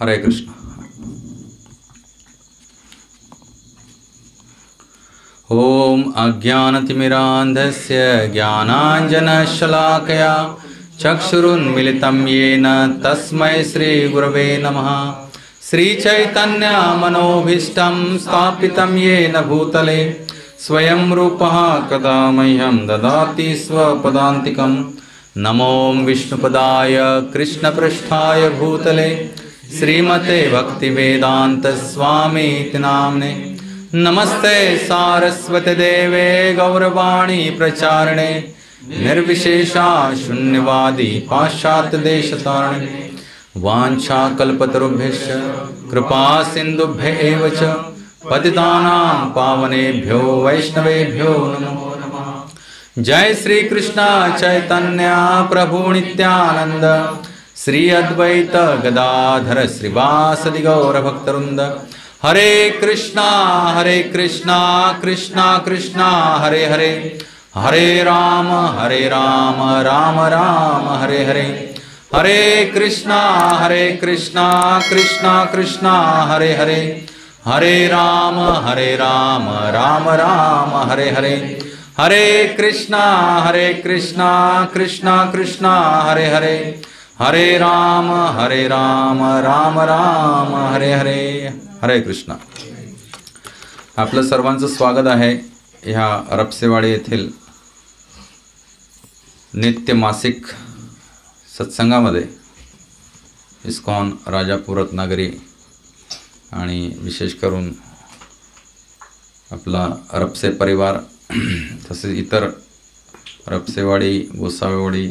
हरे कृष्ण ॐ अज्ञानतिमिरान्धस्य ज्ञानाञ्जनशलाकया चक्षुरुन्मिलितं येन तस्मै श्रीगुरवे नमः श्रीचैतन्यमनोभीष्टं स्थापितं येन भूतले स्वयं रूपः कदा मह्यं ददाति स्वपदान्तिकं नमो विष्णुपदाय कृष्णपृष्ठाय भूतले श्रीमते भक्तिवेदान्तस्वामीति नामने नमस्ते देवे गौरवाणी प्रचारणे निर्विशेषा शून्यवादी पाश्चात्यदेशतारिणे वाञ्छाकल्पतरुभ्यश्च कृपासिन्धुभ्य एव च पतितानां पावनेभ्यो वैष्णवेभ्यो नमो नमः जय श्रीकृष्णा चैतन्या प्रभु नित्यानंद श्री अद्वैत गदाधर श्रीवासदि गौरभक्तवृन्द हरे कृष्णा हरे कृष्णा कृष्णा कृष्णा हरे हरे हरे राम हरे राम राम राम हरे हरे हरे कृष्णा हरे कृष्णा कृष्णा कृष्णा हरे हरे हरे राम हरे राम राम राम हरे हरे हरे कृष्णा हरे कृष्णा कृष्णा कृष्णा हरे हरे हरे राम हरे राम राम राम हरे हरे हरे कृष्णा आपलं सर्वांचं स्वागत आहे ह्या रपसेवाडी येथील नित्य मासिक सत्संगामध्ये इस्कॉन राजापूर रत्नागिरी आणि विशेष करून आपला रपसे परिवार तसेच इतर रपसेवाडी गोसावेवाडी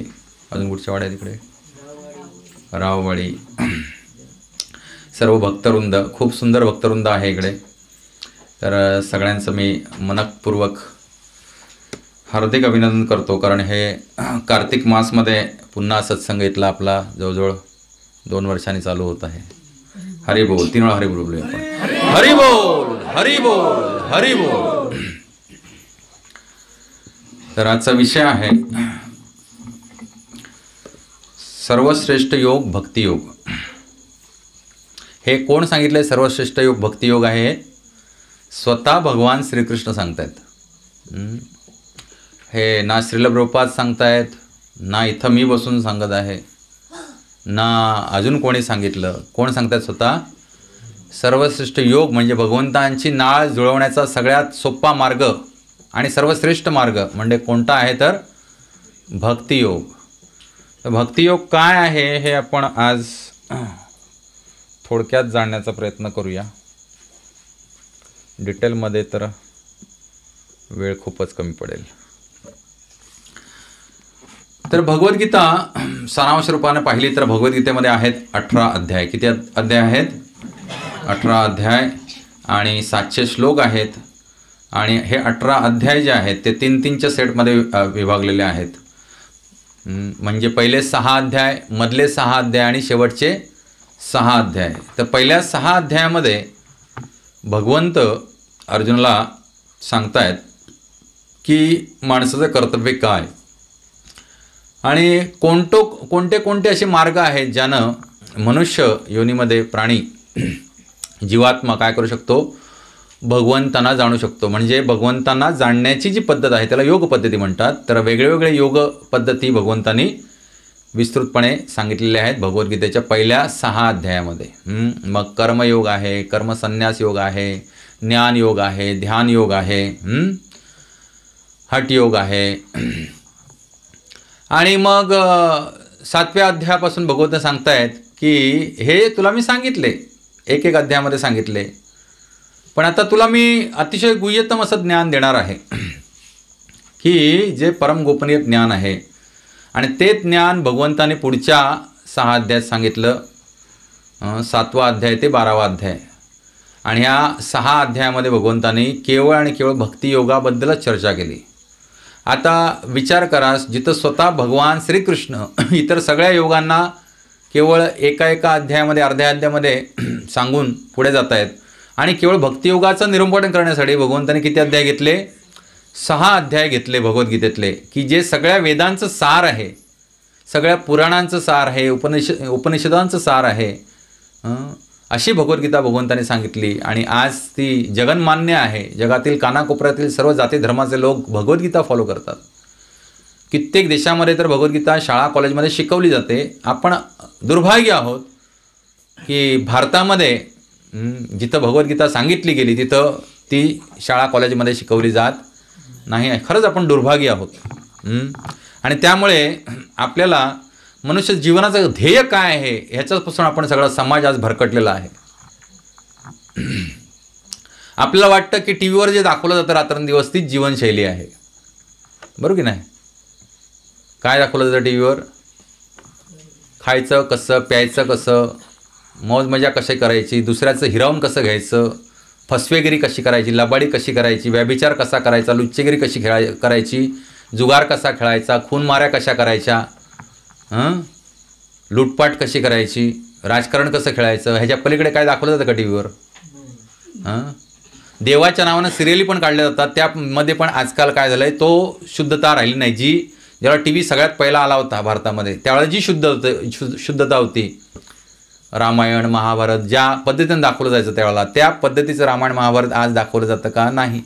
अजून कुठच्या वाड्या तिकडे रावळी सर्व भक्तवृंद खूप सुंदर भक्तवृंद आहे इकडे तर सगळ्यांचं मी मनकपूर्वक हार्दिक अभिनंदन करतो कारण हे कार्तिक मासमध्ये पुन्हा सत्संग इथला आपला जवळजवळ दोन वर्षांनी चालू होत आहे बोल तीन वेळा हरी बोलूया आपण बोल हरी बोल तर आजचा विषय आहे सर्वश्रेष्ठ योग भक्तियोग हे कोण आहे सर्वश्रेष्ठ योग भक्तियोग आहे स्वतः भगवान श्रीकृष्ण सांगतायत हे ना श्रीलप्रपात सांगतायत ना इथं मी बसून सांगत आहे ना अजून कोणी सांगितलं कोण सांगतायत स्वतः सर्वश्रेष्ठ योग म्हणजे भगवंतांची नाळ जुळवण्याचा सगळ्यात सोपा मार्ग आणि सर्वश्रेष्ठ मार्ग म्हणजे कोणता आहे तर भक्तियोग तर भक्तियोग काय आहे हे आपण आज थोडक्यात जाणण्याचा प्रयत्न करूया डिटेलमध्ये तर वेळ खूपच कमी पडेल तर भगवद्गीता सारांश रूपाने पाहिली तर भगवद्गीतेमध्ये आहेत अठरा अध्याय किती अध्याय आहेत अठरा अध्याय आणि सातशे श्लोक आहेत आणि हे अठरा अध्याय जे आहेत ते तीन तीनच्या सेटमध्ये विभागलेले आहेत म्हणजे पहिले सहा अध्याय मधले सहा अध्याय आणि शेवटचे सहा अध्याय तर पहिल्या सहा अध्यायामध्ये भगवंत अर्जुनाला सांगतायत की माणसाचं कर्तव्य काय आणि कोणतो कोणते कोणते असे मार्ग आहेत ज्यानं मनुष्य योनीमध्ये प्राणी जीवात्मा काय करू शकतो भगवंतांना जाणू शकतो म्हणजे भगवंतांना जाणण्याची जी पद्धत आहे त्याला योग पद्धती म्हणतात तर वेगळेवेगळे योग पद्धती भगवंतांनी विस्तृतपणे सांगितलेल्या आहेत भगवद्गीतेच्या पहिल्या सहा अध्यायामध्ये मग कर्मयोग आहे कर्मसन्यास योग आहे ज्ञान योग आहे ध्यान योग आहे हट योग आहे आणि मग सातव्या अध्यायापासून भगवंत सांगतायत की हे तुला मी सांगितले एक एक अध्यायामध्ये सांगितले पण आता तुला मी अतिशय गुह्यतम असं ज्ञान देणार आहे की जे परम गोपनीय ज्ञान आहे आणि ते ज्ञान भगवंताने पुढच्या सहा अध्यायात सांगितलं सातवा अध्याय ते बारावा अध्याय आणि ह्या सहा अध्यायामध्ये भगवंतानी केवळ आणि केवळ भक्तियोगाबद्दलच चर्चा केली आता विचार करास जिथं स्वतः भगवान श्रीकृष्ण इतर सगळ्या योगांना केवळ एका एका अध्यायामध्ये अर्ध्या अध्यायामध्ये सांगून पुढे जात आहेत आणि केवळ भक्तियोगाचं निरूपण करण्यासाठी भगवंताने किती अध्याय घेतले सहा अध्याय घेतले भगवद्गीतेतले की जे सगळ्या वेदांचं सार आहे सगळ्या पुराणांचं सार आहे उपनिष उपनिषदांचं सार आहे अशी भगवद्गीता भगवंताने सांगितली आणि आज ती जगनमान्य आहे जगातील कानाकोपऱ्यातील सर्व जाती धर्माचे लोक भगवद्गीता फॉलो करतात कित्येक देशामध्ये तर भगवद्गीता शाळा कॉलेजमध्ये शिकवली जाते आपण दुर्भाग्य आहोत की भारतामध्ये जिथं भगवद्गीता सांगितली गेली तिथं ती शाळा कॉलेजमध्ये शिकवली जात नाही खरंच आपण दुर्भागी आहोत आणि त्यामुळे आपल्याला मनुष्य जीवनाचं ध्येय काय आहे ह्याच्यापासून आपण सगळा समाज आज भरकटलेला आहे आपल्याला वाटतं की टी व्हीवर जे दाखवलं जातं रात्रंदिवस तीच जीवनशैली आहे बरोबर की नाही काय दाखवलं जातं टी व्हीवर खायचं कसं प्यायचं कसं मौज मजा कशी करायची दुसऱ्याचं हिरावून कसं घ्यायचं फसवेगिरी कशी करायची लबाडी कशी करायची व्याभिचार कसा करायचा लुच्चेगिरी कशी खेळाय करायची जुगार कसा खेळायचा खूनमाऱ्या कशा करायच्या हं लूटपाट कशी करायची राजकारण कसं खेळायचं ह्याच्या पलीकडे काय दाखवलं जातं का टी व्हीवर देवाच्या नावानं सिरियली पण काढल्या जातात त्यामध्ये पण आजकाल काय झालं आहे तो शुद्धता राहिली नाही जी जेव्हा टी व्ही सगळ्यात पहिला आला होता भारतामध्ये त्यावेळेला जी शुद्ध शुद्धता होती रामायण महाभारत ज्या पद्धतीनं दाखवलं जायचं त्यावेळेला त्या पद्धतीचं रामायण महाभारत आज दाखवलं जातं का नाही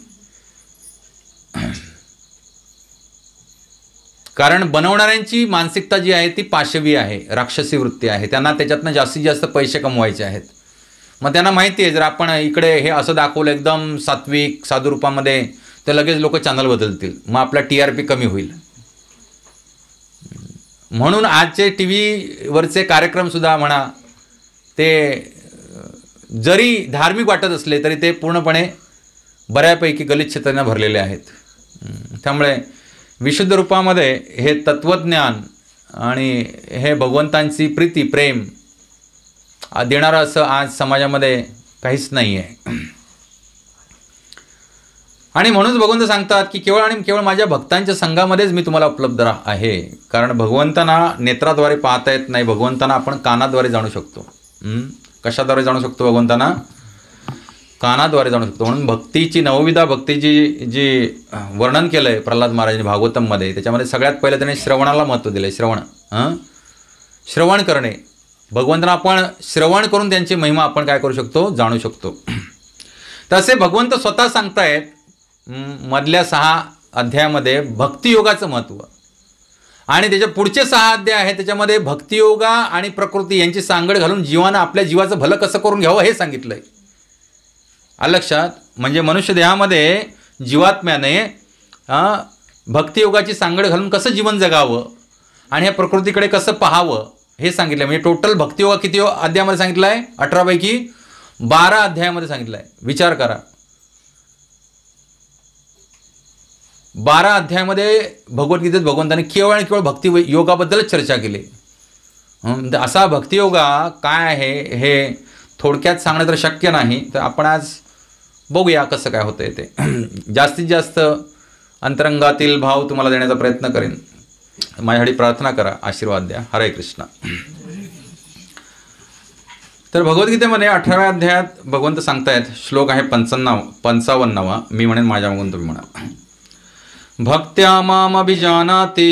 कारण बनवणाऱ्यांची मानसिकता जी आहे ती पाशवी आहे राक्षसी वृत्ती आहे त्यांना त्याच्यातनं जास्तीत जास्त पैसे कमवायचे आहेत मग त्यांना माहिती आहे जर आपण इकडे हे असं दाखवलं एकदम सात्विक साधू रूपामध्ये तर लगेच लोक चॅनल बदलतील मग आपला टी आर पी कमी होईल म्हणून आजचे टी व्हीवरचे कार्यक्रमसुद्धा म्हणा ते जरी धार्मिक वाटत असले तरी ते पूर्णपणे बऱ्यापैकी गलिच्छ भरलेले आहेत त्यामुळे विशुद्ध रूपामध्ये हे तत्त्वज्ञान आणि हे भगवंतांची प्रीती प्रेम देणारं असं आज समाजामध्ये काहीच नाही आहे आणि म्हणूनच भगवंत सांगतात की केवळ आणि केवळ माझ्या भक्तांच्या संघामध्येच मी तुम्हाला उपलब्ध आहे कारण भगवंतांना नेत्राद्वारे पाहता येत नाही भगवंतांना आपण कानाद्वारे जाणू शकतो कशाद्वारे जाणू शकतो भगवंतांना कानाद्वारे जाणू शकतो म्हणून भक्तीची नवविधा भक्तीची जी वर्णन केलं आहे प्रल्हाद महाराजांनी भागवतममध्ये त्याच्यामध्ये सगळ्यात पहिलं त्यांनी श्रवणाला महत्त्व दिलं आहे श्रवण श्रवण करणे भगवंतांना आपण श्रवण करून त्यांची महिमा आपण काय करू शकतो जाणू शकतो तसे भगवंत स्वतः सांगतायत मधल्या सहा अध्यायामध्ये भक्तियोगाचं महत्त्व आणि त्याच्या पुढचे सहा अध्याय आहेत त्याच्यामध्ये भक्तियोगा आणि प्रकृती यांची सांगड घालून जीवानं आपल्या जीवाचं भलं कसं करून घ्यावं हे सांगितलं आहे लक्षात म्हणजे मनुष्य देहामध्ये जीवात्म्याने भक्तियोगाची सांगड घालून कसं जीवन जगावं आणि या प्रकृतीकडे कसं पाहावं हे सांगितलं म्हणजे टोटल भक्तियोगा किती अध्यायामध्ये सांगितलं आहे अठरापैकी बारा अध्यायामध्ये सांगितलं आहे विचार करा बारा अध्यायामध्ये भगवद्गीतेत भगवंताने केवळ आणि केवळ भक्ती योगाबद्दलच चर्चा केली म्हणजे असा भक्तियोगा काय आहे हे थोडक्यात सांगणं तर शक्य नाही तर आपण आज बघूया कसं काय होतं ते जास्तीत जास्त अंतरंगातील भाव तुम्हाला देण्याचा प्रयत्न करेन माझ्यासाठी प्रार्थना करा आशीर्वाद द्या हरे कृष्ण तर भगवद्गीतेमध्ये अठराव्या अध्यायात भगवंत सांगतायत श्लोक आहे पंचाण्णव पंचावन्नवा मी म्हणेन माझ्या मागून तुम्ही म्हणा भक्त्या मामभिजानाति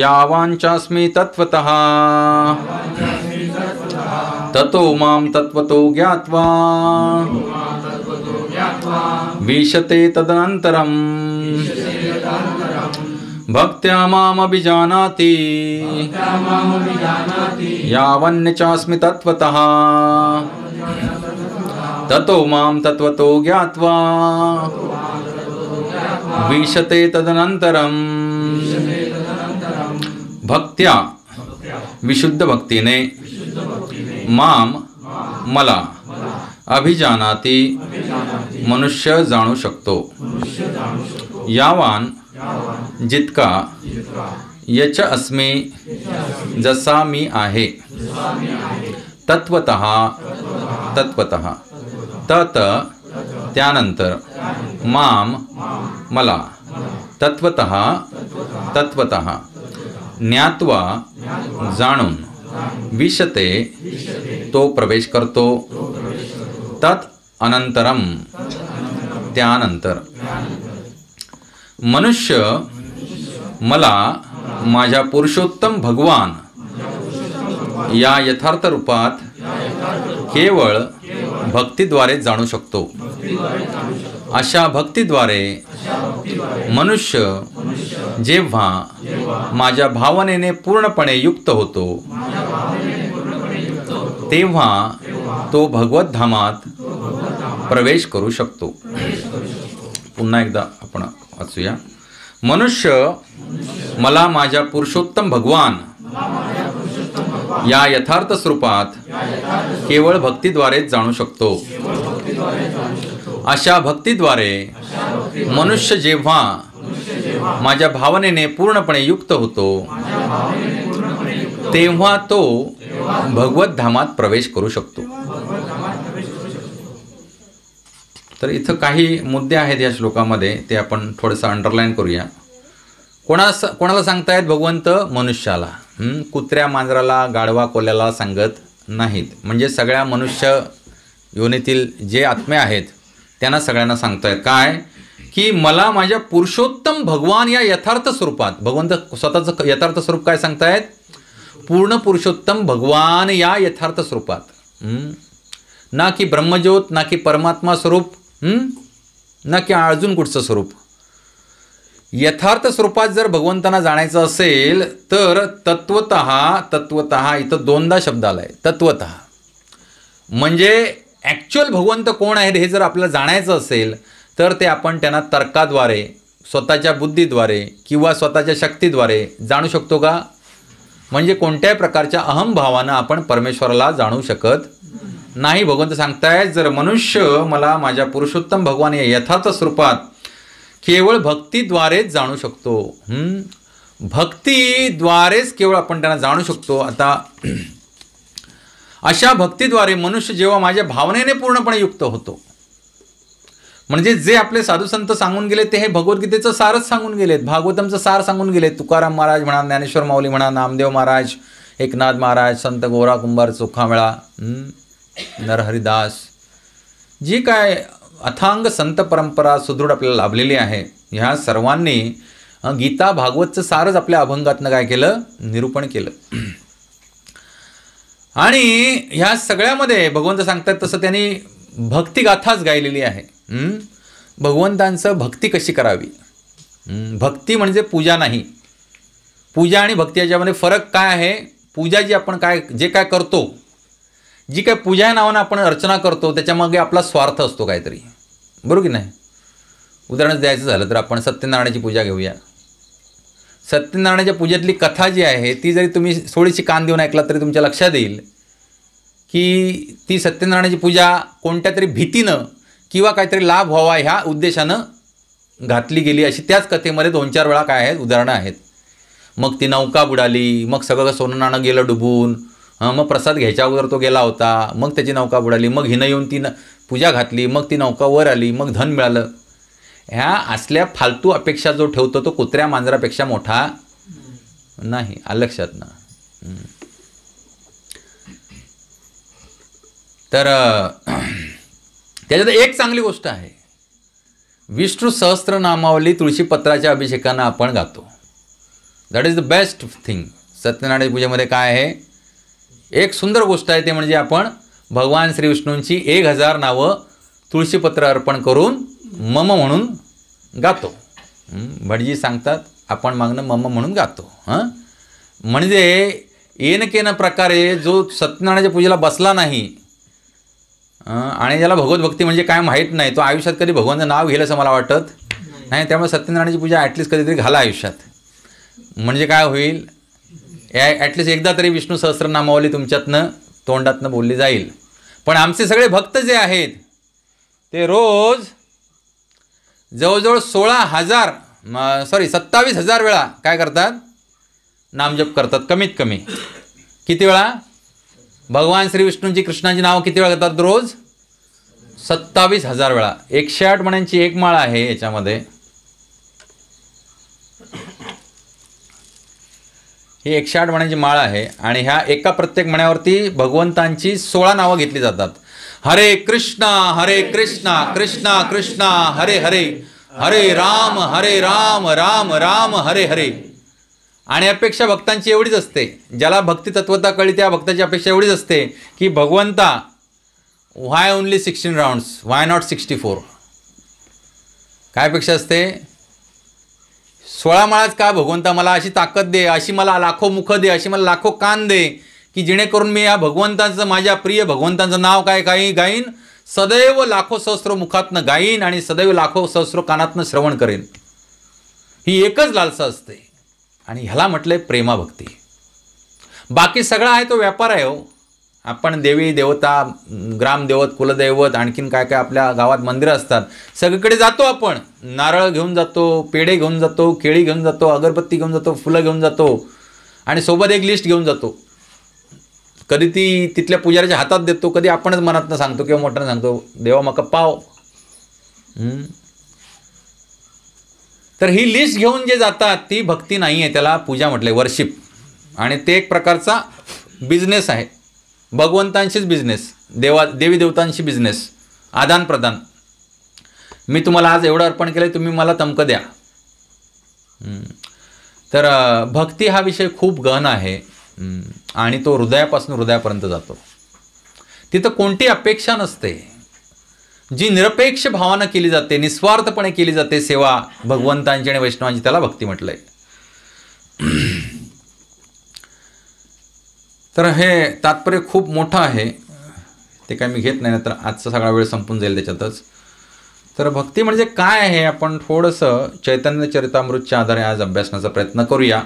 यावाञ्चास्मि तत्त्वतः ततो मां तत्त्वतो ज्ञात्वा विशते तदनन्तरम् भक्त्या मामभिजानाति यावन्य चास्मि ततो माम तत्वतो ज्ञात्वा विशते तदनंतरम भक्त्या विशुद्ध भक्तीने माम मला अभिजानाती मनुष्य जाणू शकतो यावान जितका यच अस्मे जसा मी आहे तत्वत तत्वत तत त्यानंतर माम मला तत्वत तत्वत ज्ञात्वा जाणून विशते तो प्रवेश करतो तत् अनंतरम त्यानंतर मनुष्य मला माझ्या पुरुषोत्तम भगवान या यथार्थ रूपात केवळ भक्तीद्वारे जाणू शकतो अशा भक्तीद्वारे मनुष्य जेव्हा माझ्या भावनेने पूर्णपणे युक्त होतो तेव्हा तो धामात प्रवेश करू शकतो पुन्हा एकदा आपण वाचूया मनुष्य मला माझ्या पुरुषोत्तम भगवान या यथार्थ स्वरूपात केवळ भक्तीद्वारेच जाणू शकतो अशा भक्तीद्वारे मनुष्य जेव्हा माझ्या भावनेने पूर्णपणे युक्त होतो तेव्हा तो भगवत धामात प्रवेश करू शकतो तर इथं काही मुद्दे आहेत या श्लोकामध्ये ते आपण थोडंसं अंडरलाईन करूया कोणास कोणाला सांगतायत भगवंत मनुष्याला कुत्र्या मांजराला गाढवा कोल्याला सांगत नाहीत म्हणजे सगळ्या मनुष्य योनीतील जे आत्मे आहेत त्यांना सगळ्यांना सांगतोय काय की मला माझ्या पुरुषोत्तम भगवान या यथार्थ स्वरूपात भगवंत स्वतःचं यथार्थ स्वरूप काय सांगतायत पूर्ण पुरुषोत्तम भगवान या यथार्थ स्वरूपात ना की ब्रह्मज्योत ना की परमात्मा स्वरूप ना की अजून कुठचं स्वरूप यथार्थ स्वरूपात जर भगवंतांना जाणायचं असेल तर तत्वत तत्वत इथं दोनदा शब्द आला आहे तत्वत म्हणजे ॲक्च्युअल भगवंत कोण आहेत हे जर आपल्याला जाणायचं असेल तर ते आपण त्यांना तर्काद्वारे स्वतःच्या बुद्धीद्वारे किंवा स्वतःच्या शक्तीद्वारे जाणू शकतो का म्हणजे कोणत्याही प्रकारच्या अहमभावानं आपण परमेश्वराला जाणू शकत नाही भगवंत सांगतायत जर मनुष्य मला माझ्या पुरुषोत्तम भगवान या यथार्थ स्वरूपात केवळ भक्तीद्वारेच जाणू शकतो भक्तीद्वारेच केवळ आपण त्यांना जाणू शकतो आता अशा भक्तीद्वारे मनुष्य जेव्हा माझ्या भावनेने पूर्णपणे युक्त होतो म्हणजे जे आपले साधू संत सांगून गेले ते हे भगवद्गीतेचं सारच सांगून गेलेत भागवतमचं सार सांगून गेलेत तुकाराम महाराज म्हणा ज्ञानेश्वर माऊली म्हणा नामदेव महाराज एकनाथ महाराज संत गोरा कुंभार चोखामेळा नरहरिदास जी काय अथांग संत परंपरा सुदृढ आपल्याला लाभलेली आहे ह्या सर्वांनी गीता भागवतचं सारच आपल्या अभंगातनं काय केलं निरूपण केलं आणि ह्या सगळ्यामध्ये भगवंत सांगतात तसं त्यांनी भक्तिगाथाच गायलेली आहे भगवंतांचं भक्ती कशी करावी भक्ती म्हणजे पूजा नाही पूजा आणि भक्ती याच्यामध्ये फरक काय आहे पूजा जी आपण काय जे काय करतो जी काय पूजा या नावानं आपण अर्चना करतो त्याच्यामागे आपला स्वार्थ असतो काहीतरी बरोबर की नाही उदाहरणच द्यायचं झालं तर आपण सत्यनारायणाची पूजा घेऊया सत्यनारायणाच्या पूजेतली कथा जी आहे ती जरी तुम्ही थोडीशी कान देऊन ऐकला तरी तुमच्या लक्षात येईल की ती सत्यनारायणाची पूजा कोणत्या तरी भीतीनं किंवा काहीतरी लाभ व्हावा ह्या उद्देशानं घातली गेली अशी त्याच कथेमध्ये दोन चार वेळा काय आहेत उदाहरणं आहेत मग ती नौका बुडाली मग सगळं सोनं नाणं गेलं डुबून हां मग प्रसाद घ्यायच्या अगोदर तो गेला होता मग त्याची नौका बुडाली मग हिनं येऊन ती पूजा घातली मग ती नौका वर आली मग धन मिळालं ह्या असल्या फालतू अपेक्षा जो ठेवतो तो कुत्र्या मांजरापेक्षा मोठा नाही आलक्षात ना तर त्याच्यात एक चांगली गोष्ट आहे विष्णू नामावली तुळशीपत्राच्या अभिषेकानं आपण गातो that is the best thing Satyanarayan पूजेमध्ये काय आहे एक सुंदर गोष्ट आहे ते म्हणजे आपण भगवान श्री विष्णूंची एक हजार नावं तुळशीपत्र अर्पण करून मम म्हणून गातो भटजी सांगतात आपण मागणं मम म्हणून गातो हां म्हणजे येनकेन प्रकारे जो सत्यनारायणाच्या पूजेला बसला नाही आणि ज्याला भगवत भक्ती म्हणजे काय माहीत नाही तो आयुष्यात कधी भगवानचं नाव घेईल असं मला वाटत नाही त्यामुळे सत्यनारायणाची पूजा ॲटलीस्ट कधीतरी घाला आयुष्यात म्हणजे काय होईल या ॲटलिस्ट एकदा तरी विष्णू सहस्रनामावली तुमच्यातनं तोंडातनं बोलली जाईल पण आमचे सगळे भक्त जे आहेत ते रोज जवळजवळ सोळा हजार सॉरी सत्तावीस हजार वेळा काय करतात नामजप करतात कमीत कमी किती वेळा भगवान श्री विष्णूंची कृष्णाची नाव किती वेळा करतात रोज सत्तावीस हजार वेळा एकशे आठ म्हणांची एक माळ आहे याच्यामध्ये ही एकशे आठ माळ आहे आणि ह्या एका प्रत्येक मण्यावरती भगवंतांची सोळा नावं घेतली जातात हरे कृष्णा हरे कृष्णा कृष्णा कृष्णा हरे हरे हरे राम हरे राम राम राम हरे हरे आणि अपेक्षा भक्तांची एवढीच असते ज्याला भक्ती तत्वता कळी त्या भक्ताची अपेक्षा एवढीच असते की भगवंता why only sixteen rounds why not sixty four काय अपेक्षा असते सोळा माळाच का भगवंता मला अशी ताकद दे अशी मला लाखो मुख दे अशी मला लाखो कान दे की जेणेकरून मी या भगवंतांचं माझ्या प्रिय भगवंतांचं नाव काय काही गाईन सदैव लाखो सहस्र मुखातनं गाईन आणि सदैव लाखो सहस्र कानातनं श्रवण करेन ही एकच लालसा असते आणि ह्याला म्हटलंय प्रेमाभक्ती बाकी सगळा आहे तो व्यापार आहे हो आपण देवी देवता ग्रामदेवत कुलदैवत आणखीन काय काय आपल्या गावात मंदिरं असतात सगळीकडे जातो आपण नारळ घेऊन जातो पेढे घेऊन जातो केळी घेऊन जातो अगरबत्ती घेऊन जातो फुलं घेऊन जातो आणि सोबत एक लिस्ट घेऊन जातो कधी ती तिथल्या पुजाऱ्याच्या हातात देतो कधी आपणच मनातनं सांगतो किंवा मोठ्यानं सांगतो देवा मका पाव तर ही लिस्ट घेऊन जे जातात ती भक्ती नाही आहे त्याला पूजा म्हटले वर्शिप आणि ते एक प्रकारचा बिझनेस आहे भगवंतांशीच बिझनेस देवा देवी देवतांशी बिझनेस आदानप्रदान मी तुम्हाला आज एवढं अर्पण केलं तुम्ही मला तमक द्या तर भक्ती हा विषय खूप गहन आहे आणि तो हृदयापासून हृदयापर्यंत जातो तिथं कोणती अपेक्षा नसते जी निरपेक्ष भावना केली जाते निस्वार्थपणे केली जाते सेवा भगवंतांची आणि वैष्णवांची त्याला भक्ती म्हटलं आहे तर हे तात्पर्य खूप मोठं आहे ते काय मी घेत नाही तर आजचा सगळा वेळ संपून जाईल त्याच्यातच तर भक्ती म्हणजे काय आहे आपण थोडंसं चैतन्य चरितामृतच्या आधारे आज अभ्यासण्याचा प्रयत्न करूया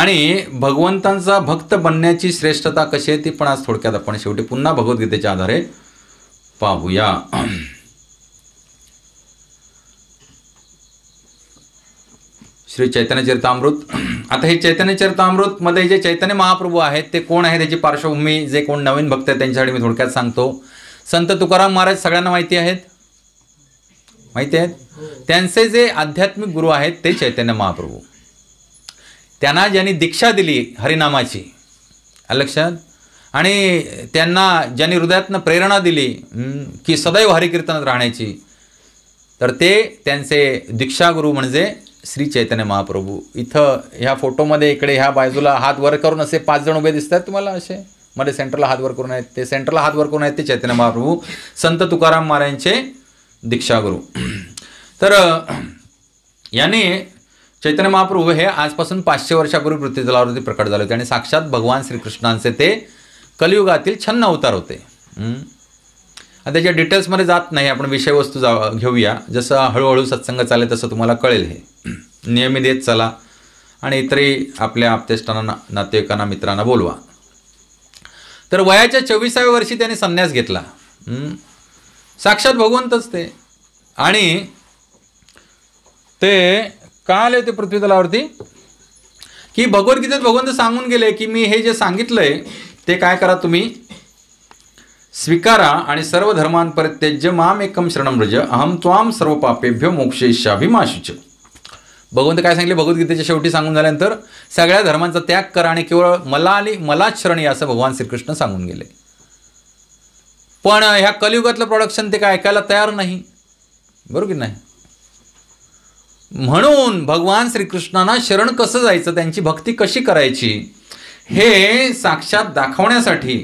आणि भगवंतांचा भक्त बनण्याची श्रेष्ठता कशी आहे ती पण आज थोडक्यात आपण शेवटी पुन्हा भगवद्गीतेच्या आधारे पाहूया श्री चैतन्य चरितामृत आता हे चैतन्य चरितामृतमध्ये जे चैतन्य महाप्रभू आहेत ते कोण आहे त्याची पार्श्वभूमी जे कोण नवीन भक्त आहेत त्यांच्यासाठी मी थोडक्यात सांगतो संत तुकाराम महाराज सगळ्यांना माहिती आहेत माहिती आहेत त्यांचे जे आध्यात्मिक गुरु आहेत ते चैतन्य महाप्रभू त्यांना ज्यांनी दीक्षा दिली हरिनामाची लक्षात आणि त्यांना ज्यांनी हृदयातनं प्रेरणा दिली की सदैव हरिकीर्तनात राहण्याची तर ते त्यांचे दीक्षागुरू म्हणजे श्री चैतन्य महाप्रभू इथं ह्या फोटोमध्ये इकडे ह्या बाजूला हात वर करून असे पाच जण उभे दिसतात तुम्हाला असे मध्ये सेंटरला हात वर करून आहेत ते सेंटरला हात वर करून आहेत ते चैतन्य महाप्रभू संत तुकाराम महाराजांचे दीक्षागुरू तर यांनी चैतन्य महाप्रभू हे आजपासून पाचशे वर्षापूर्वी पृथ्वीतलावरती प्रकट झाले होते आणि साक्षात भगवान श्रीकृष्णांचे ते कलियुगातील छन्न अवतार होते आणि त्याच्या डिटेल्समध्ये जात नाही आपण विषयवस्तू जा घेऊया जसं हळूहळू सत्संग चालेल तसं तुम्हाला कळेल हे नियमित येत चला आणि इतरही आपल्या आप्तेष्टांना नातेवाईकांना मित्रांना बोलवा तर वयाच्या चोवीसाव्या वर्षी त्यांनी संन्यास घेतला साक्षात भगवंतच ते आणि ते का आले होते पृथ्वीतलावरती की भगवद्गीतेत भगवंत सांगून गेले की मी हे जे सांगितलंय ते काय करा तुम्ही स्वीकारा आणि सर्व धर्मांपरित्यज्य माम एकम शरणम रज अहम त्वाम सर्व पापेभ्य मोक्षेशाभिमाशुच भगवंत काय सांगले भगवद्गीतेच्या शेवटी सांगून झाल्यानंतर सगळ्या धर्मांचा त्याग करा आणि केवळ मला आणि मलाच या असं भगवान श्रीकृष्ण सांगून गेले पण ह्या कलियुगातलं प्रोडक्शन ते काय ऐकायला तयार नाही बरोबर की नाही म्हणून भगवान श्रीकृष्णांना शरण कसं जायचं त्यांची भक्ती कशी करायची हे साक्षात दाखवण्यासाठी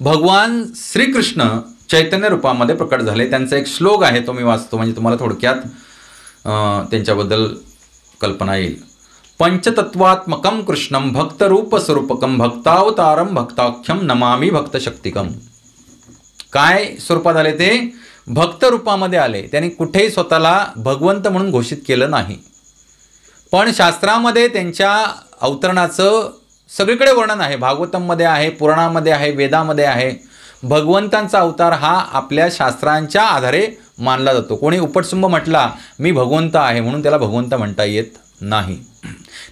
भगवान श्रीकृष्ण चैतन्य रूपामध्ये प्रकट झाले त्यांचा एक श्लोक आहे तो मी वाचतो म्हणजे तुम्हाला थोडक्यात त्यांच्याबद्दल कल्पना येईल पंचतत्वात्मकम कृष्णम स्वरूपकम भक्तावतारम भक्ताख्यम नमामी भक्तशक्तिकम काय स्वरूपात आले ते भक्त रूपामध्ये आले त्यांनी कुठेही स्वतःला भगवंत म्हणून घोषित केलं नाही पण शास्त्रामध्ये त्यांच्या अवतरणाचं सगळीकडे वर्णन आहे भागवतममध्ये आहे पुराणामध्ये आहे वेदामध्ये आहे भगवंतांचा अवतार हा आपल्या शास्त्रांच्या आधारे मानला जातो कोणी उपटसुंभ म्हटला मी भगवंत आहे म्हणून त्याला भगवंत म्हणता येत नाही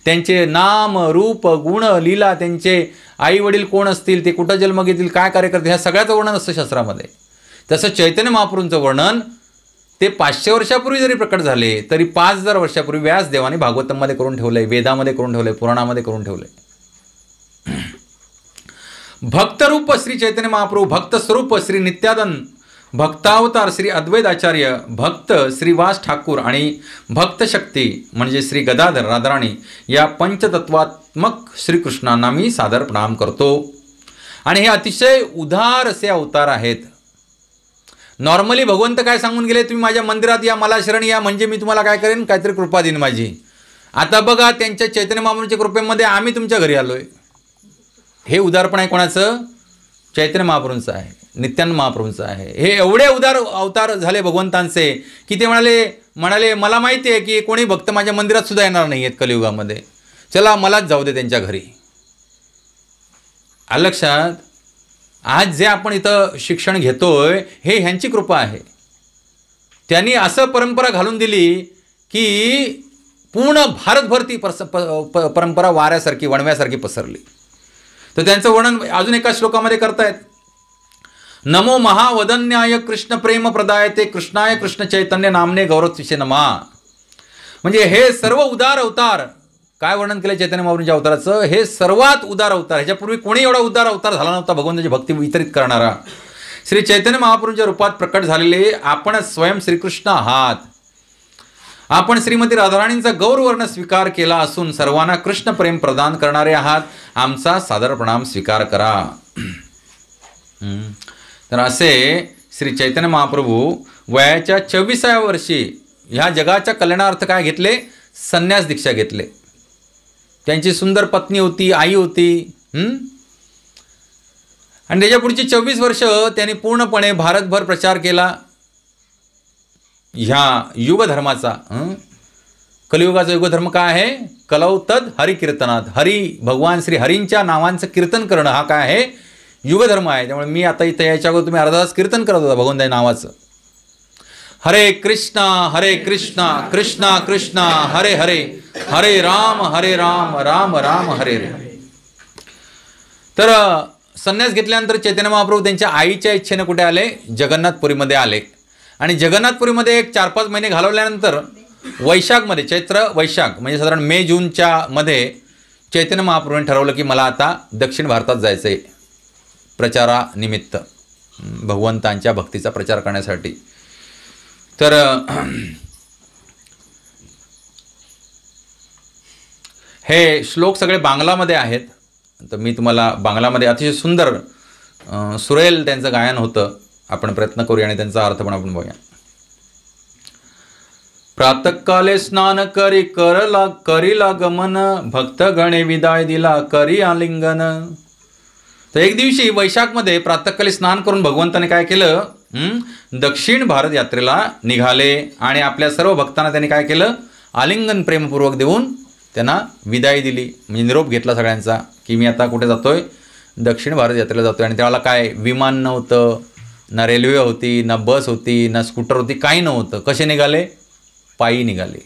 त्यांचे नाम रूप गुण लीला त्यांचे आई वडील कोण असतील ते कुठं जन्म घेतील काय कार्य करतील ह्या सगळ्याचं वर्णन असतं शास्त्रामध्ये तसं चैतन्य महाप्रभूंचं वर्णन ते पाचशे वर्षापूर्वी जरी प्रकट झाले तरी पाच हजार वर्षापूर्वी व्यासदेवाने भागवतममध्ये करून ठेवलं आहे वेदामध्ये करून ठेवलं आहे पुराणामध्ये करून ठेवलं आहे भक्तरूप श्री चैतन्य महाप्रभू भक्त स्वरूप श्री नित्यादन भक्तावतार श्री अद्वैत आचार्य भक्त श्रीवास ठाकूर आणि भक्तशक्ती म्हणजे श्री गदाधर राधाराणी या पंचतत्वात्मक श्रीकृष्णांना मी सादर प्रणाम करतो आणि हे अतिशय उदार असे अवतार आहेत नॉर्मली भगवंत काय सांगून गेले तुम्ही माझ्या मंदिरात या मला शरण या म्हणजे मी तुम्हाला काय करेन काहीतरी कृपा देईन माझी आता बघा त्यांच्या चैतन्य महाप्रभूच्या कृपेमध्ये आम्ही तुमच्या घरी आलो आहे हे उदारपण आहे कोणाचं चैतन्य महाप्रभूंचं आहे नित्यानंद महाप्रभूंचं आहे हे एवढे उदार अवतार झाले भगवंतांचे की ते म्हणाले म्हणाले मला माहिती आहे की कोणी भक्त माझ्या मंदिरात सुद्धा येणार नाही आहेत कलियुगामध्ये चला मलाच जाऊ दे त्यांच्या घरी आलक्षात आज जे आपण इथं शिक्षण घेतोय हे ह्यांची कृपा आहे त्यांनी असं परंपरा घालून दिली की पूर्ण भारतभर ती प, परंपरा वाऱ्यासारखी वणव्यासारखी पसरली तर त्यांचं वर्णन अजून एका श्लोकामध्ये करतायत नमो महावदन्याय कृष्ण प्रेम ते कृष्णाय कृष्ण चैतन्य नामने गौरव नमा म्हणजे हे सर्व उदार अवतार काय वर्णन केलं चैतन्य महाप्रभूंच्या अवताराचं हे सर्वात उदार अवतार ह्याच्यापूर्वी कोणी एवढा उदार अवतार झाला नव्हता भगवंताची भक्ती वितरित करणारा श्री चैतन्य महाप्रभूंच्या रूपात प्रकट झालेले आपण स्वयं श्रीकृष्ण आहात आपण श्रीमती राधाराणींचा गौरवर्ण स्वीकार केला असून सर्वांना कृष्णप्रेम प्रदान करणारे आहात आमचा सादर प्रणाम स्वीकार करा तर असे श्री चैतन्य महाप्रभू वयाच्या चव्वीसाव्या वर्षी ह्या जगाच्या कल्याणार्थ काय घेतले संन्यास दीक्षा घेतले त्यांची सुंदर पत्नी होती आई होती आणि त्याच्या पुढची चोवीस वर्ष त्यांनी पूर्णपणे भारतभर प्रचार केला ह्या युगधर्माचा कलियुगाचा युगधर्म काय आहे कलौतद हरिकीर्तनात हरी भगवान श्री हरींच्या नावांचं कीर्तन करणं हा काय आहे युगधर्म आहे त्यामुळे मी आता इथं याच्या अगोदर तुम्ही अर्धा तास कीर्तन करत होता भगवंत नावाचं हरे कृष्णा हरे कृष्णा कृष्णा कृष्णा हरे हरे हरे राम हरे राम राम राम हरे हरे तर संन्यास घेतल्यानंतर चैतन्य महाप्रभू त्यांच्या आईच्या इच्छेने कुठे आले जगन्नाथपुरीमध्ये आले आणि जगन्नाथपुरीमध्ये एक चार पाच महिने घालवल्यानंतर वैशाखमध्ये चैत्र वैशाख म्हणजे साधारण मे जूनच्या मध्ये चैतन्य महाप्रभूने ठरवलं की मला आता दक्षिण भारतात जायचं आहे प्रचारानिमित्त भगवंतांच्या भक्तीचा प्रचार करण्यासाठी तर हे श्लोक सगळे बांगलामध्ये आहेत तर मी तुम्हाला बांगलामध्ये अतिशय सुंदर सुरेल त्यांचं गायन होतं आपण प्रयत्न करूया आणि त्यांचा अर्थ पण आपण बघूया प्रातकाले स्नान करी करला करीला गमन भक्त गणे विदाय दिला करी आलिंगन तर एक दिवशी वैशाखमध्ये प्रातकाली स्नान करून भगवंताने काय केलं दक्षिण भारत यात्रेला निघाले आणि आपल्या सर्व भक्तांना त्यांनी काय केलं आलिंगन प्रेमपूर्वक देऊन त्यांना विदाय दिली म्हणजे निरोप घेतला सगळ्यांचा की मी आता कुठे जातोय दक्षिण भारत यात्रेला जातोय आणि त्याला काय विमान नव्हतं ना रेल्वे होती ना बस होती ना स्कूटर होती काही नव्हतं कसे निघाले पायी निघाले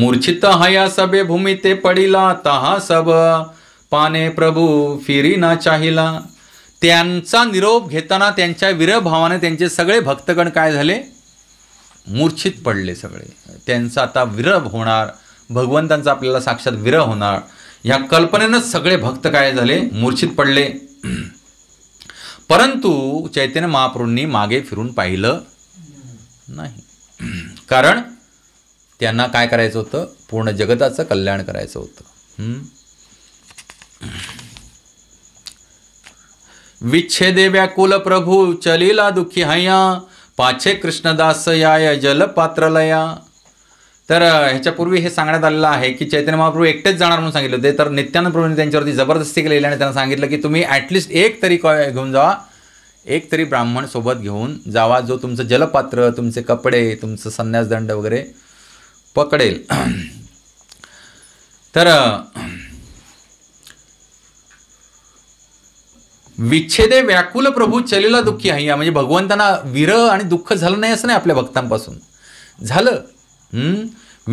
मूर्छित हया सबे भूमी ते पडिला तहा सब पाने प्रभू फिरी ना चाहिला त्यांचा निरोप घेताना त्यांच्या भावाने त्यांचे सगळे भक्तगण काय झाले मूर्छित पडले सगळे त्यांचा आता विरभ होणार भगवंतांचा आपल्याला साक्षात विरह होणार ह्या कल्पनेनंच सगळे भक्त काय झाले मूर्छित पडले परंतु चैतन्य महाप्रूंनी मागे फिरून पाहिलं नाही कारण त्यांना काय करायचं होतं पूर्ण जगताचं कल्याण करायचं होतं विच्छेदे व्याकुल प्रभू चलीला दुखी हया पाछे कृष्णदास याय जलपात्रलया तर ह्याच्यापूर्वी हे सांगण्यात आलेलं आहे की चैतन्य महाप्रभू एकटेच जाणार म्हणून सांगितलं होते तर नित्यानंद प्रभूंनी त्यांच्यावरती जबरदस्ती केलेली आणि त्यांना सांगितलं की तुम्ही ॲटलिस्ट एक तरी घेऊन जावा एक तरी ब्राह्मण सोबत घेऊन जावा जो तुमचं जलपात्र तुमचे कपडे तुमचं संन्यासदंड वगैरे पकडेल तर विच्छेदे व्याकुल प्रभू चलेला दुःखी आहे म्हणजे भगवंतांना विरह आणि दुःख झालं नाही असं नाही आपल्या भक्तांपासून झालं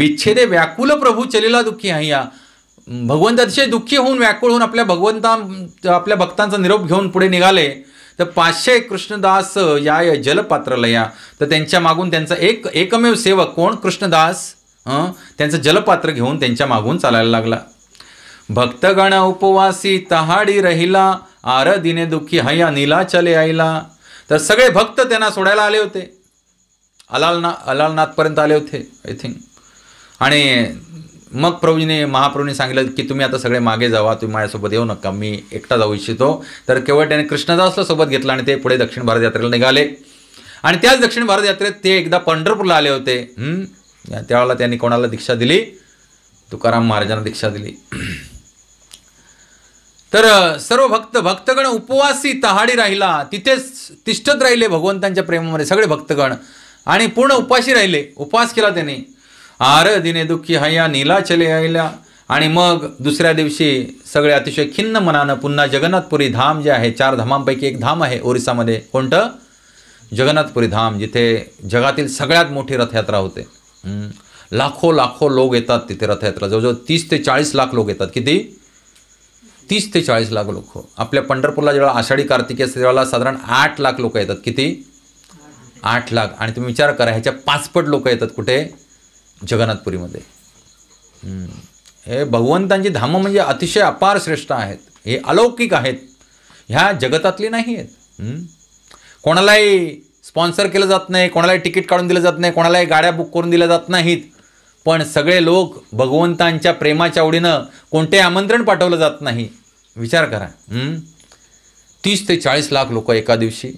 विच्छेदे व्याकुल प्रभू चलेला दुःखी हय्या भगवंत अतिशय दुःखी होऊन व्याकुळ होऊन आपल्या भगवंता आपल्या भक्तांचा निरोप घेऊन पुढे निघाले तर पाचशे कृष्णदास याय जलपात्रलया तर त्यांच्या मागून त्यांचा एक एकमेव सेवक कोण कृष्णदास त्यांचं जलपात्र घेऊन त्यांच्या मागून चालायला लागला भक्तगण उपवासी तहाडी रहिला दिने दुःखी हया नीला चले आईला तर सगळे भक्त त्यांना सोडायला आले होते अलालना अलालनाथपर्यंत आले होते आय थिंक आणि मग प्रभूजीने महाप्रभूने सांगितलं की तुम्ही आता सगळे मागे जावा तुम्ही माझ्यासोबत येऊ नका मी एकटा जाऊ इच्छितो तर केवळ त्याने कृष्णदासला सोबत घेतला आणि ते पुढे दक्षिण भारत यात्रेला निघाले आणि त्याच दक्षिण भारत यात्रेत ते एकदा पंढरपूरला आले होते त्यावेळेला त्यांनी कोणाला दीक्षा दिली तुकाराम महाराजांना दीक्षा दिली तर सर्व भक्त भक्तगण उपवासी तहाडी राहिला तिथेच तिष्ठत राहिले भगवंतांच्या प्रेमामध्ये सगळे भक्तगण आणि पूर्ण उपाशी राहिले उपवास केला त्याने आर दिने दुःखी हया नीला चले आयला आणि मग दुसऱ्या दिवशी सगळे अतिशय खिन्न मनानं पुन्हा जगन्नाथपुरी धाम जे आहे चार धामांपैकी एक धाम आहे ओरिसामध्ये कोणतं जगन्नाथपुरी धाम जिथे जगातील सगळ्यात मोठी रथयात्रा होते लाखो लाखो लोक येतात तिथे रथयात्रा जवळजवळ तीस ते चाळीस लाख लोक येतात किती तीस ते चाळीस लाख लोक आपल्या पंढरपूरला जेव्हा आषाढी कार्तिकी असते तेव्हा साधारण आठ लाख लोक येतात किती आठ लाख आणि तुम्ही विचार करा ह्याच्या पाचपट लोक येतात कुठे जगन्नाथपुरीमध्ये हे भगवंतांची धामं म्हणजे अतिशय अपार श्रेष्ठ आहेत हे अलौकिक आहेत ह्या जगतातली नाही आहेत कोणालाही स्पॉन्सर केलं जात नाही कोणालाही तिकीट काढून दिलं जात नाही कोणालाही गाड्या बुक करून दिल्या जात नाहीत पण सगळे लोक भगवंतांच्या प्रेमाच्या आवडीनं कोणते आमंत्रण पाठवलं जात नाही विचार करा तीस ते चाळीस लाख लोक एका दिवशी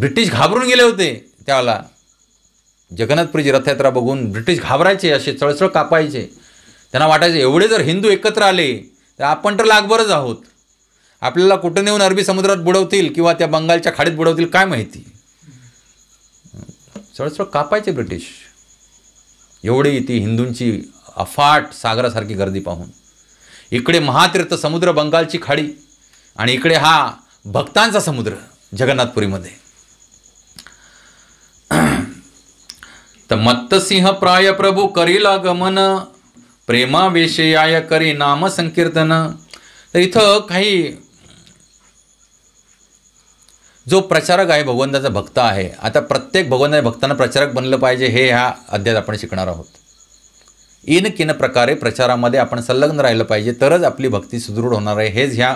ब्रिटिश घाबरून गेले होते त्यावेळेला जगन्नाथपुरीची रथयात्रा बघून ब्रिटिश घाबरायचे असे चळचळ कापायचे त्यांना वाटायचे एवढे जर हिंदू एकत्र आले तर आपण तर लागबरच आहोत आपल्याला कुठं नेऊन अरबी समुद्रात बुडवतील किंवा त्या बंगालच्या खाडीत बुडवतील काय माहिती चळचळ कापायचे ब्रिटिश एवढी ती हिंदूंची अफाट सागरासारखी गर्दी पाहून इकडे महातीर्थ समुद्र बंगालची खाडी आणि इकडे हा भक्तांचा समुद्र जगन्नाथपुरीमध्ये तर मत्तसिंह प्राय प्रभू करीला गमन प्रेमाविषयाय करी नाम संकीर्तन तर इथं काही जो प्रचारक आहे भगवंताचा भक्त आहे आता प्रत्येक भगवंताच्या भक्तांना प्रचारक बनलं पाहिजे हे ह्या अध्यात आपण शिकणार आहोत इन किन प्रकारे प्रचारामध्ये आपण संलग्न राहिलं पाहिजे तरच आपली भक्ती सुदृढ होणार आहे हेच ह्या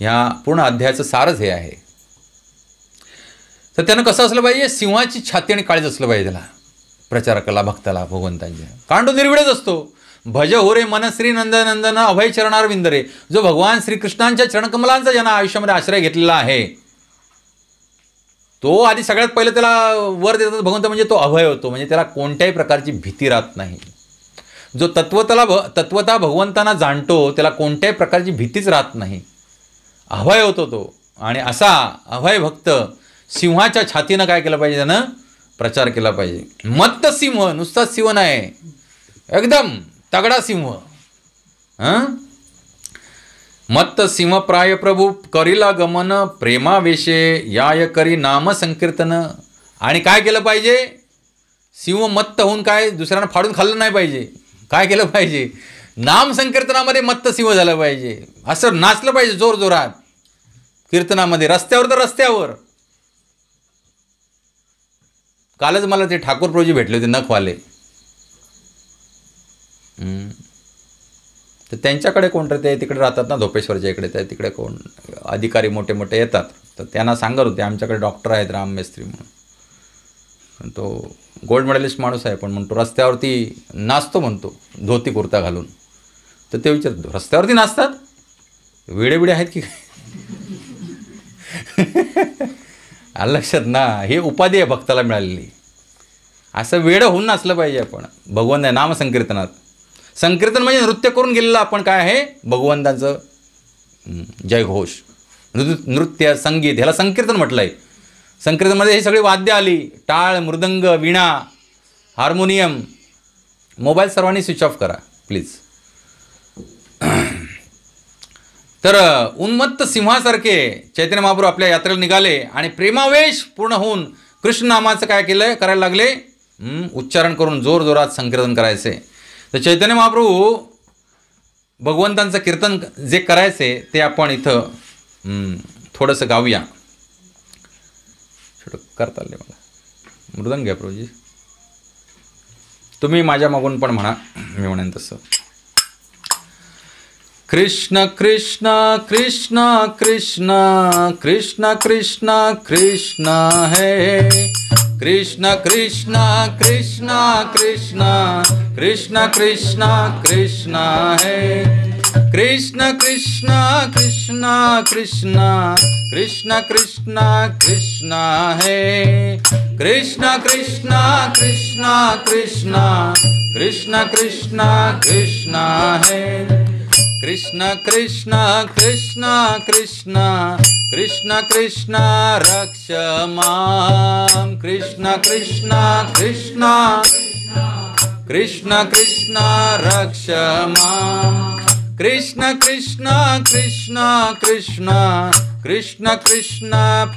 ह्या पूर्ण अध्यायाचं सारच हे आहे तर त्यानं कसं असलं पाहिजे सिंहाची छाती आणि काळीज असलं पाहिजे त्याला प्रचारकाला भक्ताला भगवंतांच्या कांडो निर्विडच असतो भज हो रे मन श्री नंदनंदन अभय चरणार विंदरे जो भगवान श्रीकृष्णांच्या चरणकमलांचा ज्यांना आयुष्यामध्ये आश्रय घेतलेला आहे तो आधी सगळ्यात पहिले त्याला वर देतात भगवंत म्हणजे तो अभय होतो म्हणजे त्याला कोणत्याही प्रकारची भीती राहत नाही जो तत्वताला भ तत्वता भगवंतांना जाणतो त्याला कोणत्याही प्रकारची भीतीच राहत नाही अभय होतो तो आणि असा अभय भक्त सिंहाच्या छातीनं काय केलं पाहिजे त्यानं प्रचार केला पाहिजे मत्त सिंह नुसता सिंह नाही एकदम तगडा सिंह हं मत्त सिंह प्राय प्रभू करिला गमन प्रेमावेशे याय करी नाम संकीर्तन आणि काय केलं पाहिजे सिंह मत्त होऊन काय दुसऱ्यांना फाडून खाल्लं नाही पाहिजे काय केलं पाहिजे नाम संकीर्तनामध्ये मत्त सिंह झालं पाहिजे असं नाचलं पाहिजे जोर जोरात कीर्तनामध्ये रस्त्यावर तर रस्त्यावर कालच मला ते ठाकूर प्रोजी भेटले होते नखवाले तर त्यांच्याकडे कोण ते तिकडे राहतात ना धोपेश्वरच्या इकडे तर तिकडे कोण अधिकारी मोठे मोठे येतात तर त्यांना सांगत होते आमच्याकडे डॉक्टर आहेत राम मेस्त्री म्हणून तो गोल्ड मेडलिस्ट माणूस आहे पण म्हणतो रस्त्यावरती नाचतो म्हणतो धोती कुर्ता घालून तर ते विचार रस्त्यावरती नाचतात विडे विडे आहेत की लक्षात ना हे उपाधी आहे भक्ताला मिळालेली असं वेळ होऊन नसलं पाहिजे आपण भगवंत आहे नाम संकीर्तनात संकीर्तन म्हणजे नृत्य करून गेलेलं आपण काय आहे भगवंतांचं जयघोष नृ नृत्य संगीत ह्याला संकीर्तन म्हटलं आहे संकीर्तनमध्ये हे सगळी वाद्य आली टाळ मृदंग विणा हार्मोनियम मोबाईल सर्वांनी स्विच ऑफ करा प्लीज तर उन्मत्त सिंहासारखे चैतन्य महाप्रभू आपल्या यात्रेला निघाले आणि प्रेमावेश पूर्ण होऊन कृष्ण नामाचं काय केलं करायला लागले उच्चारण करून जोर जोरात संकीर्तन करायचे तर चैतन्य महाप्रभू भगवंतांचं कीर्तन जे करायचे ते आपण इथं थोडंसं गाऊया छोटं करता आले मला मृदंग घ्या प्रभूजी तुम्ही माझ्या मागून पण म्हणा मी म्हणेन तसं कृष्ण कृष्ण कृष्ण कृष्ण कृष्ण कृष्ण कृष्ण है कृष्ण कृष्ण कृष्णा कृष्ण कृष्ण कृष्ण कृष्ण है कृष्ण कृष्ण कृष्णा कृष्ण कृष्ण कृष्ण कृष्ण है कृष्ण कृष्ण कृष्णा कृष्ण कृष्ण कृष्ण कृष्ण है कृष्ण कृष्ण कृष्ण कृष्ण कृष्ण कृष्ण रक्ष मां कृष्ण कृष्ण कृष्ण कृष्ण कृष्ण रक्ष मां कृष्ण कृष्ण कृष्ण कृष्ण कृष्ण कृष्ण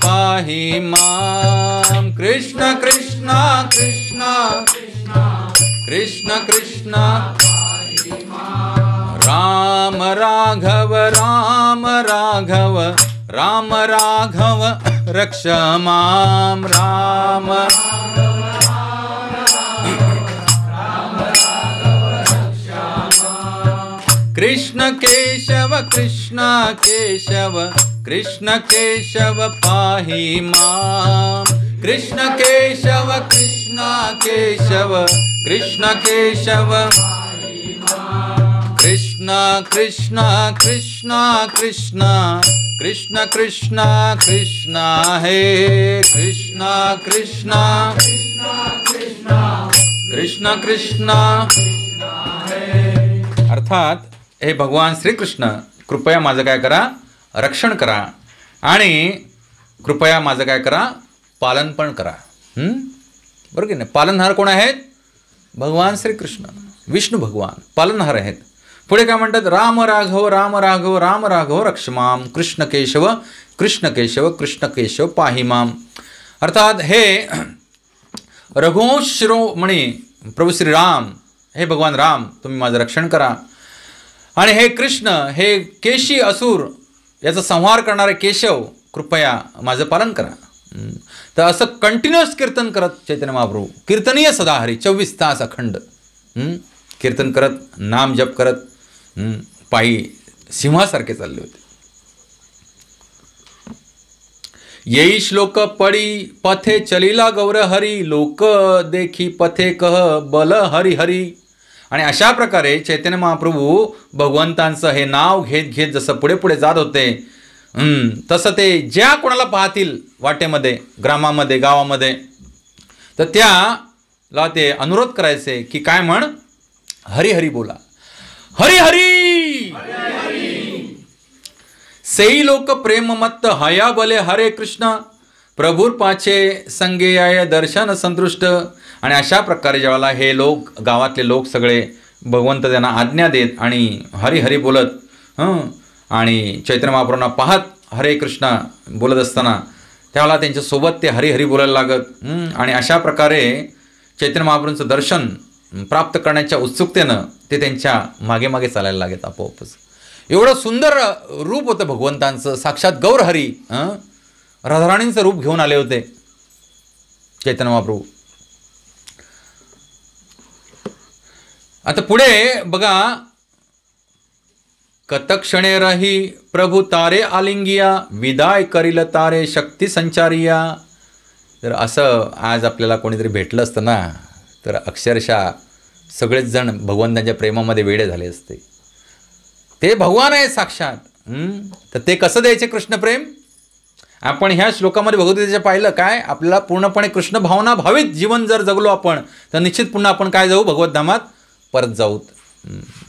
पाहि मां कृष्ण कृष्ण कृष्ण कृष्ण कृष्ण पाहि मां राम राघव राम राघव राम राघव रक्ष माम राम कृष्ण केशव कृष्ण केशव कृष्ण केशव पाहि माम कृष्ण केशव कृष्ण केशव कृष्ण केशव कृष्णा कृष्णा कृष्णा कृष्णा कृष्ण कृष्णा कृष्णा हे कृष्ण कृष्णा कृष्ण कृष्ण अर्थात हे भगवान श्रीकृष्ण कृपया माझं काय करा रक्षण करा आणि कृपया माझं काय करा पालन पण करा बरोबर की नाही पालनहार कोण आहेत भगवान श्रीकृष्ण विष्णू भगवान पालनहार आहेत पुढे काय म्हणतात राम राघव राम राघव राम राघव रक्षमाम कृष्ण केशव कृष्ण केशव कृष्ण केशव पाहिमाम अर्थात हे रघुवंशिरो म्हणे प्रभू श्री राम हे भगवान राम तुम्ही माझं रक्षण करा आणि हे कृष्ण हे केशी असूर याचा संहार करणारे केशव कृपया माझं पालन करा तर असं कंटिन्युअस कीर्तन करत चैतन्य महाप्रभू कीर्तनीय सदाहरी चोवीस तास अखंड कीर्तन करत नाम जप करत पायी सिंहासारखे चालले होते येई श्लोक पडी पथे चलिला गौर हरी लोक देखी पथे कह बल हरी हरी आणि अशा प्रकारे चैतन्य महाप्रभू भगवंतांचं हे नाव घेत घेत जसं पुढे पुढे जात होते तसं ते ज्या कोणाला पाहतील वाटेमध्ये ग्रामामध्ये गावामध्ये तर त्याला ते अनुरोध करायचे की काय म्हण हरिहरी बोला हरी हरी सेई लोक प्रेम मत्त हया हरे कृष्ण प्रभूर पाचे संगेयाय दर्शन संतुष्ट आणि अशा प्रकारे ज्यावेळेला हे लोक गावातले लोक सगळे भगवंत त्यांना आज्ञा देत आणि हरी हरी बोलत हं आणि चैत्र महाप्रभूंना पाहत हरे कृष्ण बोलत असताना त्यावेळेला त्यांच्यासोबत ते हरी हरी बोलायला लागत आणि अशा प्रकारे चैत्र महाप्रभूंचं दर्शन प्राप्त करण्याच्या उत्सुकतेनं ते त्यांच्या मागे मागे चालायला लागेल आपोआपच एवढं सुंदर रूप होतं भगवंतांचं साक्षात गौरहरी राधाराणींचं रूप घेऊन आले होते चैतन्य महाप्रभू आता पुढे बघा कतक्षणे रही प्रभू तारे आलिंगिया विदाय करील तारे शक्ती संचारिया तर असं आज आपल्याला कोणीतरी भेटलं असतं ना तर अक्षरशः सगळेच जण भगवंतांच्या प्रेमामध्ये वेडे झाले असते ते भगवान आहे साक्षात तर ते कसं द्यायचे कृष्णप्रेम आपण ह्या श्लोकामध्ये भगवद्गीतेच्या पाहिलं काय आपल्याला पूर्णपणे कृष्ण भावना भावित जीवन जर जगलो आपण तर निश्चित पुन्हा आपण काय जाऊ भगवद्धामात परत जाऊत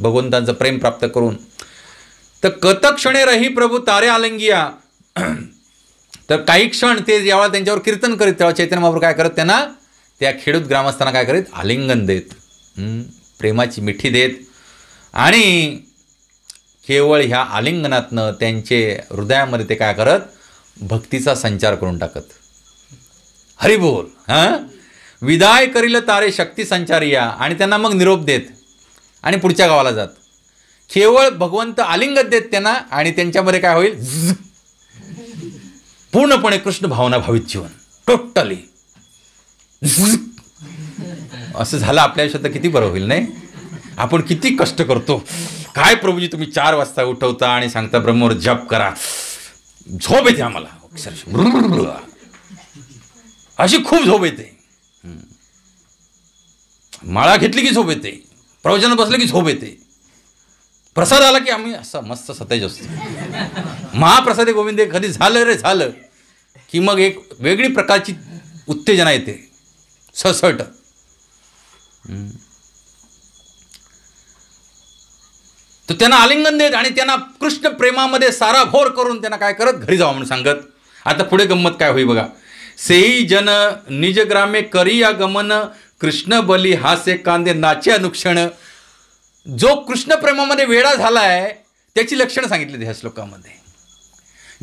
भगवंतांचं प्रेम प्राप्त करून तर कथक क्षणे रही प्रभू तारे आलंगिया तर काही क्षण ते जेव्हा त्यांच्यावर कीर्तन करीत तेव्हा चैतन्य महाप्रभू काय करत त्यांना त्या खेडूत ग्रामस्थांना काय करीत आलिंगन देत प्रेमाची मिठी देत आणि केवळ ह्या आलिंगनातनं त्यांचे हृदयामध्ये ते काय करत भक्तीचा संचार करून टाकत हरिबोल हां विदाय करील तारे शक्ती या आणि त्यांना मग निरोप देत आणि पुढच्या गावाला जात केवळ भगवंत आलिंगत देत त्यांना आणि त्यांच्यामध्ये काय होईल पूर्णपणे कृष्ण भावना भावित जीवन टोटली असं झालं आपल्या आयुष्यात किती बरं होईल नाही आपण किती कष्ट करतो काय प्रभूजी तुम्ही चार वाजता उठवता आणि सांगता ब्रह्मवर जप करा झोप येते आम्हाला अशी खूप झोप येते माळा घेतली की झोप येते प्रवचन बसलं की झोप येते प्रसाद आला की आम्ही असं मस्त सतेज असतो महाप्रसादे गोविंदे कधी झालं रे झालं की मग एक वेगळी प्रकारची उत्तेजना येते ससट तर त्यांना आलिंगन देत आणि त्यांना कृष्ण प्रेमामध्ये भोर करून त्यांना काय करत घरी जावा म्हणून सांगत आता पुढे गंमत काय होई बघा सेई जन ग्रामे करी या गमन कृष्ण बली हासे कांदे नाचे अनुक्षण जो कृष्ण प्रेमामध्ये वेडा झालाय त्याची लक्षणं सांगितलेली ह्या श्लोकामध्ये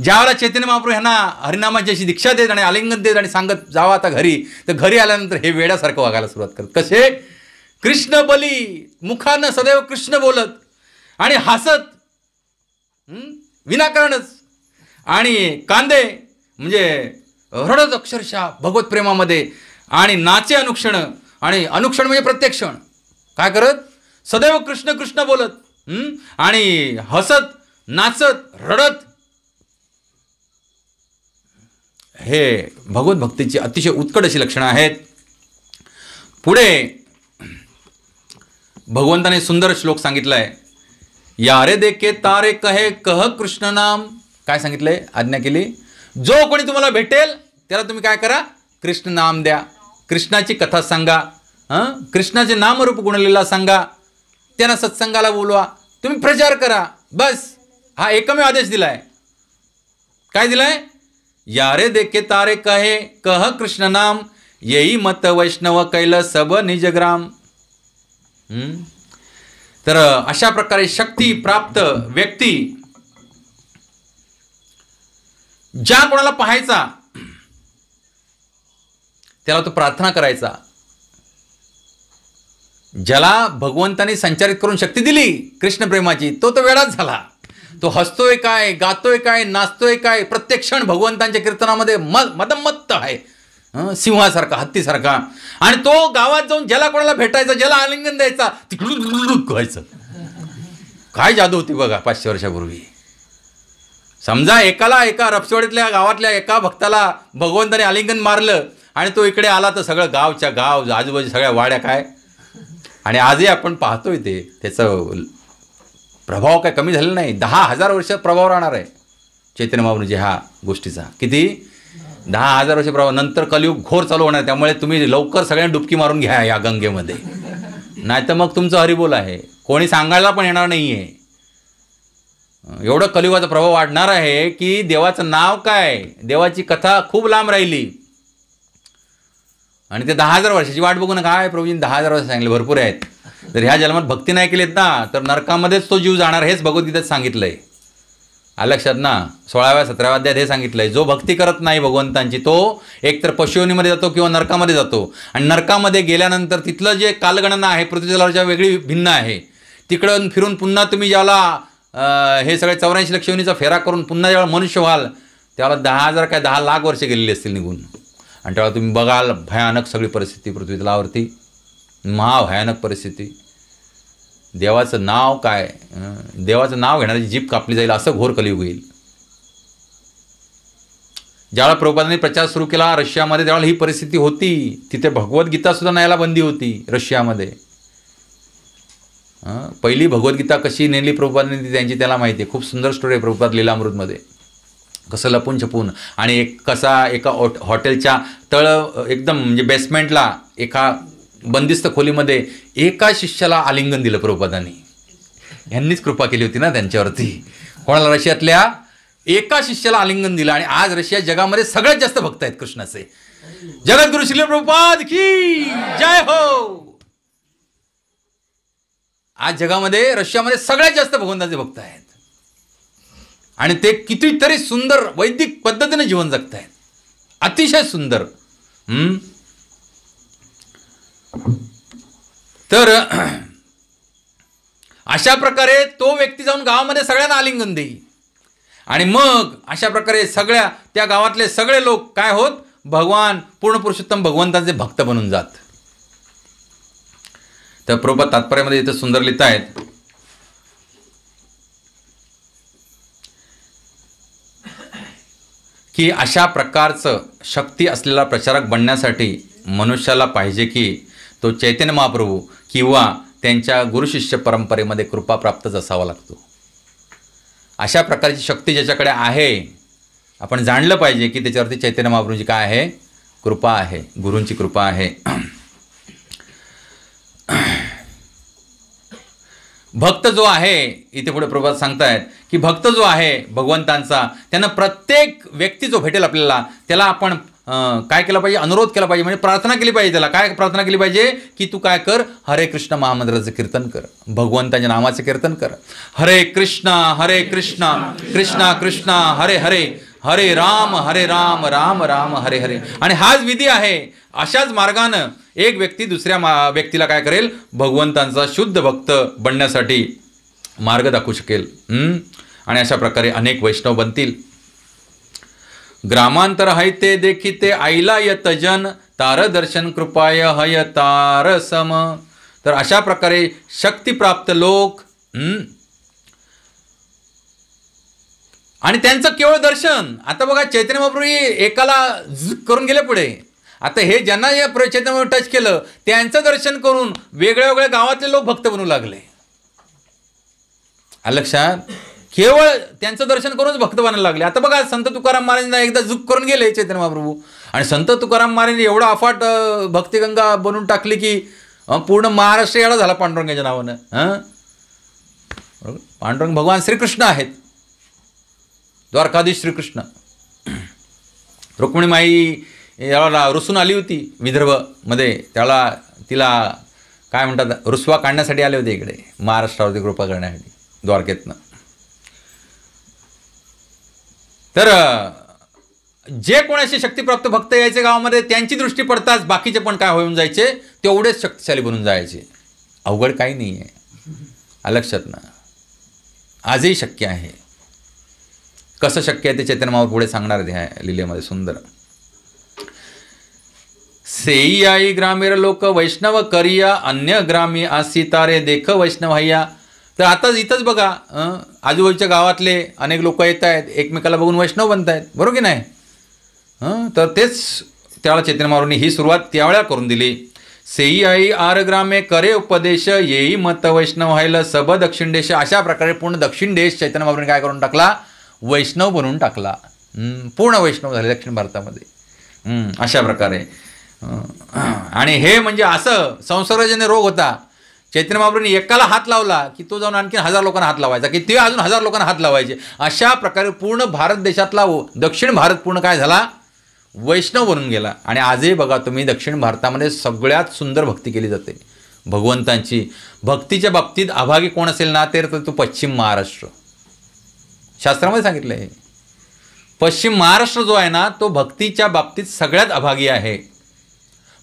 ज्यावेळेला चैतन्य महाप्रभू यांना हरिनामाची अशी दीक्षा देत आणि आलिंगन देत आणि सांगत जावा आता घरी तर घरी आल्यानंतर हे वेड्यासारखं वागायला सुरुवात करत कसे कृष्ण बली मुखानं सदैव कृष्ण बोलत आणि हसत विनाकारणच आणि कांदे म्हणजे रडत अक्षरशः भगवत प्रेमामध्ये आणि नाचे अनुक्षण आणि अनुक्षण म्हणजे प्रत्येक क्षण काय करत सदैव कृष्ण कृष्ण बोलत आणि हसत नाचत रडत हे भगवत भक्तीची अतिशय उत्कट अशी लक्षणं आहेत पुढे भगवंताने सुंदर श्लोक सांगितलाय यारे देखे तारे कहे कह कृष्ण नाम काय सांगितलंय आज्ञा केली जो कोणी तुम्हाला भेटेल त्याला तुम्ही काय करा कृष्ण नाम द्या कृष्णाची कथा सांगा ह कृष्णाचे नामरूप गुणलेला सांगा त्यांना सत्संगाला बोलवा तुम्ही प्रचार करा बस हा एकमेव आदेश दिलाय काय दिलाय यारे देखे तारे कहे कह कृष्ण नाम यही मत वैष्णव कैल सब निजग्राम तर अशा प्रकारे शक्ती प्राप्त व्यक्ती ज्या कोणाला पाहायचा त्याला तो प्रार्थना करायचा ज्याला भगवंतानी संचारित करून शक्ती दिली कृष्ण प्रेमाची तो तो वेळाच झाला तो हसतोय काय गातोय काय नाचतोय काय प्रत्येक क्षण भगवंतांच्या कीर्तनामध्ये म मदमत्त आहे सिंहासारखा हत्तीसारखा आणि तो गावात जाऊन ज्याला कोणाला भेटायचा ज्याला आलिंगन द्यायचा तिकडून व्हायचं काय जादू होती बघा पाचशे वर्षापूर्वी समजा एकाला एका रपसोडीतल्या गावातल्या एका भक्ताला भगवंताने आलिंगन मारलं आणि तो इकडे आला तर सगळं गावच्या गाव आजूबाजू सगळ्या वाड्या काय आणि आजही आपण पाहतोय ते त्याचं प्रभाव काय कमी झालेला नाही दहा हजार वर्ष प्रभाव राहणार आहे चैतन्य महाप्रभूंची ह्या गोष्टीचा किती दहा हजार वर्ष प्रभाव नंतर कलयुग घोर चालू होणार त्यामुळे तुम्ही लवकर सगळ्यांनी डुबकी मारून घ्या या गंगेमध्ये नाहीतर मग तुमचं हरिबोल आहे कोणी सांगायला पण येणार नाही आहे एवढं कलियुगाचा प्रभाव वाढणार आहे की देवाचं नाव काय देवाची कथा खूप लांब राहिली आणि ते दहा हजार वर्षाची वाट बघून काय प्रभूजींनी दहा हजार वर्ष सांगले भरपूर आहेत जर ह्या जन्मात भक्ती नाही केलीत ना तर नरकामध्येच तो जीव जाणार हेच भगवद्गीतेत सांगितलं आहे लक्षात ना सोळाव्या सतराव्या अध्यायात हे सांगितलं आहे जो भक्ती करत नाही भगवंतांची तो एकतर पशुवनीमध्ये जातो किंवा नरकामध्ये जातो आणि नरकामध्ये गेल्यानंतर तिथलं जे कालगणना आहे पृथ्वीजलावरच्या वेगळी भिन्न आहे तिकडं फिरून पुन्हा तुम्ही ज्याला हे सगळे चौऱ्याऐंशी लक्षवणीचा फेरा करून पुन्हा ज्यावेळा मनुष्य व्हाल त्यावेळेला दहा हजार काय दहा लाख वर्षे गेलेली असतील निघून आणि त्यावेळेला तुम्ही बघाल भयानक सगळी परिस्थिती पृथ्वीतलावरती महाभयानक परिस्थिती देवाचं नाव काय देवाचं नाव घेणारी जीप कापली जाईल असं घोर कलियुग येईल ज्यावेळा प्रभुपादांनी प्रचार सुरू केला रशियामध्ये त्यावेळेला ही परिस्थिती होती तिथे भगवद्गीतासुद्धा न्यायला बंदी होती रशियामध्ये पहिली भगवद्गीता कशी नेली प्रभुपादांनी त्यांची त्याला माहिती आहे खूप सुंदर स्टोरी आहे प्रभुपाद लीलामृतमध्ये कसं लपून छपून आणि एक कसा एका हॉटेलच्या तळ एकदम म्हणजे बेसमेंटला एका बंदिस्त खोलीमध्ये एका शिष्याला आलिंगन दिलं प्रभुपादांनी यांनीच कृपा केली होती ना त्यांच्यावरती कोणाला रशियातल्या एका शिष्याला आलिंगन दिलं आणि आज रशिया जगामध्ये सगळ्यात जास्त भक्त आहेत कृष्णाचे जगद्गुरु श्री प्रभुपाद की जय हो आज जगामध्ये रशियामध्ये सगळ्यात जास्त भगवंताचे भक्त आहेत आणि ते कितीतरी सुंदर वैदिक पद्धतीने जीवन जगत आहेत अतिशय सुंदर तर अशा प्रकारे तो व्यक्ती जाऊन गावामध्ये सगळ्यांना आलिंगन देई आणि मग अशा प्रकारे सगळ्या त्या गावातले सगळे लोक काय होत भगवान पूर्ण पुरुषोत्तम भगवंताचे भक्त बनून जात तर प्रोपा तात्पर्यामध्ये इथं सुंदर लिहित आहेत की अशा प्रकारचं शक्ती असलेला प्रचारक बनण्यासाठी मनुष्याला पाहिजे की तो चैतन्य महाप्रभू किंवा त्यांच्या गुरुशिष्य परंपरेमध्ये कृपा कृपाप्राप्तच असावा लागतो अशा प्रकारची शक्ती ज्याच्याकडे आहे आपण जाणलं पाहिजे की त्याच्यावरती चैतन्य महाप्रभूंची काय आहे कृपा आहे गुरूंची कृपा आहे भक्त जो आहे इथे पुढे प्रभात सांगतायत की भक्त जो आहे भगवंतांचा त्यांना प्रत्येक व्यक्ती जो भेटेल आपल्याला त्याला आपण काय केलं पाहिजे अनुरोध केला पाहिजे म्हणजे प्रार्थना केली पाहिजे त्याला काय प्रार्थना केली पाहिजे की तू काय कर हरे कृष्ण महामंत्राचं कीर्तन कर भगवंताच्या नावाचं कीर्तन कर हरे कृष्णा हरे कृष्णा कृष्णा कृष्णा हरे हरे हरे राम हरे राम राम राम हरे हरे आणि हाच विधी आहे अशाच मार्गानं एक व्यक्ती दुसऱ्या व्यक्तीला काय करेल भगवंतांचा शुद्ध भक्त बनण्यासाठी मार्ग दाखवू शकेल आणि अशा प्रकारे अनेक वैष्णव बनतील ग्रामांतर है ते देखिते आईला तार दर्शन कृपाय हय तारसम तर अशा प्रकारे शक्तीप्राप्त लोक आणि त्यांचं केवळ दर्शन आता बघा चैतन्य महाप्रभू एकाला करून गेले पुढे आता हे ज्यांना या चैतन्य टच केलं त्यांचं दर्शन करून वेगळ्या वेगळ्या गावातले लोक भक्त बनू लागले लक्षात केवळ त्यांचं दर्शन करूनच भक्त बनायला लागले आता बघा संत तुकाराम महाराजांना एकदा झुक करून गेले चैतन्य महाप्रभू आणि संत तुकाराम महाराजांनी एवढं अफाट भक्तिगंगा बनवून टाकली की पूर्ण महाराष्ट्र याला झाला पांडुरंगाच्या नावानं हां पांडुरंग भगवान श्रीकृष्ण आहेत द्वारकाधीश श्रीकृष्ण रुक्मिणीमाई याला रुसून आली होती विदर्भमध्ये त्याला तिला काय म्हणतात रुसवा काढण्यासाठी आले होते इकडे महाराष्ट्रावरती कृपा करण्यासाठी द्वारकेतनं तर जे कोणाशी शक्तीप्राप्त भक्त यायचे गावामध्ये त्यांची दृष्टी पडताच बाकीचे पण काय होऊन जायचे तेवढेच शक्तिशाली बनून जायचे अवघड काही नाही आहे लक्षात ना आजही शक्य आहे कसं शक्य आहे ते चैतन्यमावर पुढे सांगणार ध्या लिलेमध्ये सुंदर सेई आई ग्रामीर लोक वैष्णव करिया अन्य ग्रामी आसी तारे देख वैष्णवैया तर आताच इथंच बघा आजूबाजूच्या गावातले अनेक लोक येत आहेत एकमेकाला बघून वैष्णव बनत आहेत बरोबर की नाही तर तेच त्यावेळा चैतन्य महाराजांनी ही सुरुवात त्यावेळा करून दिली सेई आई आर ग्रामे करे उपदेश येई मत वैष्णव व्हायला सब दक्षिण देश अशा प्रकारे पूर्ण दक्षिण देश चैतन्य महाराजांनी काय करून टाकला वैष्णव बनवून टाकला पूर्ण वैष्णव झाले दक्षिण भारतामध्ये अशा प्रकारे आणि हे म्हणजे असं संसर्गजन्य रोग होता चैतन्य महाप्रभूंनी एकाला हात लावला की तो जाऊन आणखी हजार लोकांना हात लावायचा की ते अजून हजार लोकांना हात लावायचे अशा प्रकारे पूर्ण भारत देशातला दक्षिण भारत पूर्ण काय झाला वैष्णव बनून गेला आणि आजही बघा तुम्ही दक्षिण भारतामध्ये सगळ्यात सुंदर भक्ती केली जाते भगवंतांची भक्तीच्या बाबतीत अभागी कोण असेल ना तर तू पश्चिम महाराष्ट्र शास्त्रामध्ये सांगितलं आहे पश्चिम महाराष्ट्र जो आहे ना तो भक्तीच्या बाबतीत सगळ्यात अभागी आहे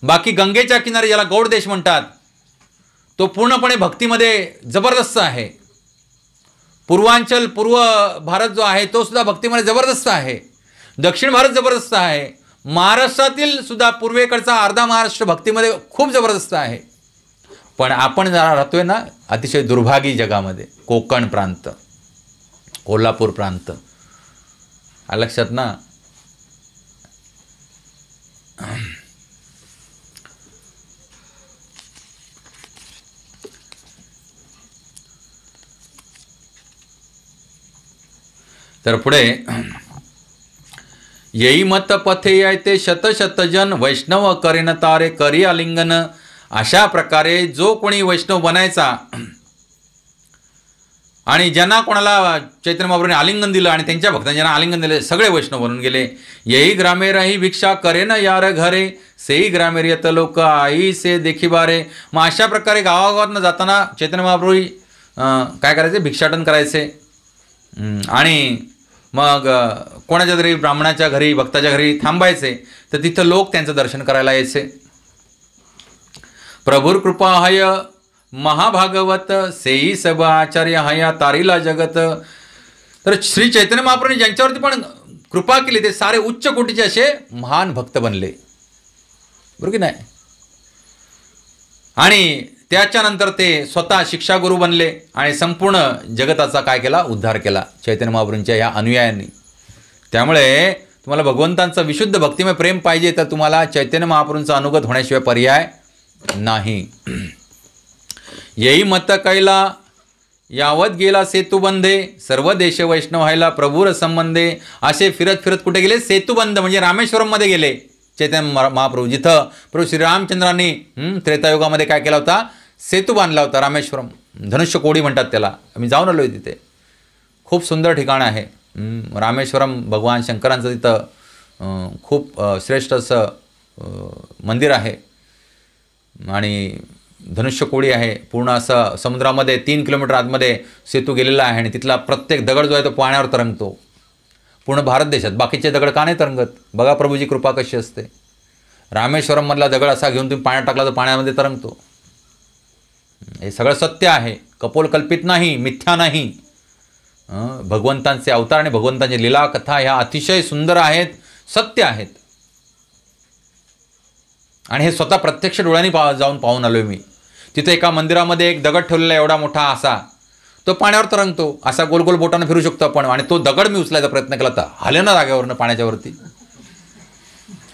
बाकी गंगेच्या किनारी ज्याला गौड देश म्हणतात तो पूर्णपणे भक्तीमध्ये जबरदस्त आहे पूर्वांचल पूर्व भारत जो आहे तो सुद्धा भक्तीमध्ये जबरदस्त आहे दक्षिण भारत जबरदस्त आहे महाराष्ट्रातील सुद्धा पूर्वेकडचा अर्धा महाराष्ट्र भक्तीमध्ये खूप जबरदस्त आहे पण आपण जरा राहतोय ना अतिशय दुर्भागी जगामध्ये कोकण प्रांत कोल्हापूर प्रांत लक्षात ना तर पुढे येई मत पथे ते शतशतजन वैष्णव करेन तारे करी आलिंगन अशा प्रकारे जो कोणी वैष्णव बनायचा आणि ज्यांना कोणाला चैतन्य महाप्रभूने आलिंगन दिलं आणि त्यांच्या भक्तांना ज्यांना आलिंगन दिले सगळे वैष्णव बनून गेले येई ग्रामे राही भिक्षा करेन ना यार घरे सेई ग्रामेर येत लोक आई से देखी बारे मग अशा प्रकारे गावागावातनं जाताना चैतन्य महाप्रभू काय करायचे भिक्षाटन करायचे आणि मग कोणाच्या तरी ब्राह्मणाच्या घरी भक्ताच्या घरी थांबायचे तर तिथं लोक त्यांचं दर्शन करायला यायचे कृपा हय महाभागवत सेई सब आचार्य हया तारीला जगत तर श्री चैतन्य महाप्रभूंनी ज्यांच्यावरती पण कृपा केली ते सारे उच्च कोटीचे असे महान भक्त बनले बरोबर की नाही आणि त्याच्यानंतर ते स्वतः शिक्षागुरू बनले आणि संपूर्ण जगताचा काय केला उद्धार केला चैतन्य महापुरुंच्या या अनुयायांनी त्यामुळे तुम्हाला भगवंतांचं विशुद्ध भक्तिमय प्रेम पाहिजे तर तुम्हाला चैतन्य महापुरुंचा अनुगत होण्याशिवाय पर्याय नाही येई मत कैला यावत गेला सेतुबंधे सर्व देश वैष्णव व्हायला प्रभूर संबंधे असे फिरत फिरत कुठे गेले सेतुबंध म्हणजे रामेश्वरममध्ये गेले चैतन्य महाप्रभू जिथं प्रभू श्रीरामचंद्रांनी त्रेतायुगामध्ये काय केला होता सेतू बांधला होता रामेश्वरम धनुष्यकोडी म्हणतात त्याला आम्ही जाऊन आलो आहे तिथे खूप सुंदर ठिकाण आहे रामेश्वरम भगवान शंकरांचं तिथं खूप श्रेष्ठ असं मंदिर आहे आणि धनुष्यकोडी आहे पूर्ण असं समुद्रामध्ये तीन किलोमीटर आतमध्ये सेतू गेलेला आहे आणि तिथला प्रत्येक दगड जो आहे तो पाण्यावर तरंगतो पूर्ण भारत देशात बाकीचे दगड का नाही तरंगत बघा प्रभूची कृपा कशी असते रामेश्वरममधला दगड असा घेऊन तुम्ही पाण्यात टाकला तर पाण्यामध्ये तरंगतो हे सगळं सत्य आहे कल्पित नाही मिथ्या नाही भगवंतांचे अवतार आणि भगवंतांची लीला कथा ह्या अतिशय सुंदर आहेत सत्य आहेत आणि हे स्वतः प्रत्यक्ष डोळ्यांनी पा जाऊन पाहून आलो मी तिथे एका मंदिरामध्ये एक दगड ठेवलेला एवढा मोठा असा तो पाण्यावर तरंगतो असा गोल गोल बोटानं फिरू शकतो आपण आणि तो दगड मी उचलायचा प्रयत्न केला तर हाले ना जागेवरनं पाण्याच्यावरती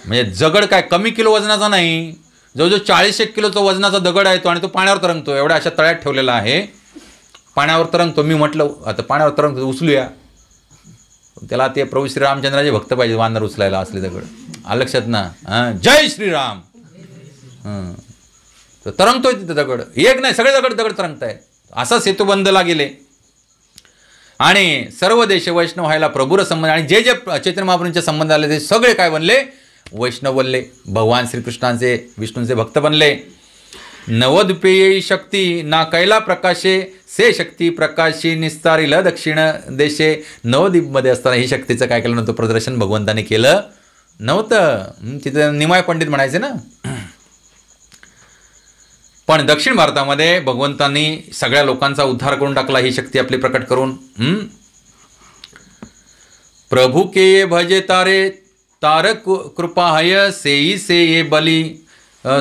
म्हणजे जगड काय कमी किलो वजनाचा नाही जवळजवळ चाळीस एक किलोचा वजनाचा दगड आहे तो आणि तो पाण्यावर तरंगतो एवढ्या अशा तळ्यात ठेवलेला आहे पाण्यावर तरंगतो मी म्हटलं आता पाण्यावर तरंगतो उचलूया त्याला ते प्रभू श्रीरामचंद्राचे भक्त पाहिजे वानर उचलायला असले दगड आ लक्षात ना जय श्रीराम तर तरंगतोय तिथं दगड एक नाही सगळे दगड दगड तरंगत आहेत असा बंदला गेले आणि सर्व देश वैष्णव व्हायला प्रभूर संबंध आणि जे जे चैतन्य महाप्रभूंच्या संबंध आले ते सगळे काय बनले वैष्णव बनले भगवान श्रीकृष्णांचे विष्णूंचे भक्त बनले नवद्पेयी शक्ती ना कैला प्रकाशे से शक्ती प्रकाशी ल दक्षिण देशे नवद्वीपमध्ये असताना ही शक्तीचं काय केलं नव्हतं प्रदर्शन भगवंताने केलं नव्हतं तिथं निमाय पंडित म्हणायचे ना पण दक्षिण भारतामध्ये भगवंतांनी सगळ्या लोकांचा उद्धार करून टाकला ही शक्ती आपली प्रकट करून प्रभू के भजे तारे तारक कृपाहय सेई से ये बली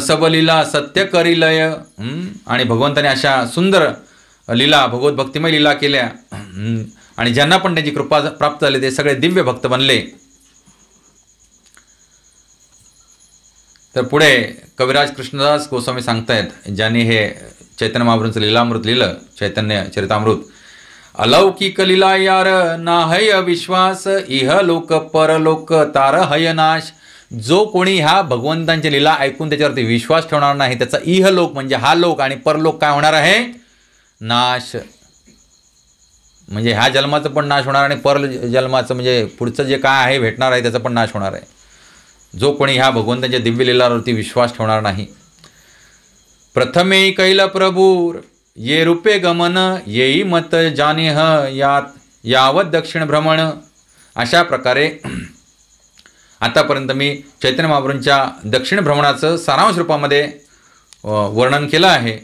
सबलीला सत्य करी लय आणि भगवंताने अशा सुंदर लीला भगवत भक्तिमय लीला केल्या आणि ज्यांना पण त्यांची कृपा प्राप्त झाली ते सगळे दिव्य भक्त बनले तर पुढे कविराज कृष्णदास गोस्वामी सांगतायत ज्यांनी हे चैतन्य महाप्रभूंचं लीलामृत लिहिलं चैतन्य चरितामृत अलौकिक लीला यार नाहय विश्वास इह लोक परलोक हय नाश जो कोणी ह्या भगवंतांच्या लीला ऐकून त्याच्यावरती विश्वास ठेवणार नाही त्याचा इह लोक म्हणजे हा लोक आणि परलोक काय होणार आहे नाश म्हणजे ह्या जन्माचं पण नाश होणार आणि पर जन्माचं म्हणजे पुढचं जे काय आहे भेटणार आहे त्याचा पण नाश होणार आहे जो कोणी ह्या भगवंतांच्या दिव्य लिलावरती विश्वास ठेवणार नाही प्रथमे कैला प्रभू ये रूपे गमन येई मत जानेह यात यावत दक्षिण भ्रमण अशा प्रकारे आतापर्यंत मी चैतन्य महाप्रभूंच्या दक्षिण भ्रमणाचं सारांश रूपामध्ये वर्णन केलं आहे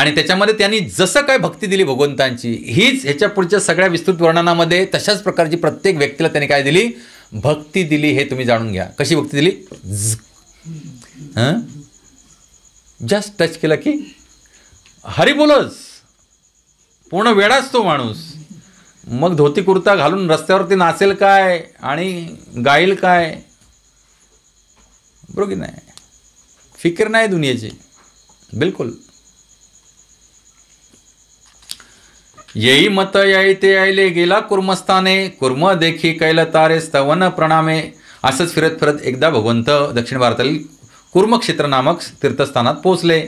आणि त्याच्यामध्ये त्यांनी जसं काय भक्ती दिली भगवंतांची हीच ह्याच्या पुढच्या सगळ्या विस्तृत वर्णनामध्ये तशाच प्रकारची प्रत्येक व्यक्तीला त्यांनी काय दिली भक्ती दिली हे तुम्ही जाणून घ्या कशी भक्ती दिली हं जस्ट टच केला की हरी बोलस पूर्ण वेळाच तो माणूस मग धोती कुर्ता घालून रस्त्यावरती नाचेल काय आणि गाईल काय बरोबर की नाही फिकर नाही दुनियेची बिलकुल येई मत याई ते आईले गेला कुर्मस्थाने कुर्म देखी कैल तारे स्तवन प्रणामे असंच फिरत फिरत एकदा भगवंत दक्षिण भारतातील कुर्मक्षेत्र नामक तीर्थस्थानात पोहोचले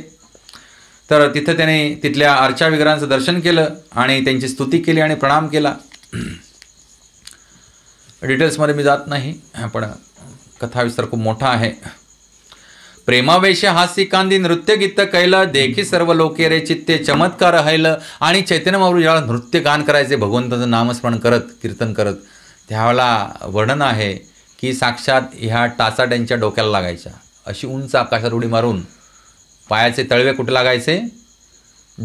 तर तिथं त्याने तिथल्या अर्चा विग्रहांचं दर्शन केलं आणि त्यांची स्तुती केली आणि प्रणाम केला डिटेल्समध्ये मी जात नाही पण कथा विस्तार खूप मोठा आहे प्रेमावेश हासी कांदी गीत कैलं देखी सर्व लोके रे चित्ते चमत्कार राहिलं आणि चैतन्य महाप्रभू नृत्य गान करायचे भगवंताचं नामस्मरण करत कीर्तन करत त्यावेळेला वर्णन आहे की साक्षात ह्या टाचाट्यांच्या डोक्याला लागायच्या अशी उंच आकाशात उडी मारून पायाचे तळवे कुठे लागायचे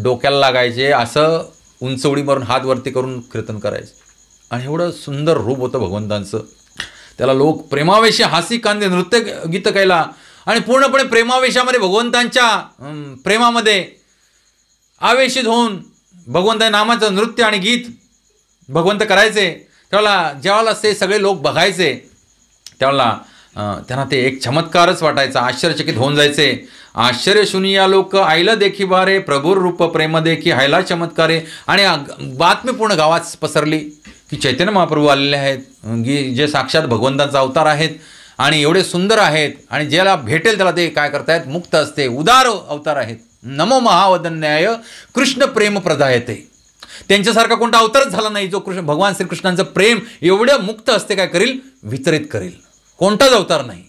डोक्याला लागायचे असं उंच उडी मारून हात वरती करून कीर्तन करायचं आणि एवढं सुंदर रूप होतं भगवंतांचं त्याला लोक प्रेमावेशी हासी कांदे नृत्य गीतं गायला आणि पूर्णपणे प्रेमावेशामध्ये भगवंतांच्या प्रेमामध्ये आवेशित होऊन भगवंता नामाचं नृत्य आणि गीत भगवंत करायचे त्यावेळेला ज्यावेळेला ते सगळे लोक बघायचे त्यावेळेला त्यांना ते एक चमत्कारच वाटायचा आश्चर्यचकित होऊन जायचे आश्चर्य या लोक आईला देखी बारे प्रभूर रूप प्रेम देखी हायला चमत्कारे आणि बातमी पूर्ण गावात पसरली की चैतन्य महाप्रभू आलेले आहेत की जे साक्षात भगवंतांचा अवतार आहेत आणि एवढे सुंदर आहेत आणि ज्याला भेटेल त्याला ते काय करतायत मुक्त असते उदार अवतार आहेत नमो महावदन्याय कृष्ण प्रेम प्रदायते त्यांच्यासारखा कोणता अवतारच झाला नाही जो कृष्ण भगवान श्रीकृष्णांचं प्रेम एवढं मुक्त असते काय करील वितरित करेल कोणताच अवतार नाही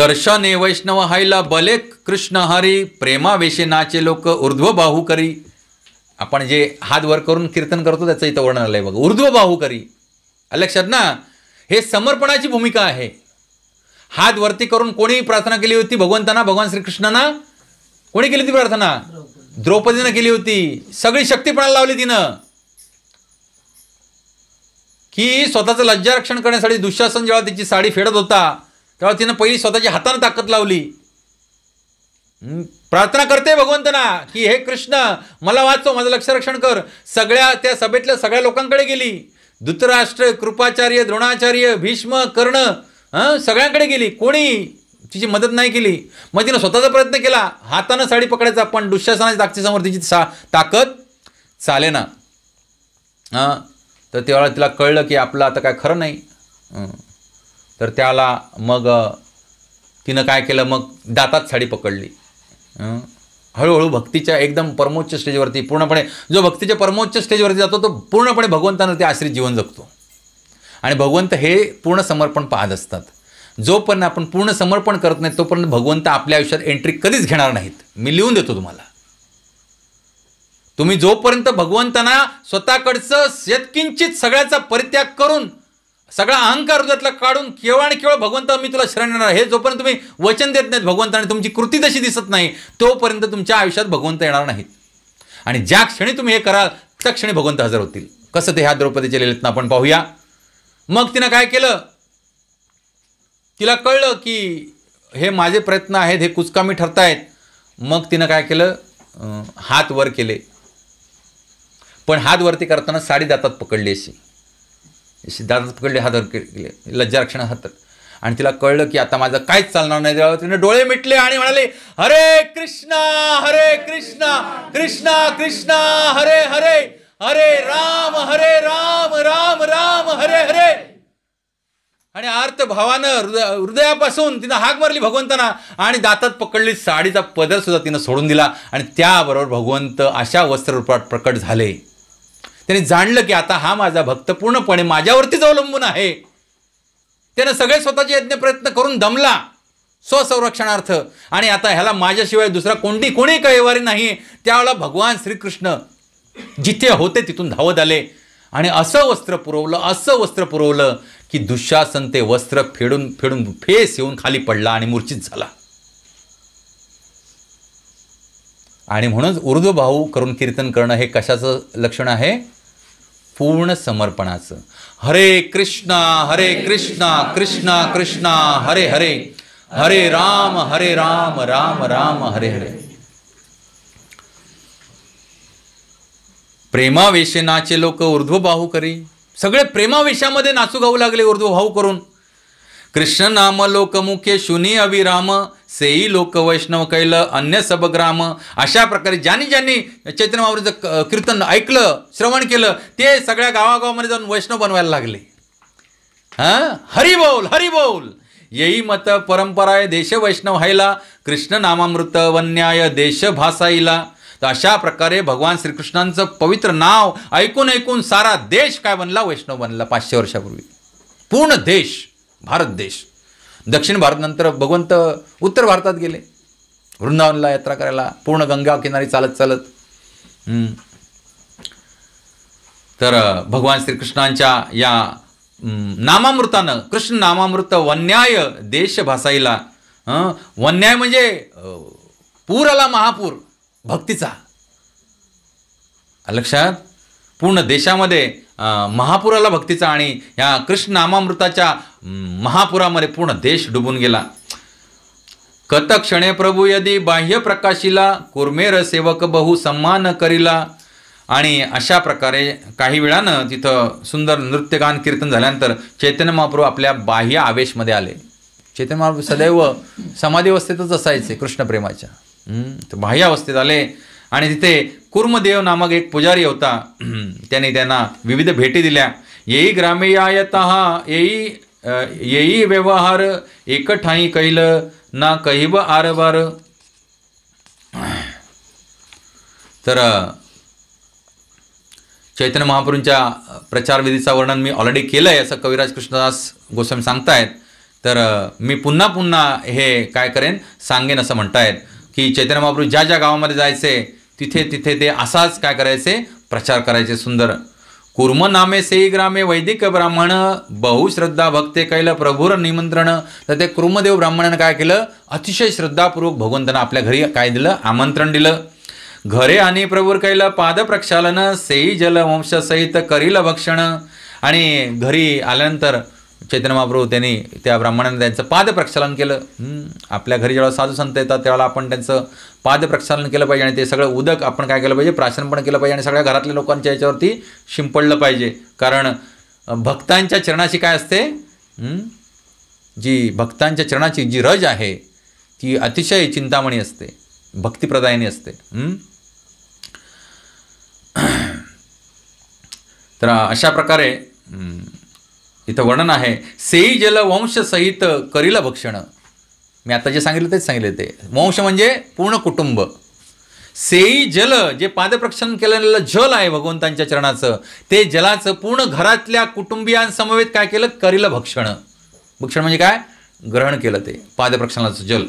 दर्शने वैष्णव हायला बले कृष्ण हरी नाचे लोक ऊर्ध्व करी आपण जे हात वर करून कीर्तन करतो त्याचं इथं वर्णन आलंय आहे बघा ऊर्ध्व करी लक्षात ना हे समर्पणाची भूमिका आहे हात वरती करून कोणी प्रार्थना केली होती भगवंतांना भगवान श्रीकृष्णांना कोणी केली होती प्रार्थना द्रौपदीनं केली होती सगळी शक्तीपणाला लावली तिनं ही स्वतःचं लज्जारक्षण करण्यासाठी दुःशासन जेव्हा तिची साडी फेडत होता तेव्हा तिनं पहिली स्वतःच्या हातानं ताकद लावली प्रार्थना करते भगवंतना की हे कृष्ण मला वाचव माझं लक्षरक्षण कर सगळ्या त्या सभेतल्या सगळ्या लोकांकडे गेली धृतराष्ट्र कृपाचार्य द्रोणाचार्य भीष्म कर्ण हां सगळ्यांकडे गेली कोणी तिची मदत नाही केली मग तिनं स्वतःचा प्रयत्न केला हातानं साडी पकडायचा पण दुःशासनाच्या ताकदीसमोर तिची सा ताकद चाले ना हां तर तेव्हा तिला कळलं की आपलं आता काय खरं नाही तर त्याला मग तिनं काय केलं मग दातात साडी पकडली हळूहळू भक्तीच्या एकदम परमोच्च स्टेजवरती पूर्णपणे जो भक्तीच्या परमोच्च स्टेजवरती जातो तो पूर्णपणे भगवंतानं ते आश्रित जीवन जगतो आणि भगवंत हे पूर्ण समर्पण पाहत असतात जोपर्यंत आपण पूर्ण समर्पण करत नाही तोपर्यंत भगवंत आपल्या आयुष्यात एंट्री कधीच घेणार नाहीत मी लिहून देतो तुम्हाला तुम्ही जोपर्यंत भगवंतांना स्वतःकडचं शेतकिंचित सगळ्याचा परित्याग करून सगळा अहंकार हृदयातला काढून केवळ आणि केवळ भगवंत मी तुला शरण येणार हे जोपर्यंत तुम्ही वचन देत नाहीत भगवंताने तुमची कृती तशी दिसत नाही तोपर्यंत तुमच्या आयुष्यात भगवंत येणार नाहीत आणि ज्या क्षणी तुम्ही हे कराल त्या क्षणी भगवंत हजर होतील कसं ते ह्या द्रौपदीच्या ना आपण पाहूया मग तिनं काय केलं तिला कळलं की हे माझे प्रयत्न आहेत हे कुचकामी ठरतायत मग तिनं काय केलं हात वर केले पण हात वरती करताना साडी दातात पकडली अशी अशी दातात पकडली हात वरती लज्जारक्षण हात आणि तिला कळलं की आता माझं काहीच चालणार नाही तिने डोळे मिटले आणि म्हणाले हरे कृष्णा हरे कृष्णा कृष्णा कृष्णा हरे हरे हरे राम हरे राम राम राम हरे हरे आणि आर्त भावानं हृदय हृदयापासून तिनं हाक मारली भगवंतांना आणि दातात पकडली साडीचा पदर सुद्धा तिनं सोडून दिला आणि त्याबरोबर भगवंत अशा वस्त्ररूपात प्रकट झाले त्याने जाणलं की आता हा माझा भक्त पूर्णपणे माझ्यावरतीच अवलंबून आहे त्यानं सगळे स्वतःचे यज्ञ प्रयत्न करून दमला स्वसंरक्षणार्थ आणि आता ह्याला माझ्याशिवाय दुसरा कोणती कोणी कैवारी नाही त्यावेळेला भगवान श्रीकृष्ण जिथे होते तिथून धावत आले आणि असं वस्त्र पुरवलं असं वस्त्र पुरवलं की दुःशासन ते वस्त्र फेडून फेडून फेस येऊन खाली पडला आणि मूर्छित झाला आणि म्हणून उर्दू भाऊ करून कीर्तन करणं हे कशाचं लक्षण आहे पूर्ण समर्पणाचं हरे कृष्णा हरे कृष्णा कृष्णा कृष्णा हरे हरे हरे राम हरे राम राम राम हरे हरे प्रेमावेशनाचे लोक ऊर्ध्वबाहू करी सगळे प्रेमावेशामध्ये नाचू गाऊ लागले ऊर्ध्वभाऊ करून कृष्ण नाम लोकमुखे शुनी अविराम सेई लोक वैष्णव कैल अन्य सबग्राम अशा प्रकारे ज्यांनी ज्यांनी चैतन्य महाप्रभूचं कीर्तन ऐकलं श्रवण केलं ते सगळ्या गावागावामध्ये जाऊन वैष्णव बनवायला लागले हां हरिबोल हरिबोल येई मत परंपराय देश वैष्णव व्हायला कृष्ण नामामृत वन्याय देश भासाईला तर अशा प्रकारे भगवान श्रीकृष्णांचं पवित्र नाव ऐकून ऐकून सारा देश काय बनला वैष्णव बनला पाचशे वर्षापूर्वी पूर्ण देश भारत देश दक्षिण नंतर भगवंत उत्तर भारतात गेले वृंदावनला यात्रा करायला पूर्ण गंगा किनारी चालत चालत तर भगवान श्रीकृष्णांच्या या नामामृतानं कृष्ण नामामृत वन्याय देशभासाईला वन्याय म्हणजे पूर आला महापूर भक्तीचा लक्षात पूर्ण देशामध्ये महापुराला भक्तीचा आणि ह्या नामामृताच्या महापुरामध्ये पूर्ण देश डुबून गेला कत क्षणे प्रभू यदी बाह्य प्रकाशिला कुर्मेर सेवक बहु सम्मान करिला आणि अशा प्रकारे काही वेळानं तिथं सुंदर नृत्यगान कीर्तन झाल्यानंतर चैतन्य महाप्रभू आपल्या बाह्य आवेशमध्ये आले चैतन्य महाप्रभू सदैव समाधी अवस्थेतच असायचे कृष्णप्रेमाच्या बाह्य अवस्थेत आले आणि तिथे कुर्मदेव नामक एक पुजारी होता त्याने त्यांना विविध भेटी दिल्या येई ग्रामीयायत येई येई व्यवहार एक ठाई कैल ना कहिब आरवार तर चैतन्य महापुरूंच्या प्रचारविधीचा वर्णन मी ऑलरेडी केलं आहे असं कविराज कृष्णदास गोस्वामी सांगतायत तर मी पुन्हा पुन्हा हे काय करेन सांगेन असं म्हणतायत की चैतन्य महापुरू ज्या ज्या गावामध्ये जायचे तिथे तिथे ते असाच काय करायचे प्रचार करायचे सुंदर कुर्म नामे सेई ग्रामे वैदिक ब्राह्मण बहुश्रद्धा भक्ते कैल प्रभूर निमंत्रण तर ते कुर्मदेव ब्राह्मणानं काय केलं अतिशय श्रद्धापूर्वक भगवंतानं आपल्या घरी काय दिलं आमंत्रण दिलं घरे आणि प्रभूर कैल पाद प्रक्षालन सेई जल वंशसहित सहित करील भक्षण आणि घरी आल्यानंतर चैतन्य महाप्रभू त्यांनी त्या ब्राह्मणाने त्यांचं पादप्रक्षालन केलं आपल्या घरी जेव्हा साधू संत येतात त्यावेळेला आपण त्यांचं पादप्रक्षालन केलं पाहिजे आणि ते सगळं उदक आपण काय केलं पाहिजे प्राशन पण केलं पाहिजे आणि सगळ्या घरातल्या लोकांच्या याच्यावरती शिंपडलं पाहिजे कारण भक्तांच्या चरणाची काय असते जी भक्तांच्या चरणाची जी रज आहे ती अतिशय चिंतामणी असते भक्तिप्रदायिनी असते तर अशा प्रकारे इथं वर्णन आहे सेई जल वंश सहित करील भक्षण मी आता जे सांगितलं तेच सांगितले ते वंश म्हणजे पूर्ण कुटुंब सेई जल जे पादप्रक्षण केलेलं जल आहे भगवंतांच्या चरणाचं ते जलाचं पूर्ण घरातल्या कुटुंबियांसमवेत काय केलं करील भक्षण भक्षण म्हणजे काय ग्रहण केलं ते पादप्रक्षणाचं जल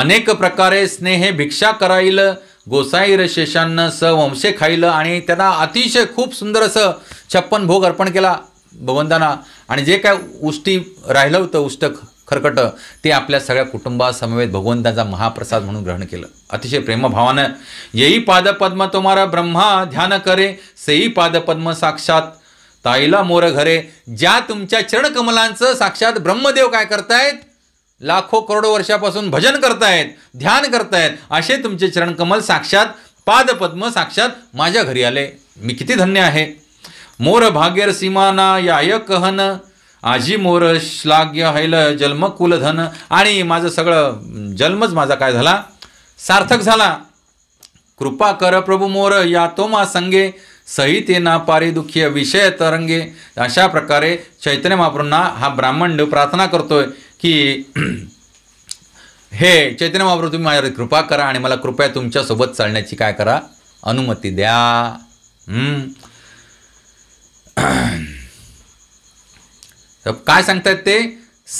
अनेक प्रकारे स्नेहे भिक्षा करायला गोसाईर शेषांना स वंशे खाईल आणि त्यांना अतिशय खूप सुंदर असं छप्पन भोग अर्पण केला भगवंतांना आणि जे काय उष्टी राहिलं होतं उष्ट खरकटं ते आपल्या सगळ्या कुटुंबासमवेत भगवंतांचा महाप्रसाद म्हणून ग्रहण केलं अतिशय प्रेमभावानं येई पादपद्म तुम्हाला ब्रह्मा ध्यान करे सेई पादपद्म साक्षात ताईला मोर घरे ज्या तुमच्या चरणकमलांचं साक्षात ब्रह्मदेव काय करतायत लाखो करोडो वर्षापासून भजन करतायत ध्यान करतायत असे तुमचे चरणकमल साक्षात पादपद्म साक्षात माझ्या घरी आले मी किती धन्य आहे मोर भाग्यर सीमाना याय कहन आजी मोर श्लाघ्य हैल जन्म कुलधन आणि माझं सगळं जन्मच माझा काय झाला सार्थक झाला कृपा कर प्रभू मोर या तो मा संगे सही ते ना पारे विषय तरंगे अशा प्रकारे चैतन्य महाप्रभूंना हा ब्राह्मण प्रार्थना करतोय की हे चैतन्य महाप्रभू तुम्ही माझ्यावर कृपा करा आणि मला कृपया तुमच्यासोबत चालण्याची काय करा अनुमती द्या तर काय सांगतायत ते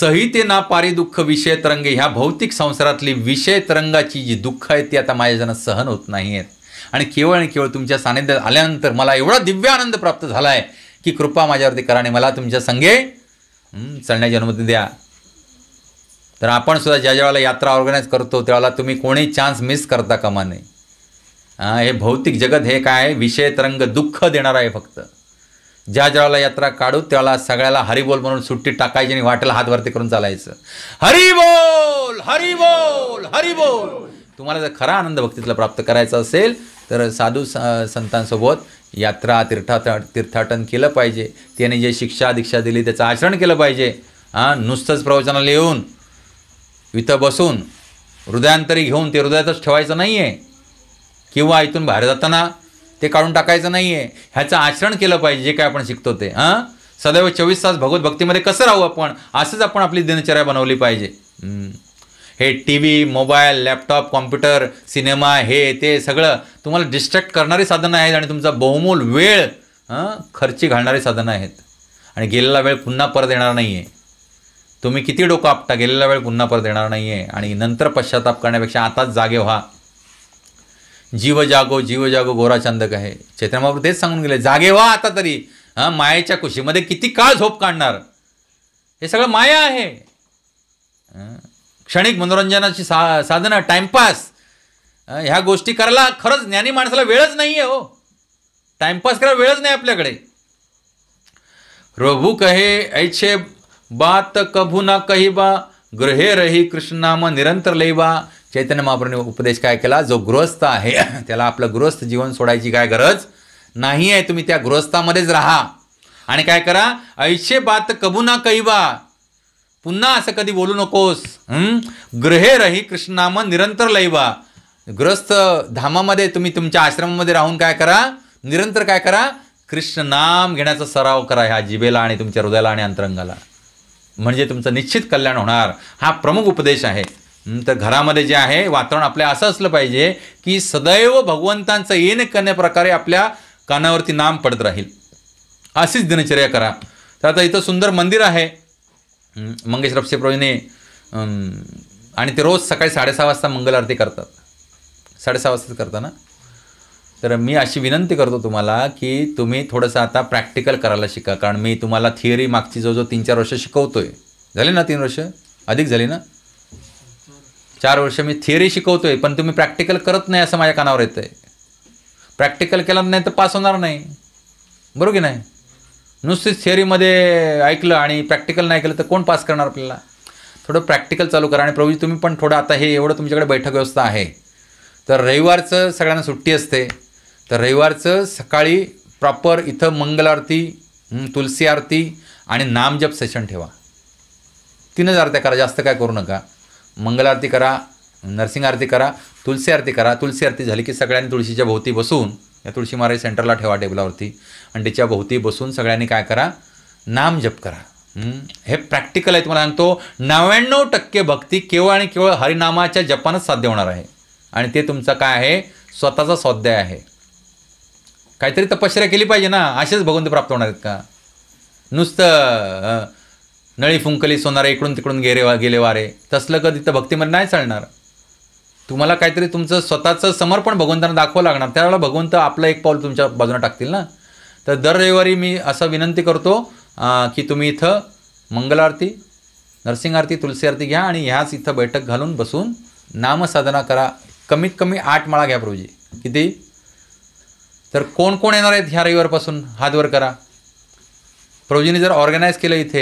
सहितेना पारी दुःख विषय तरंग ह्या भौतिक संसारातली विषय तरंगाची जी दुःख आहेत ती आता माझ्याजनं सहन होत नाही आहेत आणि केवळ आणि केवळ तुमच्या सानिध्यात आल्यानंतर मला एवढा दिव्य आनंद प्राप्त झाला आहे की कृपा माझ्यावरती करा आणि मला तुमच्या संगे चढण्याची अनुमती द्या तर आपण सुद्धा ज्या ज्यावेळेला यात्रा ऑर्गनाईज करतो त्यावेळेला तुम्ही कोणी चान्स मिस करता कामा नाही हे भौतिक जगत हे काय विषय तरंग दुःख देणार आहे फक्त ज्या ज्यावेळेला यात्रा काढू त्याला सगळ्याला हरिबोल म्हणून सुट्टी टाकायची आणि वाटेला हातवरती करून चालायचं हरिबोल हरिबोल हरिबोल तुम्हाला जर खरा आनंद भक्तीतला प्राप्त करायचा असेल तर साधू संतांसोबत यात्रा तीर्था तीर्थाटन केलं पाहिजे त्याने जे शिक्षा दीक्षा दिली त्याचं आचरण केलं पाहिजे हां नुसतंच प्रवचनाला येऊन इथं बसून हृदयांतरी घेऊन ते हृदयातच ठेवायचं नाही आहे किंवा इथून बाहेर जाताना ते काढून टाकायचं नाही आहे ह्याचं आचरण केलं पाहिजे जे काय आपण शिकतो ते हां सदैव चोवीस तास भगवत भक्तीमध्ये कसं राहू आपण असंच आपण आपली दिनचर्या बनवली पाहिजे हे T V mobile laptop computer cinema हे ते सगळं तुम्हाला डिस्ट्रॅक्ट करणारी साधनं आहेत आणि तुमचा बहुमोल वेळ खर्ची घालणारी साधनं आहेत आणि गेलेला वेळ पुन्हा परत येणार नाही आहे तुम्ही किती डोकं आपटा गेलेला वेळ पुन्हा परत येणार नाही आहे आणि नंतर पश्चाताप करण्यापेक्षा आताच जागे व्हा जीव जागो जीव जागो गोरा चांदक आहे चैत्रमाप्रभू तेच सांगून गेले जागे वा आता तरी हां मायेच्या कुशीमध्ये किती काळ झोप काढणार हे सगळं माया आहे क्षणिक मनोरंजनाची सा साधनं टाईमपास ह्या गोष्टी करायला खरंच ज्ञानी माणसाला वेळच नाही आहे हो टाईमपास करायला वेळच नाही आपल्याकडे प्रभू कहे ऐछे बात कभू ना कही बा गृहे रही कृष्णाम निरंतर लई बा चैतन्य महाप्रभूने उपदेश काय केला जो गृहस्थ आहे त्याला आपलं गृहस्थ जीवन सोडायची काय गरज नाही आहे तुम्ही त्या गृहस्थामध्येच राहा आणि काय करा ऐशे बात कबुना कैवा पुन्हा असं कधी बोलू नकोस ग्रहे रही कृष्णाम निरंतर लैवा गृहस्थ धामामध्ये तुम्ही तुमच्या आश्रमामध्ये राहून काय करा निरंतर काय करा कृष्ण नाम घेण्याचा सराव करा ह्या जिबेला आणि तुमच्या हृदयाला आणि अंतरंगाला म्हणजे तुमचं निश्चित कल्याण होणार हा प्रमुख उपदेश आहे तर घरामध्ये जे आहे वातावरण आपल्या असं असलं पाहिजे की सदैव भगवंतांचं येणे करण्या प्रकारे आपल्या कानावरती नाम पडत राहील अशीच दिनचर्या करा तर आता इथं सुंदर मंदिर आहे मंगेश रपशे आणि ते रोज सकाळी साडेसहा वाजता मंगल आरती करतात साडेसहा वाजताच करता ना तर मी अशी विनंती करतो तुम्हाला की तुम्ही थोडंसं आता प्रॅक्टिकल करायला शिका कारण मी तुम्हाला थिअरी मागची जो जो तीन चार वर्ष शिकवतो आहे झाले ना तीन वर्ष अधिक झाली ना चार वर्ष मी थिअरी शिकवतो आहे पण तुम्ही प्रॅक्टिकल करत नाही असं माझ्या कानावर येतं आहे प्रॅक्टिकल केलं नाही तर पास होणार नाही बरोबर की नाही नुसतीच थिअरीमध्ये ऐकलं आणि प्रॅक्टिकल नाही केलं तर कोण पास करणार आपल्याला थोडं प्रॅक्टिकल चालू करा आणि प्रभूजी तुम्ही पण थोडं आता हे एवढं तुमच्याकडे बैठक व्यवस्था आहे तर रविवारचं सगळ्यांना सुट्टी असते तर रविवारचं सकाळी प्रॉपर इथं मंगल आरती तुलसी आरती आणि नामजप सेशन ठेवा तीनच आरत्या करा जास्त काय करू नका मंगल आरती करा नरसिंह आरती करा तुलसी आरती करा तुलसी आरती झाली की सगळ्यांनी तुळशीच्या भोवती बसून या तुळशी महाराज सेंटरला ठेवा टेबलावरती आणि तिच्या भोवती बसून सगळ्यांनी काय करा नाम जप करा हे प्रॅक्टिकल आहे तुम्हाला सांगतो नव्याण्णव टक्के भक्ती केवळ आणि केवळ हरिनामाच्या जपानच साध्य होणार आहे आणि ते तुमचं काय आहे स्वतःचा स्वाध्याय आहे काहीतरी तपश्चर्या केली पाहिजे ना असेच भगवंत प्राप्त होणार आहेत का नुसतं नळी फुंकली सोनारे इकडून तिकडून गेले वा गेले वारे तसलं कधी तर भक्तीमध्ये नाही चालणार तुम्हाला काहीतरी तुमचं स्वतःचं समर्पण भगवंतांना दाखवावं लागणार त्यावेळेला भगवंत आपलं एक पाऊल तुमच्या बाजूला टाकतील ना तर दर रविवारी मी असं विनंती करतो की तुम्ही इथं आरती नरसिंह आरती तुलसी आरती घ्या आणि ह्याच इथं बैठक घालून बसून नामसाधना करा कमीत कमी आठ माळा घ्या प्रभूजी किती तर कोण कोण येणार आहेत ह्या रविवारपासून हातवर करा प्रभूजींनी जर ऑर्गनाईज केलं इथे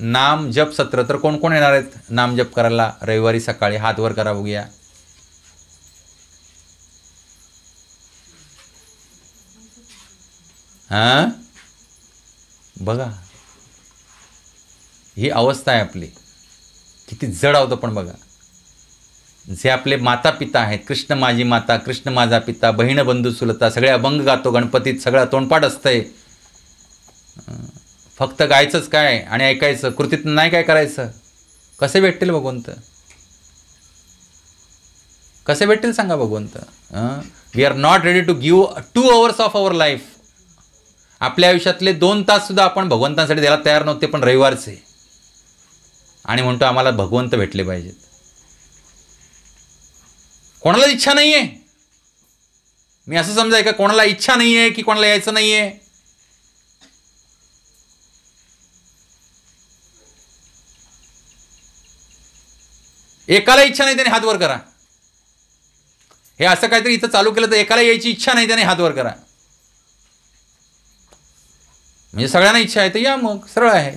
नाम जप सत्र तर कोण कोण येणार आहेत नाम जप करायला रविवारी सकाळी हात वर करा बघूया हां बघा ही अवस्था आहे आपली किती जड आहोत पण बघा जे आपले माता पिता आहेत कृष्ण माझी माता कृष्ण माझा पिता बहीण बंधू सुलता सगळे अभंग गातो गणपतीत सगळा तोंडपाट असतंय फक्त गायचंच काय आणि ऐकायचं कृतीत नाही काय करायचं कसे भेटतील भगवंत कसे भेटतील सांगा भगवंत we are not ready to give two hours of our life आपल्या आयुष्यातले दोन तास सुद्धा आपण भगवंतांसाठी द्यायला तयार नव्हते पण रविवारचे आणि म्हणतो आम्हाला भगवंत भेटले पाहिजेत कोणाला इच्छा नाही आहे मी असं समजाय का कोणाला इच्छा नाही आहे की कोणाला यायचं नाही आहे एकाला इच्छा नाही त्याने हात वर करा हे असं काहीतरी इथं चालू केलं तर एकाला यायची इच्छा नाही त्याने हात वर करा म्हणजे सगळ्यांना इच्छा आहे तर या मग सरळ आहे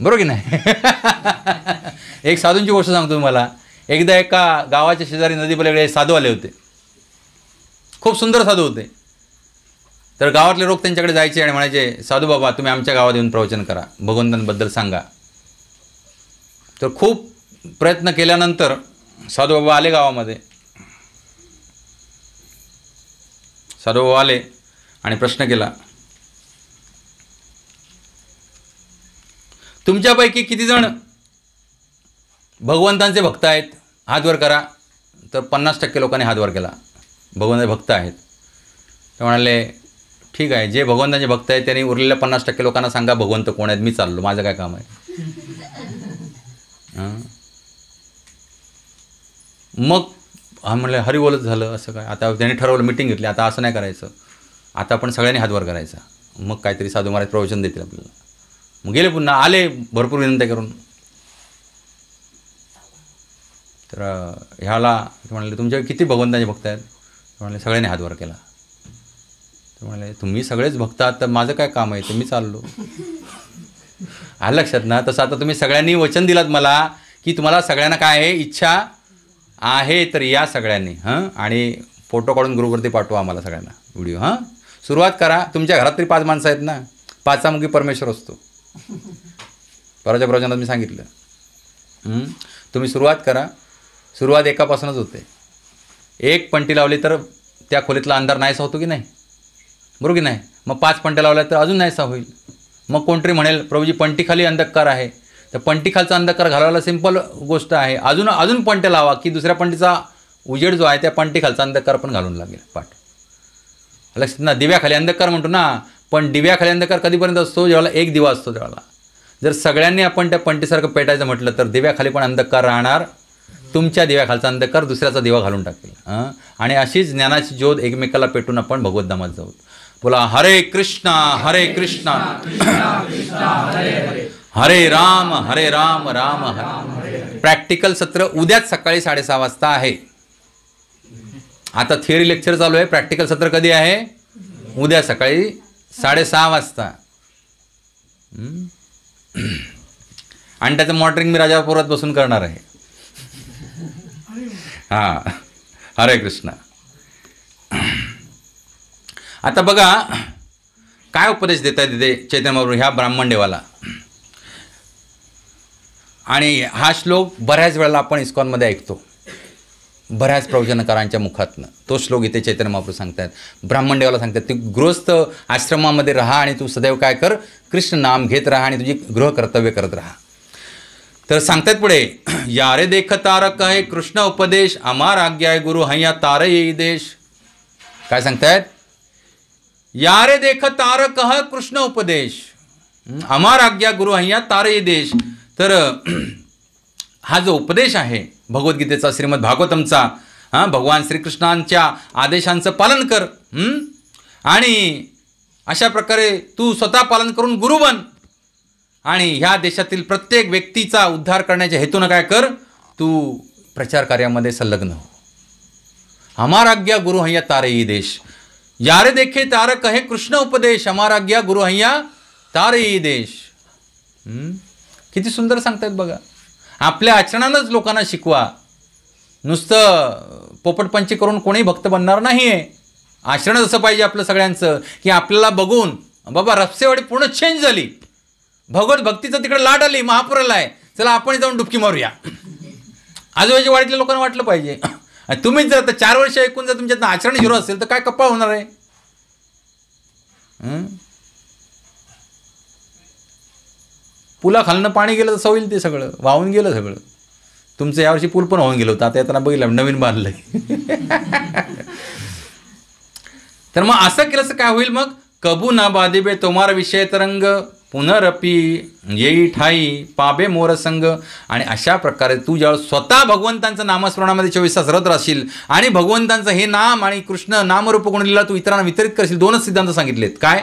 बरोबर की नाही एक साधूंची गोष्ट सांगतो मला एकदा एका गावाच्या शेजारी नदी पलीकडे साधू आले होते खूप सुंदर साधू होते तर गावातले लोक त्यांच्याकडे जायचे आणि म्हणायचे साधू बाबा तुम्ही आमच्या गावात येऊन प्रवचन करा भगवंतांबद्दल सांगा तर खूप प्रयत्न केल्यानंतर साधूबाबा आले गावामध्ये साधूबाबा आले आणि प्रश्न केला तुमच्यापैकी किती जण भगवंतांचे भक्त आहेत हातवर करा तर पन्नास टक्के लोकांनी हातवर केला भगवंताचे भक्त आहेत ते म्हणाले ठीक आहे जे भगवंतांचे भक्त आहेत त्यांनी उरलेल्या पन्नास टक्के लोकांना सांगा भगवंत कोण आहेत मी चाललो माझं काय काम आहे मग हा म्हणलं हरिओलच झालं असं काय आता त्यांनी ठरवलं मिटिंग घेतली आता असं नाही करायचं आता आपण सगळ्यांनी हातभार करायचा मग काहीतरी साधू महाराज प्रवचन देतील आपल्याला मग गेले पुन्हा आले भरपूर विनंती करून तर ह्याला ते म्हणाले तुमच्या किती भगवंताचे भक्त आहेत म्हणाले सगळ्यांनी हातभार केला ते म्हणाले तुम्ही सगळेच भक्त आहात तर माझं काय काम आहे ते मी चाललो आलं लक्षात ना तसं आता तुम्ही सगळ्यांनी वचन दिलात मला की तुम्हाला सगळ्यांना काय आहे इच्छा आहे तर या सगळ्यांनी हं आणि फोटो काढून ग्रुपवरती पाठवा आम्हाला सगळ्यांना व्हिडिओ हां सुरुवात करा तुमच्या घरात तरी पाच माणसं आहेत ना पाचामुखी परमेश्वर असतो परवाच्या प्रवचनात मी सांगितलं तुम्ही सुरुवात करा सुरुवात एकापासूनच होते एक पंटी लावली तर त्या खोलीतला अंधार नाहीसा होतो की नाही बरोबर की नाही मग पाच पंट्या लावल्या तर अजून नाहीसा होईल मग कोणतरी म्हणेल प्रभूजी पंटीखाली अंधकार आहे तर खालचा अंधकार घालवायला सिंपल गोष्ट आहे अजून अजून पंट लावा की दुसऱ्या पंटीचा उजेड जो आहे त्या पंटीखालचा अंधकार पण घालून लागेल पाठ लक्ष ना दिव्याखाली अंधकार म्हणतो ना पण दिव्याखाली अंधकार कधीपर्यंत असतो ज्यावेळेला एक दिवा असतो त्यावेळेला जर सगळ्यांनी आपण त्या पंटीसारखं पेटायचं म्हटलं तर दिव्याखाली पण अंधकार राहणार तुमच्या दिव्याखालचा अंधकार दुसऱ्याचा दिवा घालून टाकेल आणि अशीच ज्ञानाची ज्योत एकमेकाला पेटून आपण भगवद्धामात जाऊ बोला हरे कृष्णा हरे कृष्णा हरे राम हरे राम राम हरे प्रॅक्टिकल सत्र उद्याच सकाळी साडेसहा वाजता आहे आता थिअरी लेक्चर चालू आहे प्रॅक्टिकल सत्र कधी आहे उद्या सकाळी साडेसहा वाजता आणि त्याचं मॉनिटरिंग मी राजापुरात बसून करणार आहे हां हरे कृष्ण आता बघा काय उपदेश देत आहे तिथे चैतन्य ह्या ब्राह्मण देवाला आणि हा श्लोक बऱ्याच वेळेला आपण इस्कॉनमध्ये ऐकतो बऱ्याच प्रवचनकारांच्या मुखातनं तो श्लोक इथे चैतन्य महाप्रभू सांगतात ब्राह्मण देवाला सांगतात तू गृहस्थ आश्रमामध्ये राहा आणि तू सदैव काय कर कृष्ण नाम घेत राहा आणि तुझी गृह कर्तव्य करत राहा तर सांगतात पुढे यारे देख तारक आहे कृष्ण उपदेश अमार आज्ञा गुरु हैया तार येई देश काय सांगतायत यारे देख तारक कृष्ण उपदेश अमार आज्ञा गुरु हैया तार येई देश तर हा जो उपदेश आहे भगवद्गीतेचा श्रीमद भागवतमचा हां भगवान श्रीकृष्णांच्या आदेशांचं पालन कर आणि अशा प्रकारे तू स्वतः पालन करून गुरु बन आणि ह्या देशातील प्रत्येक व्यक्तीचा उद्धार करण्याच्या हेतूनं काय कर तू प्रचार कार्यामध्ये संलग्न हो हमाराज्ञा गुरु हैया तारे देश यारे देखे तार कहे कृष्ण उपदेश हमाराज्ञा गुरु हैया तारे देश किती सुंदर सांगतायत बघा आपल्या आचरणानंच लोकांना शिकवा नुसतं पोपटपंची करून कोणी भक्त बनणार नाही आहे आचरण जसं पाहिजे आपलं सगळ्यांचं की आपल्याला बघून बाबा रफसेवाडी पूर्ण चेंज झाली भगवत भक्तीचं तिकडे लाट आली महापुराला आहे चला आपण जाऊन डुबकी मारूया आजूबाजूच्या वाडीतल्या लोकांना वाटलं पाहिजे तुम्हीच जर आता चार वर्ष ऐकून जर तुमच्यातनं आचरण झिरो असेल तर काय कप्पा होणार आहे पुलाखालनं पाणी गेलं तसं होईल ते सगळं वाहून गेलं सगळं तुमचं यावर्षी पूल पण वाहून गेलं होतं आता येताना बघितलं नवीन बांधलं तर मग असं केलं तर काय होईल मग कबू ना बाधेबे तोमार विषय तरंग पुनरपी येई ठाई पाबे मोरसंग आणि अशा प्रकारे तू ज्यावेळेस स्वतः भगवंतांचं नामस्मरणामध्ये चोवीस तास रत राहशील आणि भगवंतांचं हे नाम आणि कृष्ण नामरूप गुणलीला तू इतरांना वितरित करशील दोनच सिद्धांत सांगितलेत काय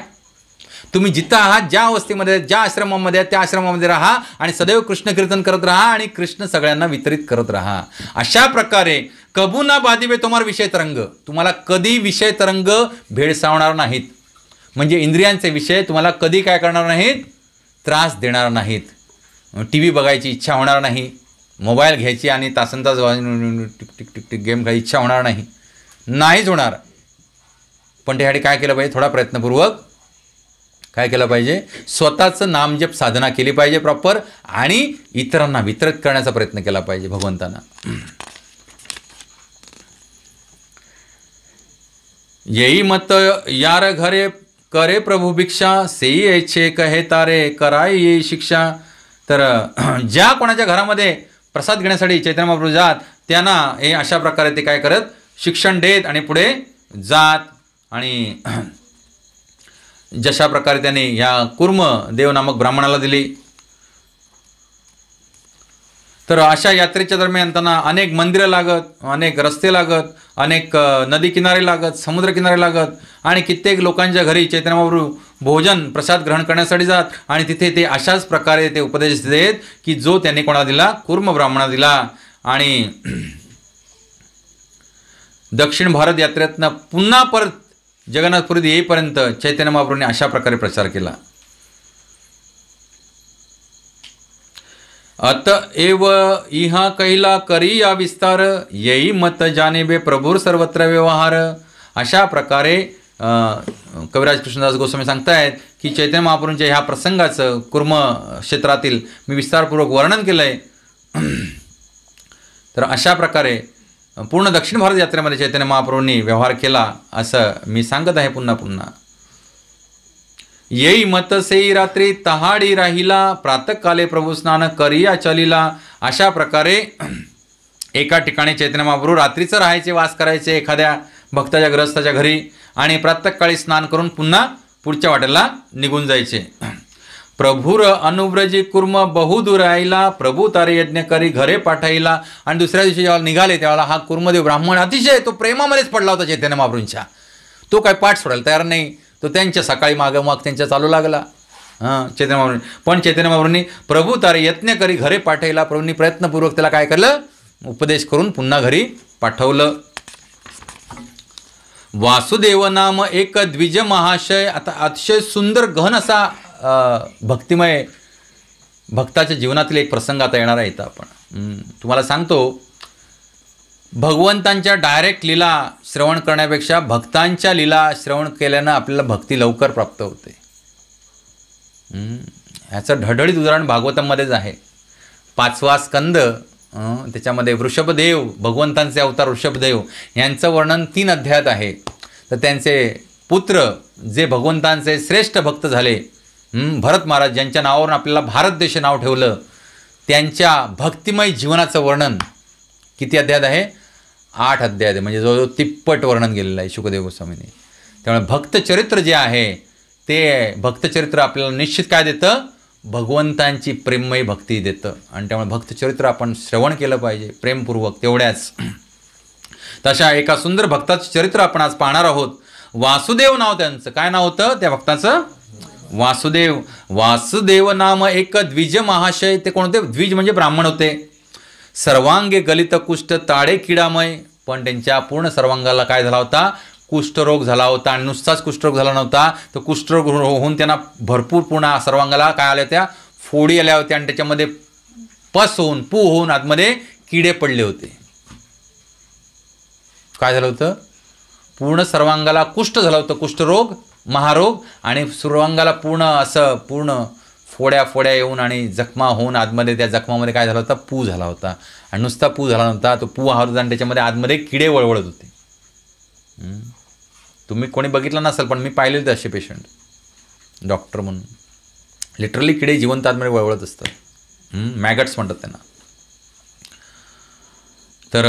तुम्ही जिथं आहात ज्या अवस्थेमध्ये ज्या आश्रमामध्ये त्या आश्रमामध्ये राहा आणि सदैव कृष्ण कीर्तन करत राहा आणि कृष्ण सगळ्यांना वितरित करत राहा अशा प्रकारे कबुना बाधिवे तुम्हाला विषय तरंग तुम्हाला कधी विषय तरंग भेडसावणार नाहीत म्हणजे इंद्रियांचे विषय तुम्हाला कधी काय करणार नाहीत त्रास देणार नाहीत टी व्ही बघायची इच्छा होणार नाही मोबाईल घ्यायची आणि तासन tick tick tick tick game खेळायची इच्छा होणार नाही नाहीच होणार पण त्यासाठी काय केलं पाहिजे थोडा प्रयत्नपूर्वक काय केलं पाहिजे स्वतःचं नामजप साधना केली पाहिजे प्रॉपर आणि इतरांना वितरित करण्याचा प्रयत्न केला पाहिजे भगवंतांना येई मत यार घरे करे प्रभू भिक्षा सेई ऐच्छे कहे तारे कराय येई शिक्षा तर ज्या कोणाच्या घरामध्ये प्रसाद घेण्यासाठी चैतन्य जात त्यांना हे अशा प्रकारे ते काय करत शिक्षण देत आणि पुढे जात आणि जशा प्रकारे त्याने ह्या कुर्म नामक ब्राह्मणाला दिली तर अशा यात्रेच्या दरम्यान त्यांना अनेक मंदिरं लागत अनेक रस्ते लागत अनेक नदी किनारे लागत समुद्र किनारे लागत आणि कित्येक लोकांच्या घरी चैतन्यबाबू भोजन प्रसाद ग्रहण करण्यासाठी जात आणि तिथे ते अशाच प्रकारे ते उपदेश देत की जो त्यांनी कोणाला दिला कुर्म ब्राह्मणा दिला आणि दक्षिण भारत यात्रेतनं पुन्हा परत जगन्नाथपुरीत येईपर्यंत चैतन्य महाप्रभूंनी अशा प्रकारे प्रचार केला अत एव इहा कैला करी या विस्तार येई मत जानेबे प्रभूर सर्वत्र व्यवहार अशा प्रकारे कविराज कृष्णदास गोस्वामी सांगतायत की चैतन्य महाप्रभूंच्या ह्या प्रसंगाचं कुर्म क्षेत्रातील मी विस्तारपूर्वक वर्णन केलं आहे तर अशा प्रकारे पूर्ण दक्षिण भारत यात्रेमध्ये चैतन्य महाप्रभूंनी व्यवहार केला असं मी सांगत आहे पुन्हा पुन्हा येई मतसेई रात्री तहाडी राहिला प्रातकाले प्रभू स्नान करिया चलिला अशा प्रकारे एका ठिकाणी चैतन्य महाप्रभू रात्रीचं राहायचे वास करायचे एखाद्या भक्ताच्या ग्रस्ताच्या घरी आणि प्रातकाळी स्नान करून पुन्हा पुढच्या वाटेला निघून जायचे प्रभुर अनुव्रजी कुर्म राहिला प्रभू तारे यज्ञ करी घरे पाठविला आणि दुसऱ्या दिवशी जेव्हा निघाले त्यावेळेला हा कुर्मदेव ब्राह्मण अतिशय तो प्रेमामध्येच पडला होता चैतन्य महाप्रूंच्या तो काय पाठ सोडायला तयार नाही तो त्यांच्या सकाळी मागं मग त्यांच्या चालू लागला हां चैतन्य पण चैतन्य महाप्रूंनी प्रभू तारे यत्न करी घरे पाठवला प्रभूंनी प्रयत्नपूर्वक त्याला काय केलं उपदेश करून पुन्हा घरी पाठवलं वासुदेव नाम एक द्विज महाशय आता अतिशय सुंदर गहन असा भक्तिमय भक्ताच्या जीवनातील एक प्रसंग आता येणार आहे इथं आपण तुम्हाला सांगतो भगवंतांच्या डायरेक्ट लीला श्रवण करण्यापेक्षा भक्तांच्या लीला श्रवण केल्यानं आपल्याला भक्ती लवकर प्राप्त होते ह्याचं ढळढळीत उदाहरण भागवतांमध्येच आहे पाचवा स्कंद त्याच्यामध्ये वृषभदेव भगवंतांचे अवतार वृषभदेव यांचं वर्णन तीन अध्यायात आहे तर त्यांचे पुत्र जे भगवंतांचे श्रेष्ठ भक्त झाले भरत महाराज ज्यांच्या नावावरून आपल्याला भारत देश नाव ठेवलं त्यांच्या भक्तिमय जीवनाचं वर्णन किती अध्याय आहे आठ अध्याय म्हणजे जवळजवळ तिप्पट वर्णन गेलेलं आहे शुकदेव गोस्वामीने त्यामुळे भक्तचरित्र जे आहे ते भक्तचरित्र आपल्याला निश्चित काय देतं भगवंतांची प्रेममयी भक्ती देतं आणि त्यामुळे भक्तचरित्र आपण श्रवण केलं पाहिजे प्रेमपूर्वक तेवढ्याच तशा एका सुंदर भक्ताचं चरित्र आपण आज पाहणार आहोत वासुदेव नाव त्यांचं काय नाव होतं त्या भक्ताचं वासुदेव वासुदेव नाम एक द्विज महाशय ते कोणते द्विज म्हणजे ब्राह्मण होते सर्वांगे गलित कुष्ठ ताडे किडामय पण त्यांच्या पूर्ण सर्वांगाला काय झाला होता कुष्ठरोग झाला होता आणि नुसताच कुष्ठरोग झाला नव्हता तर कुष्ठरोग हो- होऊन त्यांना भरपूर पूर्ण सर्वांगाला काय आल्या होत्या फोडी आल्या होत्या आणि त्याच्यामध्ये पस होऊन पू होऊन आतमध्ये किडे पडले होते काय झालं होतं पूर्ण सर्वांगाला कुष्ठ झालं होतं कुष्ठरोग महारोग आणि सुरवांगाला पूर्ण असं पूर्ण फोड्या फोड्या येऊन आणि जखमा होऊन आतमध्ये त्या जखमामध्ये काय झाला होता पू झाला होता आणि नुसता पू झाला नव्हता तो पू हा होता आणि त्याच्यामध्ये आतमध्ये किडे वळवळत होते तुम्ही कोणी बघितलं नसेल पण मी पाहिले होते असे पेशंट डॉक्टर म्हणून लिटरली किडे जिवंत आतमध्ये वळवळत असतात मॅगट्स म्हणतात त्यांना तर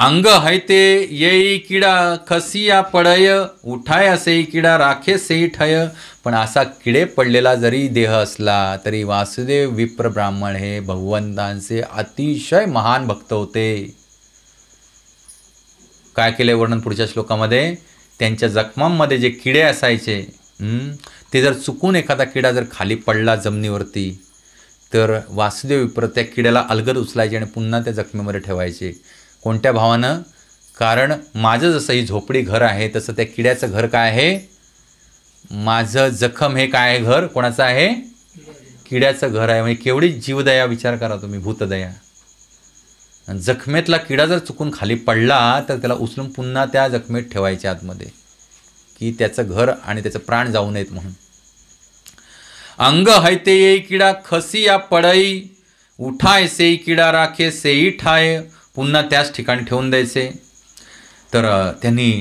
अंग हयते येई किडा खसिया पडय उठाय असे किडा राखे सेई ठय पण असा किडे पडलेला जरी देह असला तरी वासुदेव विप्र ब्राह्मण हे भगवंतांचे अतिशय महान भक्त होते काय केले वर्णन पुढच्या श्लोकामध्ये त्यांच्या जखमांमध्ये जे किडे असायचे ते जर चुकून एखादा किडा जर खाली पडला जमिनीवरती तर वासुदेव विप्र त्या किड्याला अलगद उचलायचे आणि पुन्हा त्या जखमेमध्ये ठेवायचे कोणत्या भावानं कारण माझं जसं ही झोपडी घर आहे तसं त्या किड्याचं घर काय आहे माझं जखम हे काय आहे घर कोणाचं आहे किड्याचं घर आहे म्हणजे केवढी जीवदया विचार करा तुम्ही भूतदया जखमेतला किडा जर चुकून खाली पडला तर त्याला उचलून पुन्हा त्या जखमेत ठेवायच्या आतमध्ये की त्याचं घर आणि त्याचं प्राण जाऊ नयेत म्हणून अंग हैते येई किडा खसी या पडई उठाय सेई किडा राखे सेई ठाय पुन्हा त्याच ठिकाणी ठेवून द्यायचे तर त्यांनी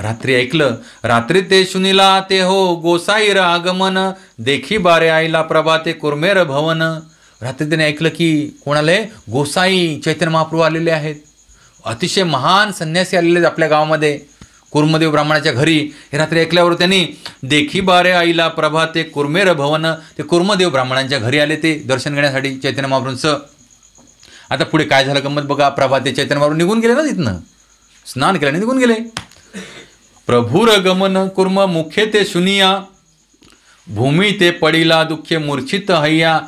रात्री ऐकलं रात्री ते सुनीला ते हो गोसाईर आगमन देखी बारे आईला प्रभाते कुर्मेर भवन रात्री त्यांनी ऐकलं की कोणाले गोसाई चैतन्य महाप्रभू आलेले आहेत अतिशय महान संन्यासी आलेले आहेत आपल्या गावामध्ये कुर्मदेव ब्राह्मणाच्या घरी हे रात्री ऐकल्यावर त्यांनी देखी बारे आईला प्रभाते कुर्मेर भवन ते कुर्मदेव ब्राह्मणांच्या घरी आले ते दर्शन घेण्यासाठी चैतन्य महाप्रभूंचं आता पुढे काय झालं गंमत बघा प्रभाते चैतन्यवरून निघून गेले ना तिथनं स्नान केल्याने निघून गेले प्रभुर गमन कुर्म मुखे ते सुनिया भूमी ते पडिला दुःखे मूर्छित हय्या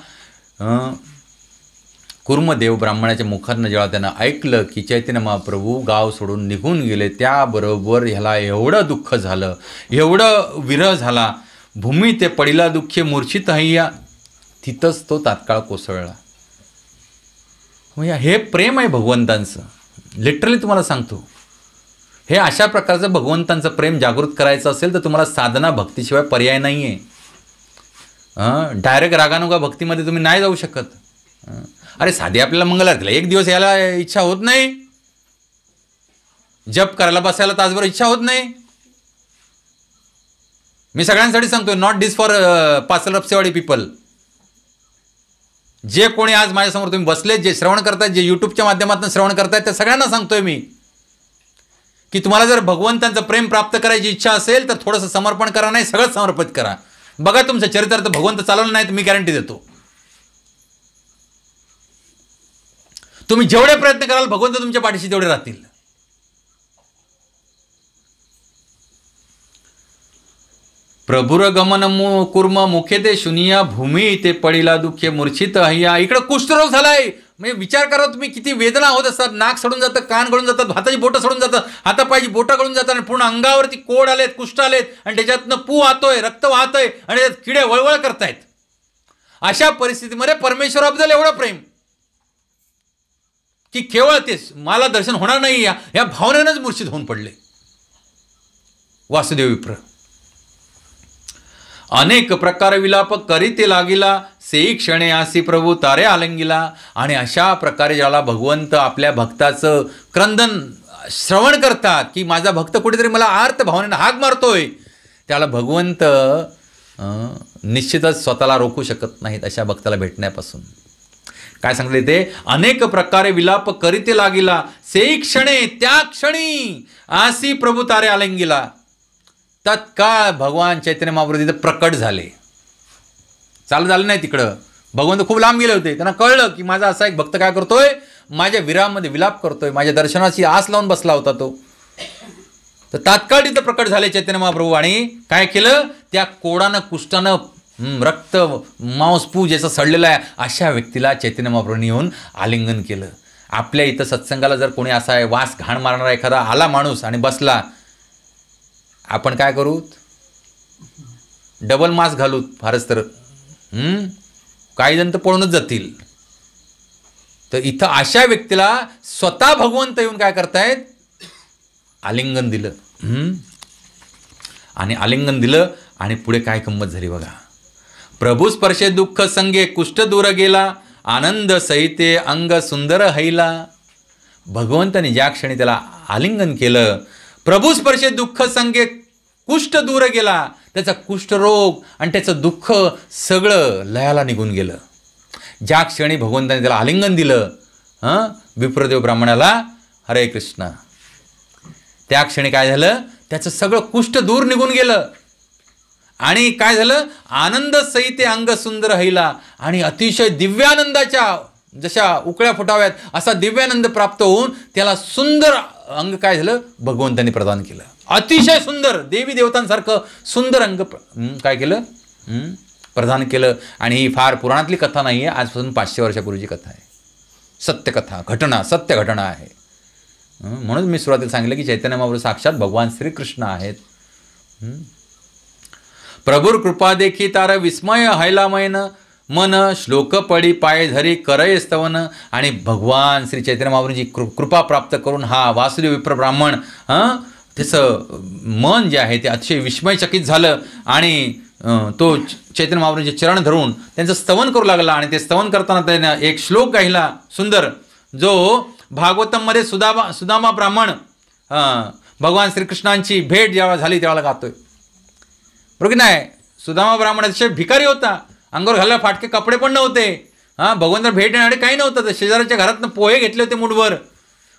कुर्म देव ब्राह्मणाच्या मुखातनं जेव्हा त्यांना ऐकलं की चैतन्य महाप्रभू गाव सोडून निघून गेले त्याबरोबर ह्याला एवढं दुःख झालं एवढं विरह झाला भूमी ते पडिला दुःखे मूर्छित हय्या तिथंच तो तात्काळ कोसळला म्हणजे हे प्रेम आहे भगवंतांचं लिटरली तुम्हाला सांगतो हे अशा प्रकारचं भगवंतांचं प्रेम जागृत करायचं असेल तर तुम्हाला साधना भक्तीशिवाय पर्याय नाही आहे डायरेक्ट रागानुगा भक्तीमध्ये तुम्ही नाही जाऊ शकत अरे साधी आपल्याला मंगलारतीला एक दिवस यायला इच्छा होत नाही जप करायला बसायला तासभर इच्छा होत नाही मी सगळ्यांसाठी सांगतो not this for parcel of सेवाडी पीपल जे कोणी आज माझ्यासमोर तुम्ही बसलेत जे श्रवण करतायत जे यूट्यूबच्या माध्यमातून श्रवण करतायत त्या सगळ्यांना सांगतोय मी की तुम्हाला जर भगवंतांचं प्रेम प्राप्त करायची इच्छा असेल तर थोडंसं समर्पण करा नाही सगळं समर्पित करा बघा तुमचं तर भगवंत चालवलं नाही तर मी गॅरंटी देतो तुम्ही जेवढे प्रयत्न कराल भगवंत तुमच्या पाठीशी तेवढे राहतील गमन कुर्म मुखे ते शुनिया भूमी ते पडिला दुःखे मूर्छित अहिया इकडं कुष्ठरोग झालाय म्हणजे विचार करा तुम्ही किती वेदना होत असतात नाक सडून जातं कान गळून जातात भाताची बोटं सडून जातात हातापायची बोटं गळून जातात आणि पूर्ण अंगावरती कोड आलेत कुष्ठ आलेत आणि त्याच्यातनं पू वाहतोय रक्त वाहतोय आणि त्यात किडे वळवळ करतायत अशा परिस्थितीमध्ये परमेश्वराबद्दल एवढं प्रेम की केवळ तेच मला दर्शन होणार नाही या या भावनेनंच मूर्छित होऊन पडले वासुदेव विप्र अनेक प्रकार विलाप करीते लागिला सेई क्षणे आसी प्रभू तारे आलंगिला आणि अशा प्रकारे ज्याला भगवंत आपल्या भक्ताचं क्रंदन श्रवण करतात की माझा भक्त कुठेतरी मला आर्त भावनेनं हाक मारतोय त्याला भगवंत निश्चितच स्वतःला रोखू शकत नाहीत अशा भक्ताला भेटण्यापासून काय सांगते ते अनेक प्रकारे विलाप करीते लागिला से क्षणे त्या क्षणी आसी प्रभू तारे आलंगिला तत्काळ भगवान चैतन्य महाप्रभू तिथं प्रकट झाले चालू झालं नाही तिकडं भगवंत खूप लांब गेले होते त्यांना कळलं की माझा असा एक भक्त काय करतोय माझ्या विरामध्ये विलाप करतोय माझ्या दर्शनाची आस लावून बसला होता तो तर तात्काळ तिथं प्रकट झाले चैतन्य महाप्रभू आणि काय केलं त्या कोडानं कुष्टानं रक्त मांसपू ज्याचं सडलेलं आहे अशा व्यक्तीला चैतन्य महाप्रभूंनी येऊन आलिंगन केलं आपल्या इथं सत्संगाला जर कोणी असा आहे वास घाण मारणारा एखादा आला माणूस आणि बसला आपण काय करू डबल मास्क घालू फारच तर काही जण तर पळूनच जातील तर इथं अशा व्यक्तीला स्वतः भगवंत येऊन काय करतायत आलिंगन दिलं आणि आलिंगन दिलं आणि पुढे काय किंमत झाली बघा प्रभू स्पर्शे दुःख संगे कुष्ठ दूर गेला आनंद सहिते अंग सुंदर हैला भगवंताने ज्या क्षणी त्याला आलिंगन केलं प्रभू स्पर्शे दुःख संगे कुष्ठ दूर गेला त्याचा कुष्ठरोग आणि त्याचं दुःख सगळं लयाला निघून गेलं ज्या क्षणी भगवंताने त्याला आलिंगन दिलं हं विप्रदेव ब्राह्मणाला हरे कृष्ण त्या क्षणी काय झालं त्याचं सगळं कुष्ठ दूर निघून गेलं आणि काय झालं आनंद सहिते अंग सुंदर हैला आणि अतिशय दिव्यानंदाच्या जशा उकळ्या फुटाव्यात असा दिव्यानंद प्राप्त होऊन त्याला सुंदर अंग काय झालं भगवंतांनी प्रदान केलं अतिशय सुंदर देवी देवतांसारखं सुंदर अंग काय केलं प्रदान केलं आणि ही फार पुराणातली कथा नाही आहे आजपासून पाचशे वर्षापूर्वीची कथा आहे सत्यकथा घटना सत्य घटना आहे म्हणून मी सुरुवातीला सांगितलं की चैतन्य महाप्रभू साक्षात भगवान श्रीकृष्ण आहेत प्रभूर कृपा देखी तार विस्मय हैलामयन मन श्लोक पडी पाय धरी करय स्तवन आणि भगवान श्री चैतन्य महाप्रभूंची कृपा प्राप्त करून हा वासुदेव विप्र ब्राह्मण त्याचं मन जे आहे ते अतिशय विस्मयचकित झालं आणि तो चैतन्य महाप्रभूंचे चरण धरून त्यांचं स्तवन करू लागला आणि ते स्तवन करताना त्यानं एक श्लोक गाहिला सुंदर जो भागवतममध्ये सुदामा सुदामा ब्राह्मण भगवान श्रीकृष्णांची भेट ज्यावेळेला झाली त्यावेळेला गातोय बरोबर की नाही सुदामा ब्राह्मण अतिशय भिकारी होता अंगावर घालले फाटके कपडे पण नव्हते हां भगवंतांना भेट देण्याकडे काही नव्हतं तर शेजाराच्या घरातनं पोहे घेतले होते मुठभर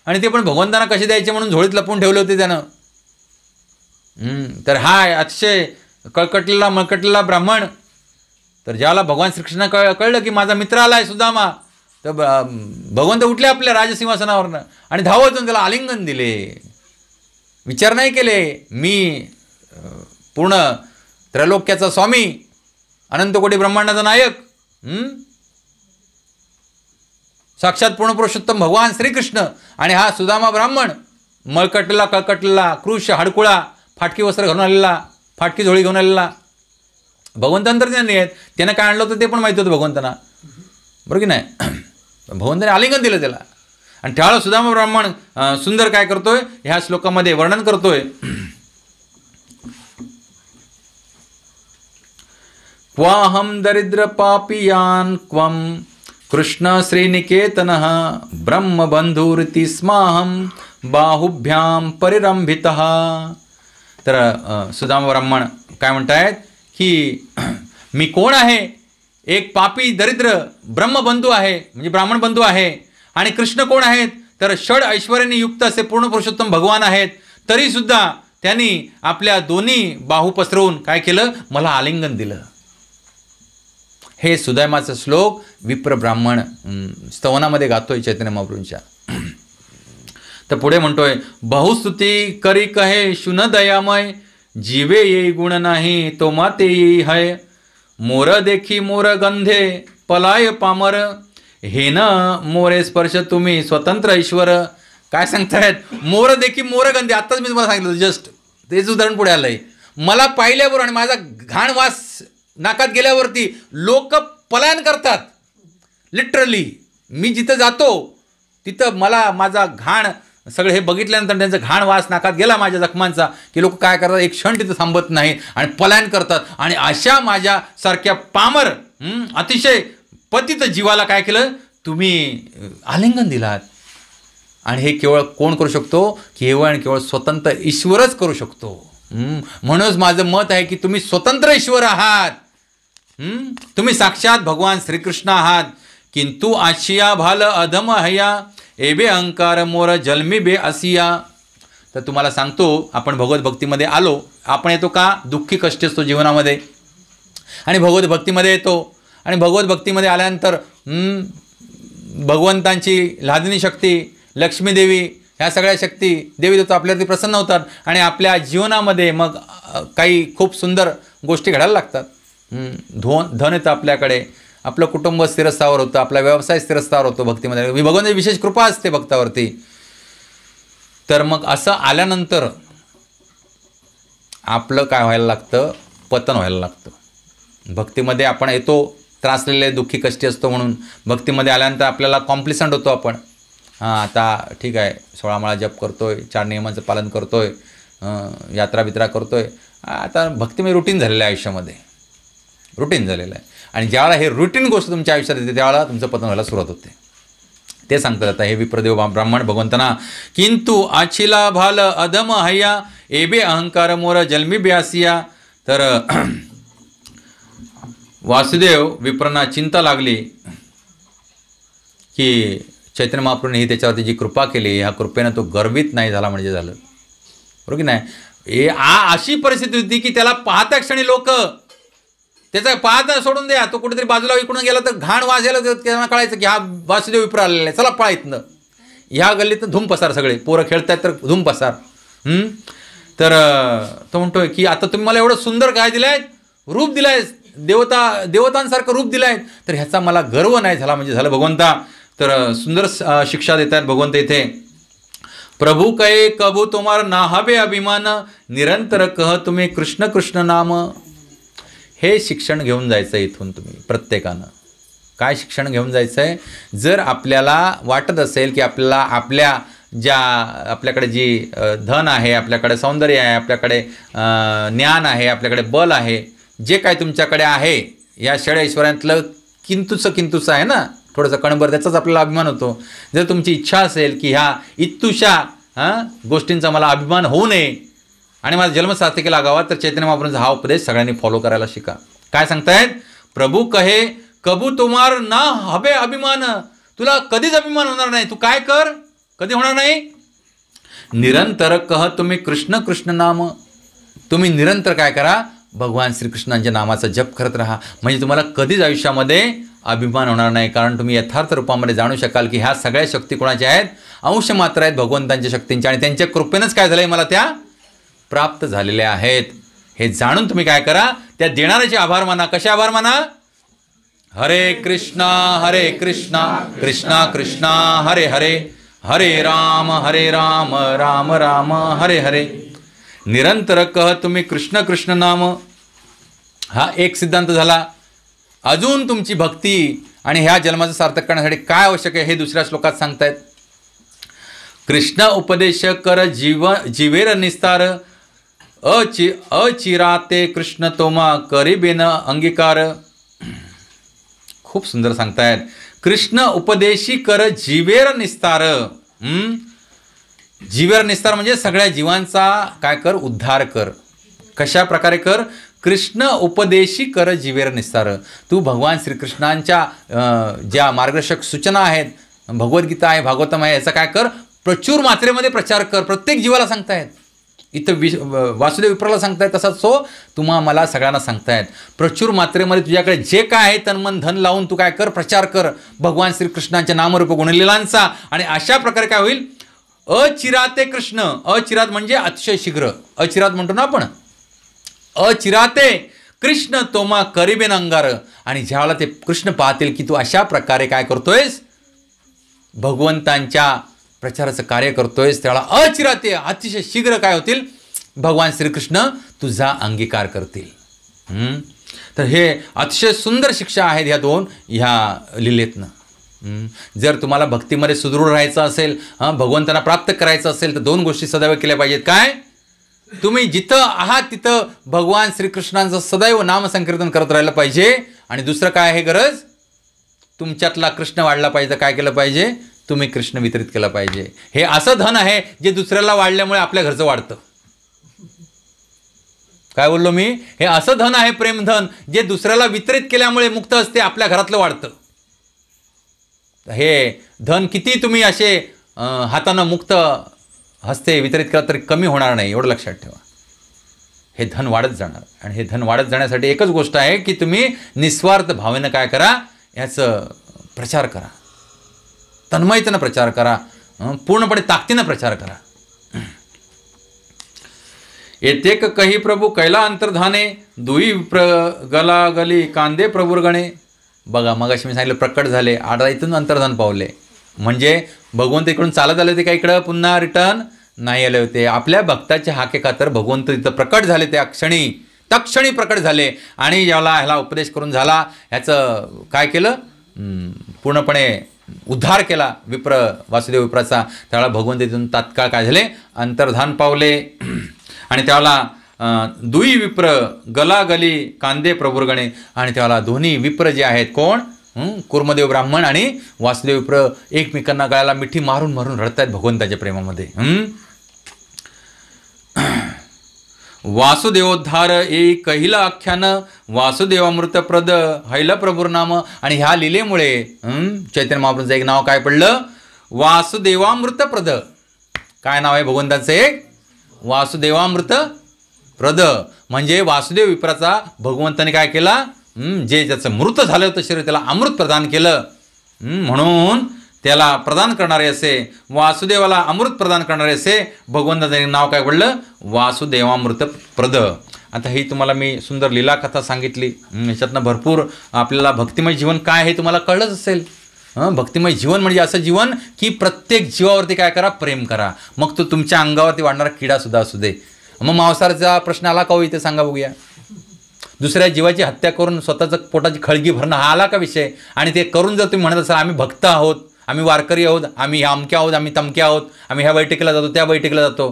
आणि ते पण भगवंतांना कसे द्यायचे म्हणून झोळीत लपून ठेवले होते त्यानं तर हा अतिशय कळकटलेला मळकटलेला ब्राह्मण तर ज्याला भगवान श्रीकृष्ण कळ कळलं की माझा मित्र आला आहे सुदामा तर भगवंत उठले आपल्या राजसिंहासनावरनं आणि धावतून त्याला आलिंगन दिले विचार नाही केले मी पूर्ण त्रैलोक्याचा स्वामी अनंतकोटी ब्रह्मांडाचा नायक साक्षात पूर्णपुरुषोत्तम भगवान श्रीकृष्ण आणि हा सुदामा ब्राह्मण मळकटला कळकटला कृश हाडकुळा फाटकी वस्त्र घालून आलेला फाटकी झोळी घेऊन आलेला भगवंतांतरज्ञानी आहेत त्यांना काय आणलं होतं ते पण माहिती होतं भगवंतांना बरं की नाही भगवंताने आलिंगन दिलं त्याला आणि त्यावेळेला सुदामा ब्राह्मण सुंदर काय करतोय ह्या श्लोकामध्ये वर्णन करतोय क्वाहम दरिद्र पापियान क्वम कृष्ण श्रीनिकेतन स्माहम बाहुभ्याम परिरंभित तर सुदाम ब्राह्मण काय म्हणतायत की मी कोण आहे एक पापी दरिद्र ब्रह्मबंधू आहे म्हणजे ब्राह्मण बंधू आहे आणि कृष्ण कोण आहेत तर षड ऐश्वर्याने युक्त असे पूर्ण पुरुषोत्तम भगवान आहेत तरीसुद्धा त्यांनी आपल्या दोन्ही बाहू पसरवून काय केलं मला आलिंगन दिलं हे सुदैमाचा श्लोक विप्र ब्राह्मण स्तवनामध्ये गातोय चैतन्य महाप्रूंच्या तर पुढे म्हणतोय बहुस्तुती करी कहे शुन दयामय जीवे येई गुण नाही तो माते येई हय मोर देखी मोर गंधे पलाय पामर हे न मोरे स्पर्श तुम्ही स्वतंत्र ईश्वर काय सांगतायत मोर देखी मोर गंधे आत्ताच मी तुम्हाला सांगितलं जस्ट तेच उदाहरण पुढे आलंय मला पाहिल्यावर आणि माझा घाण वास नाकात गेल्यावरती लोक पलायन करतात लिटरली मी जिथं जातो तिथं मला माझा घाण सगळे हे बघितल्यानंतर त्यांचा घाण वास नाकात गेला माझ्या जखमांचा की लोक काय करतात एक क्षण तिथं थांबत नाही आणि पलायन करतात आणि अशा माझ्यासारख्या पामर अतिशय पतित जीवाला काय केलं तुम्ही आलिंगन दिलात आणि हे केवळ कोण करू शकतो केवळ आणि केवळ स्वतंत्र ईश्वरच करू शकतो म्हणूनच माझं मत आहे की तुम्ही स्वतंत्र ईश्वर आहात तुम्ही साक्षात भगवान श्रीकृष्ण आहात किंतु आशिया भाल अधम हया एबे अहंकार मोर जन्मी बे असिया तर तुम्हाला सांगतो आपण भगवत भक्तीमध्ये आलो आपण येतो का दुःखी कष्ट असतो जीवनामध्ये आणि भगवत भक्तीमध्ये येतो आणि भगवत भक्तीमध्ये आल्यानंतर भगवंतांची लादिनी शक्ती लक्ष्मीदेवी ह्या सगळ्या शक्ती देवी देतो आपल्यावरती प्रसन्न होतात आणि आपल्या जीवनामध्ये मग काही खूप सुंदर गोष्टी घडायला लागतात धोन धन येतं आपल्याकडे आपलं कुटुंब स्थिरस्थावर होतं आपला व्यवसाय स्थिरस्थावर होतो भक्तीमध्ये भगवंताची विशेष कृपा असते भक्तावरती तर मग असं आल्यानंतर आपलं काय व्हायला लागतं पतन व्हायला लागतं भक्तीमध्ये आपण येतो त्रासलेले दुःखी कष्टी असतो म्हणून भक्तीमध्ये आल्यानंतर आपल्याला कॉम्प्लिसंट होतो आपण हां आता ठीक आहे सोळा माळा जप करतो आहे चार नियमांचं पालन करतो आहे यात्रा बित्रा करतो आहे आता भक्तीमध्ये म्हणजे रुटीन झालेलं आहे आयुष्यामध्ये रुटीन झालेलं आहे आणि ज्यावेळेला हे रुटीन गोष्ट तुमच्या आयुष्यात येते त्यावेळेला तुमचं पतन व्हायला सुरुवात होते ते सांगतात आता हे विप्रदेव ब्राह्मण भगवंतना किंतु आचिला भाल अदम हय्या एबे अहंकार मोर जन्मी ब्यासिया तर वासुदेव विप्रांना चिंता लागली की चैतन्य महाप्रभूने ही त्याच्यावरती जी कृपा केली ह्या कृपेनं तो गर्वित नाही झाला म्हणजे झालं बरोबर की नाही ए आ अशी परिस्थिती होती की त्याला पाहत्या क्षणी लोक त्याचा पाहत सोडून द्या तो कुठेतरी बाजूला इकडून गेला तर घाण वाजायला त्यांना कळायचं की हा वासुदेव विप्र आलेला आहे चला पळायतनं ह्या गल्लीत धूम पसार सगळे पोरं खेळतात तर धूम पसार तर तो म्हणतोय की आता तुम्ही मला एवढं सुंदर काय दिलंय रूप दिलाय आहे देवता देवतांसारखं रूप दिलं आहे तर ह्याचा मला गर्व नाही झाला म्हणजे झालं भगवंता तर सुंदर शिक्षा देत आहेत भगवंत इथे प्रभू कहे कबू तुम्हाला नाहाबे अभिमान निरंतर कह तुम्ही कृष्ण कृष्ण नाम हे शिक्षण घेऊन जायचं आहे इथून तुम्ही प्रत्येकानं काय शिक्षण घेऊन जायचं आहे जर आपल्याला वाटत असेल की आपल्याला आपल्या ज्या आपल्याकडे जी धन आहे आपल्याकडे सौंदर्य आहे आपल्याकडे ज्ञान आहे आपल्याकडे बल आहे जे काय तुमच्याकडे आहे या षडेश्वरांतलं किंतूचं किंतूचं आहे ना थोडंसं कणभर त्याचाच आपल्याला अभिमान होतो जर तुमची इच्छा असेल की ह्या इत्तुशा गोष्टींचा मला अभिमान होऊ नये आणि माझा जन्म सार्थकी लागावा तर चैतन्य महाप्रभूंचा हा उपदेश सगळ्यांनी फॉलो करायला शिका काय सांगतायत प्रभू कहे कबू तुमार ना हवे अभिमान तुला कधीच अभिमान होणार नाही तू काय कर कधी होणार नाही निरंतर कह तुम्ही कृष्ण कृष्ण नाम तुम्ही निरंतर काय करा भगवान श्रीकृष्णांच्या नामाचा जप करत राहा म्हणजे तुम्हाला कधीच आयुष्यामध्ये अभिमान होणार नाही कारण तुम्ही यथार्थ रूपामध्ये जाणू शकाल की ह्या सगळ्या शक्ती कोणाच्या आहेत अंश मात्र आहेत भगवंतांच्या शक्तींच्या आणि त्यांच्या कृपेनंच काय झालं मला त्या प्राप्त झालेले आहेत हे जाणून तुम्ही काय करा त्या देणाऱ्याचे आभार माना कसे आभार माना हरे कृष्णा हरे कृष्णा कृष्णा कृष्णा हरे हरे हरे राम हरे राम राम राम हरे हरे निरंतर कह तुम्ही कृष्ण कृष्ण नाम हा एक सिद्धांत झाला अजून तुमची भक्ती आणि ह्या जन्माचं सार्थक करण्यासाठी काय आवश्यक आहे हे दुसऱ्या श्लोकात सांगतायत कृष्ण उपदेश कर जीव जीवेर निस्तार अचि अचिराते कृष्ण तोमा करिबेन अंगीकार खूप सुंदर सांगतायत कृष्ण उपदेशी कर जीवेर निस्तार जीवेर निस्तार म्हणजे सगळ्या जीवांचा काय कर उद्धार कर कशा प्रकारे कर कृष्ण उपदेशी कर जीवेर निस्तार तू भगवान श्रीकृष्णांच्या ज्या मार्गदर्शक सूचना आहेत भगवद्गीता आहे भागवतम आहे याचा काय कर प्रचूर मात्रेमध्ये प्रचार कर प्रत्येक जीवाला सांगतायत इथं विश वासुदेव विप्राला सांगताय तसा सो तुम्हा मला सगळ्यांना सांगतायत प्रचूर मात्रेमध्ये तुझ्याकडे जे काय आहे तन मन धन लावून तू काय कर प्रचार कर भगवान श्रीकृष्णांच्या नामरूप गुणलीलांचा आणि अशा प्रकारे काय होईल अचिराते कृष्ण अचिरात म्हणजे अतिशय शीघ्र अचिरात म्हणतो ना आपण अचिराते कृष्ण तोमा करिबेन अंगार आणि ज्यावेळेला ते कृष्ण पाहतील की तू अशा प्रकारे काय करतोयस भगवंतांच्या प्रचाराचं कार्य करतोय त्याला अचिराते अतिशय शीघ्र काय होतील भगवान श्रीकृष्ण तुझा अंगीकार करतील तर हे अतिशय सुंदर शिक्षा आहेत ह्या दोन ह्या लिलेतनं जर तुम्हाला भक्तीमध्ये सुदृढ राहायचं असेल भगवंतांना प्राप्त करायचं असेल तर दोन गोष्टी सदैव केल्या पाहिजेत काय तुम्ही जिथं आहात तिथं भगवान श्रीकृष्णांचं सदैव नामसंकीर्तन करत राहिलं पाहिजे आणि दुसरं काय आहे गरज तुमच्यातला कृष्ण वाढला पाहिजे काय केलं पाहिजे तुम्ही कृष्ण वितरित केला पाहिजे हे असं धन आहे जे दुसऱ्याला वाढल्यामुळे आपल्या घरचं वाढतं काय बोललो मी हे असं धन आहे प्रेमधन जे दुसऱ्याला वितरित केल्यामुळे मुक्त असते आपल्या घरातलं वाढतं हे धन किती तुम्ही असे हातानं मुक्त हस्ते वितरित केला तरी कमी होणार नाही एवढं लक्षात ठेवा हे धन वाढत जाणार आणि हे धन वाढत जाण्यासाठी एकच गोष्ट आहे की तुम्ही निस्वार्थ भावेनं काय करा याचं प्रचार करा तन्मयतेनं प्रचार करा पूर्णपणे ताकदीनं प्रचार करा येते कही प्रभू कैला अंतर्धाने दुई प्र गला गली कांदे प्रभुरगणे बघा मग मी सांगितलं प्रकट झाले आडा इथून अंतर्धान पावले म्हणजे भगवंत इकडून चालत आले होते का इकडं पुन्हा रिटर्न नाही आले होते आपल्या भक्ताचे हाके खातर भगवंत इथं प्रकट झाले त्या क्षणी तक्षणी प्रकट झाले आणि याला ह्याला उपदेश करून झाला ह्याचं काय केलं पूर्णपणे उद्धार केला विप्र वासुदेव विप्राचा त्यावेळेला भगवंतीतून तात्काळ काय झाले अंतर्धान पावले आणि त्यावेळेला दुई विप्र गला गली कांदे प्रभुरगणे आणि त्याला दोन्ही विप्र जे आहेत कोण कुर्मदेव ब्राह्मण आणि वासुदेव विप्र एकमेकांना गळ्याला मिठी मारून मारून रडत आहेत भगवंताच्या प्रेमामध्ये वासुदेवोद्धार ए कहिलं आख्यान वासुदेवामृतप्रद हैल प्रभुर्नाम आणि ह्या लिलेमुळे चैतन्य महाप्रभूंचं एक नाव काय पडलं वासुदेवामृतप्रद काय नाव आहे भगवंताचं एक वासुदेवामृत प्रद म्हणजे वासुदेव विप्राचा भगवंताने काय केला जे ज्याचं मृत झालं होतं शरीर त्याला अमृत प्रदान केलं म्हणून त्याला प्रदान करणारे असे वासुदेवाला अमृत प्रदान करणारे असे भगवंताचे नाव काय पडलं वासुदेवामृत प्रद आता ही तुम्हाला मी सुंदर लीला कथा सांगितली ह्याच्यातनं भरपूर आपल्याला भक्तिमय जीवन काय हे तुम्हाला कळलंच असेल हं भक्तिमय जीवन म्हणजे असं जीवन की प्रत्येक जीवावरती काय करा प्रेम करा मग तो तुमच्या अंगावरती वाढणारा किडासुद्धा असू दे मग मांसाहाराचा प्रश्न आला का हो इथे सांगा बघूया दुसऱ्या जीवाची हत्या करून स्वतःचं पोटाची खळगी भरणं हा आला का विषय आणि ते करून जर तुम्ही म्हणत असाल आम्ही भक्त आहोत आम्ही वारकरी आहोत आम्ही ह्या अमक्या आहोत आम्ही तमक्या आहोत आम्ही ह्या बैठकीला जातो त्या बैठकीला जातो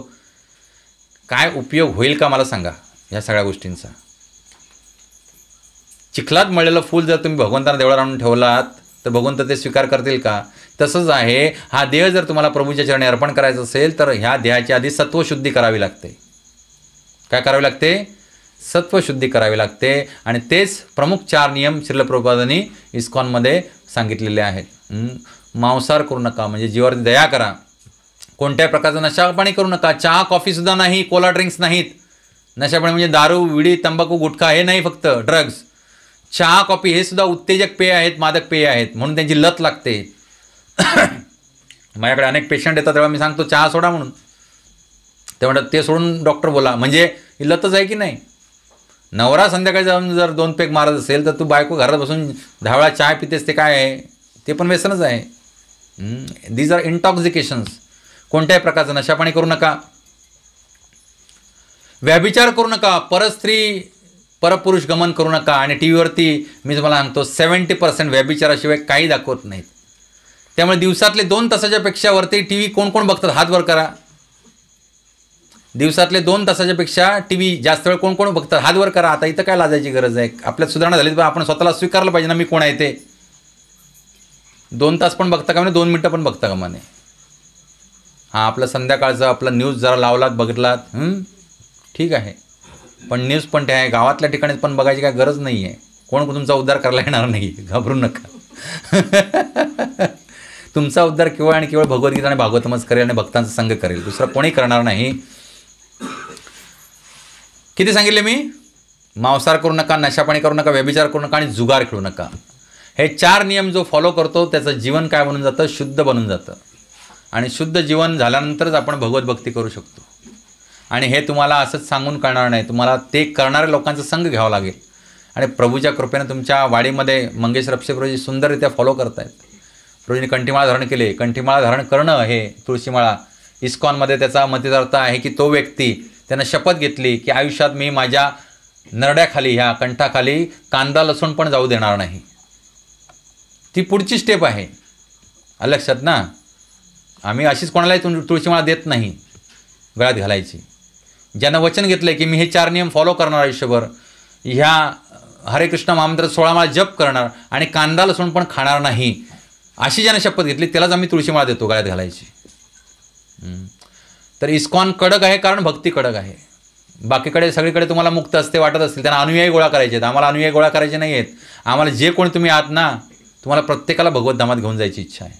काय उपयोग होईल का मला सांगा ह्या सगळ्या गोष्टींचा चिखलात मळलेलं फूल जर तुम्ही भगवंतांना देवळात आणून ठेवलात तर भगवंत ते स्वीकार करतील का तसंच आहे हा देह जर तुम्हाला प्रभूच्या चरणी अर्पण करायचं असेल तर ह्या देहाच्या आधी सत्वशुद्धी करावी लागते काय करावी लागते सत्वशुद्धी करावी लागते आणि तेच प्रमुख चार नियम श्रील इस्कॉनमध्ये सांगितलेले आहेत मांसाहार करू नका म्हणजे जीवावर दया करा कोणत्याही प्रकारचं नशापाणी करू नका चहा कॉफीसुद्धा नाही कोला ड्रिंक्स नाहीत नशापाणी म्हणजे दारू विडी तंबाखू गुटखा हे नाही फक्त ड्रग्ज चहा कॉफी हे सुद्धा उत्तेजक पेय आहेत मादक पेय आहेत म्हणून त्यांची लत लागते माझ्याकडे अनेक पेशंट येतात तेव्हा मी सांगतो चहा सोडा म्हणून ते म्हणतात ते सोडून डॉक्टर बोला म्हणजे ही लतच आहे की नाही नवरा संध्याकाळी जाऊन जर दोन पेक मारत असेल तर तू बायको घरात बसून धावळा चहा पितेस ते काय आहे ते पण व्यसनच आहे दीज आर इंटॉक्झिकेशन्स कोणत्याही प्रकारचं नशापाणी करू नका व्याभिचार करू नका परस्त्री परपुरुष गमन करू नका आणि टी व्हीवरती मी तुम्हाला सांगतो सेवन्टी पर्सेंट व्याभिचाराशिवाय काही दाखवत नाहीत त्यामुळे दिवसातले दोन तासाच्यापेक्षा वरती टी व्ही कोण कोण बघतात हात वर करा दिवसातले दोन तासाच्यापेक्षा टी व्ही जास्त वेळ कोण कोण बघतात हात वर करा आता इथं काय लाजायची गरज आहे आपल्यात सुधारणा झाली तर आपण स्वतःला स्वीकारलं पाहिजे ना मी कोण आहे ते दोन तास पण बघता का म्हणे दोन मिनटं पण बघता का म्हणे हां आपलं संध्याकाळचं आपलं न्यूज जरा लावलात बघितलात ठीक आहे पण न्यूज पण आहे गावातल्या ठिकाणी पण बघायची काय गरज नाही आहे कोण तुमचा उद्धार करायला येणार नाही घाबरू नका तुमचा उद्धार केवळ आणि केवळ भगवद्गीता आणि भागवतमच करेल आणि भक्तांचा संघ करेल दुसरं कोणी करणार नाही किती सांगितले मी मांसार करू नका नशापाणी करू नका व्यभिचार करू नका आणि जुगार खेळू नका हे चार नियम जो फॉलो करतो त्याचं जीवन काय बनून जातं शुद्ध बनून जातं आणि शुद्ध जीवन झाल्यानंतरच आपण भगवत भक्ती करू शकतो आणि हे तुम्हाला असंच सांगून कळणार नाही तुम्हाला ते करणाऱ्या लोकांचा संघ घ्यावा लागेल आणि प्रभूच्या कृपेनं तुमच्या वाडीमध्ये मंगेश रपशे प्रभूजी सुंदररित्या फॉलो करतायत प्रभूजीने कंठीमाळा धारण केले कंठीमाळा धारण करणं हे तुळशीमाळा इस्कॉनमध्ये त्याचा मतदार्थ आहे की तो व्यक्ती त्यानं शपथ घेतली की आयुष्यात मी माझ्या नरड्याखाली ह्या कंठाखाली कांदा लसूण पण जाऊ देणार नाही ती पुढची स्टेप आहे लक्षात ना आम्ही अशीच कोणालाही तुम तुळशीमाळा देत नाही गळ्यात घालायची ज्यांना वचन घेतलं की मी हे चार नियम फॉलो करणार आयुष्यभर ह्या हरे कृष्ण महामंत्र सोळा माळा जप करणार आणि कांदा लसूण पण खाणार नाही अशी ज्याने शपथ घेतली त्यालाच आम्ही तुळशीमाळा देतो गळ्यात घालायची तर इस्कॉन कडक आहे कारण भक्ती कडक आहे बाकीकडे सगळीकडे तुम्हाला मुक्त असते वाटत असतील त्यांना अनुयायी गोळा करायचे आहेत आम्हाला अनुयायी गोळा करायचे नाही आहेत आम्हाला जे कोणी तुम्ही आहात ना तुम्हाला प्रत्येकाला भगवतधामात घेऊन जायची इच्छा आहे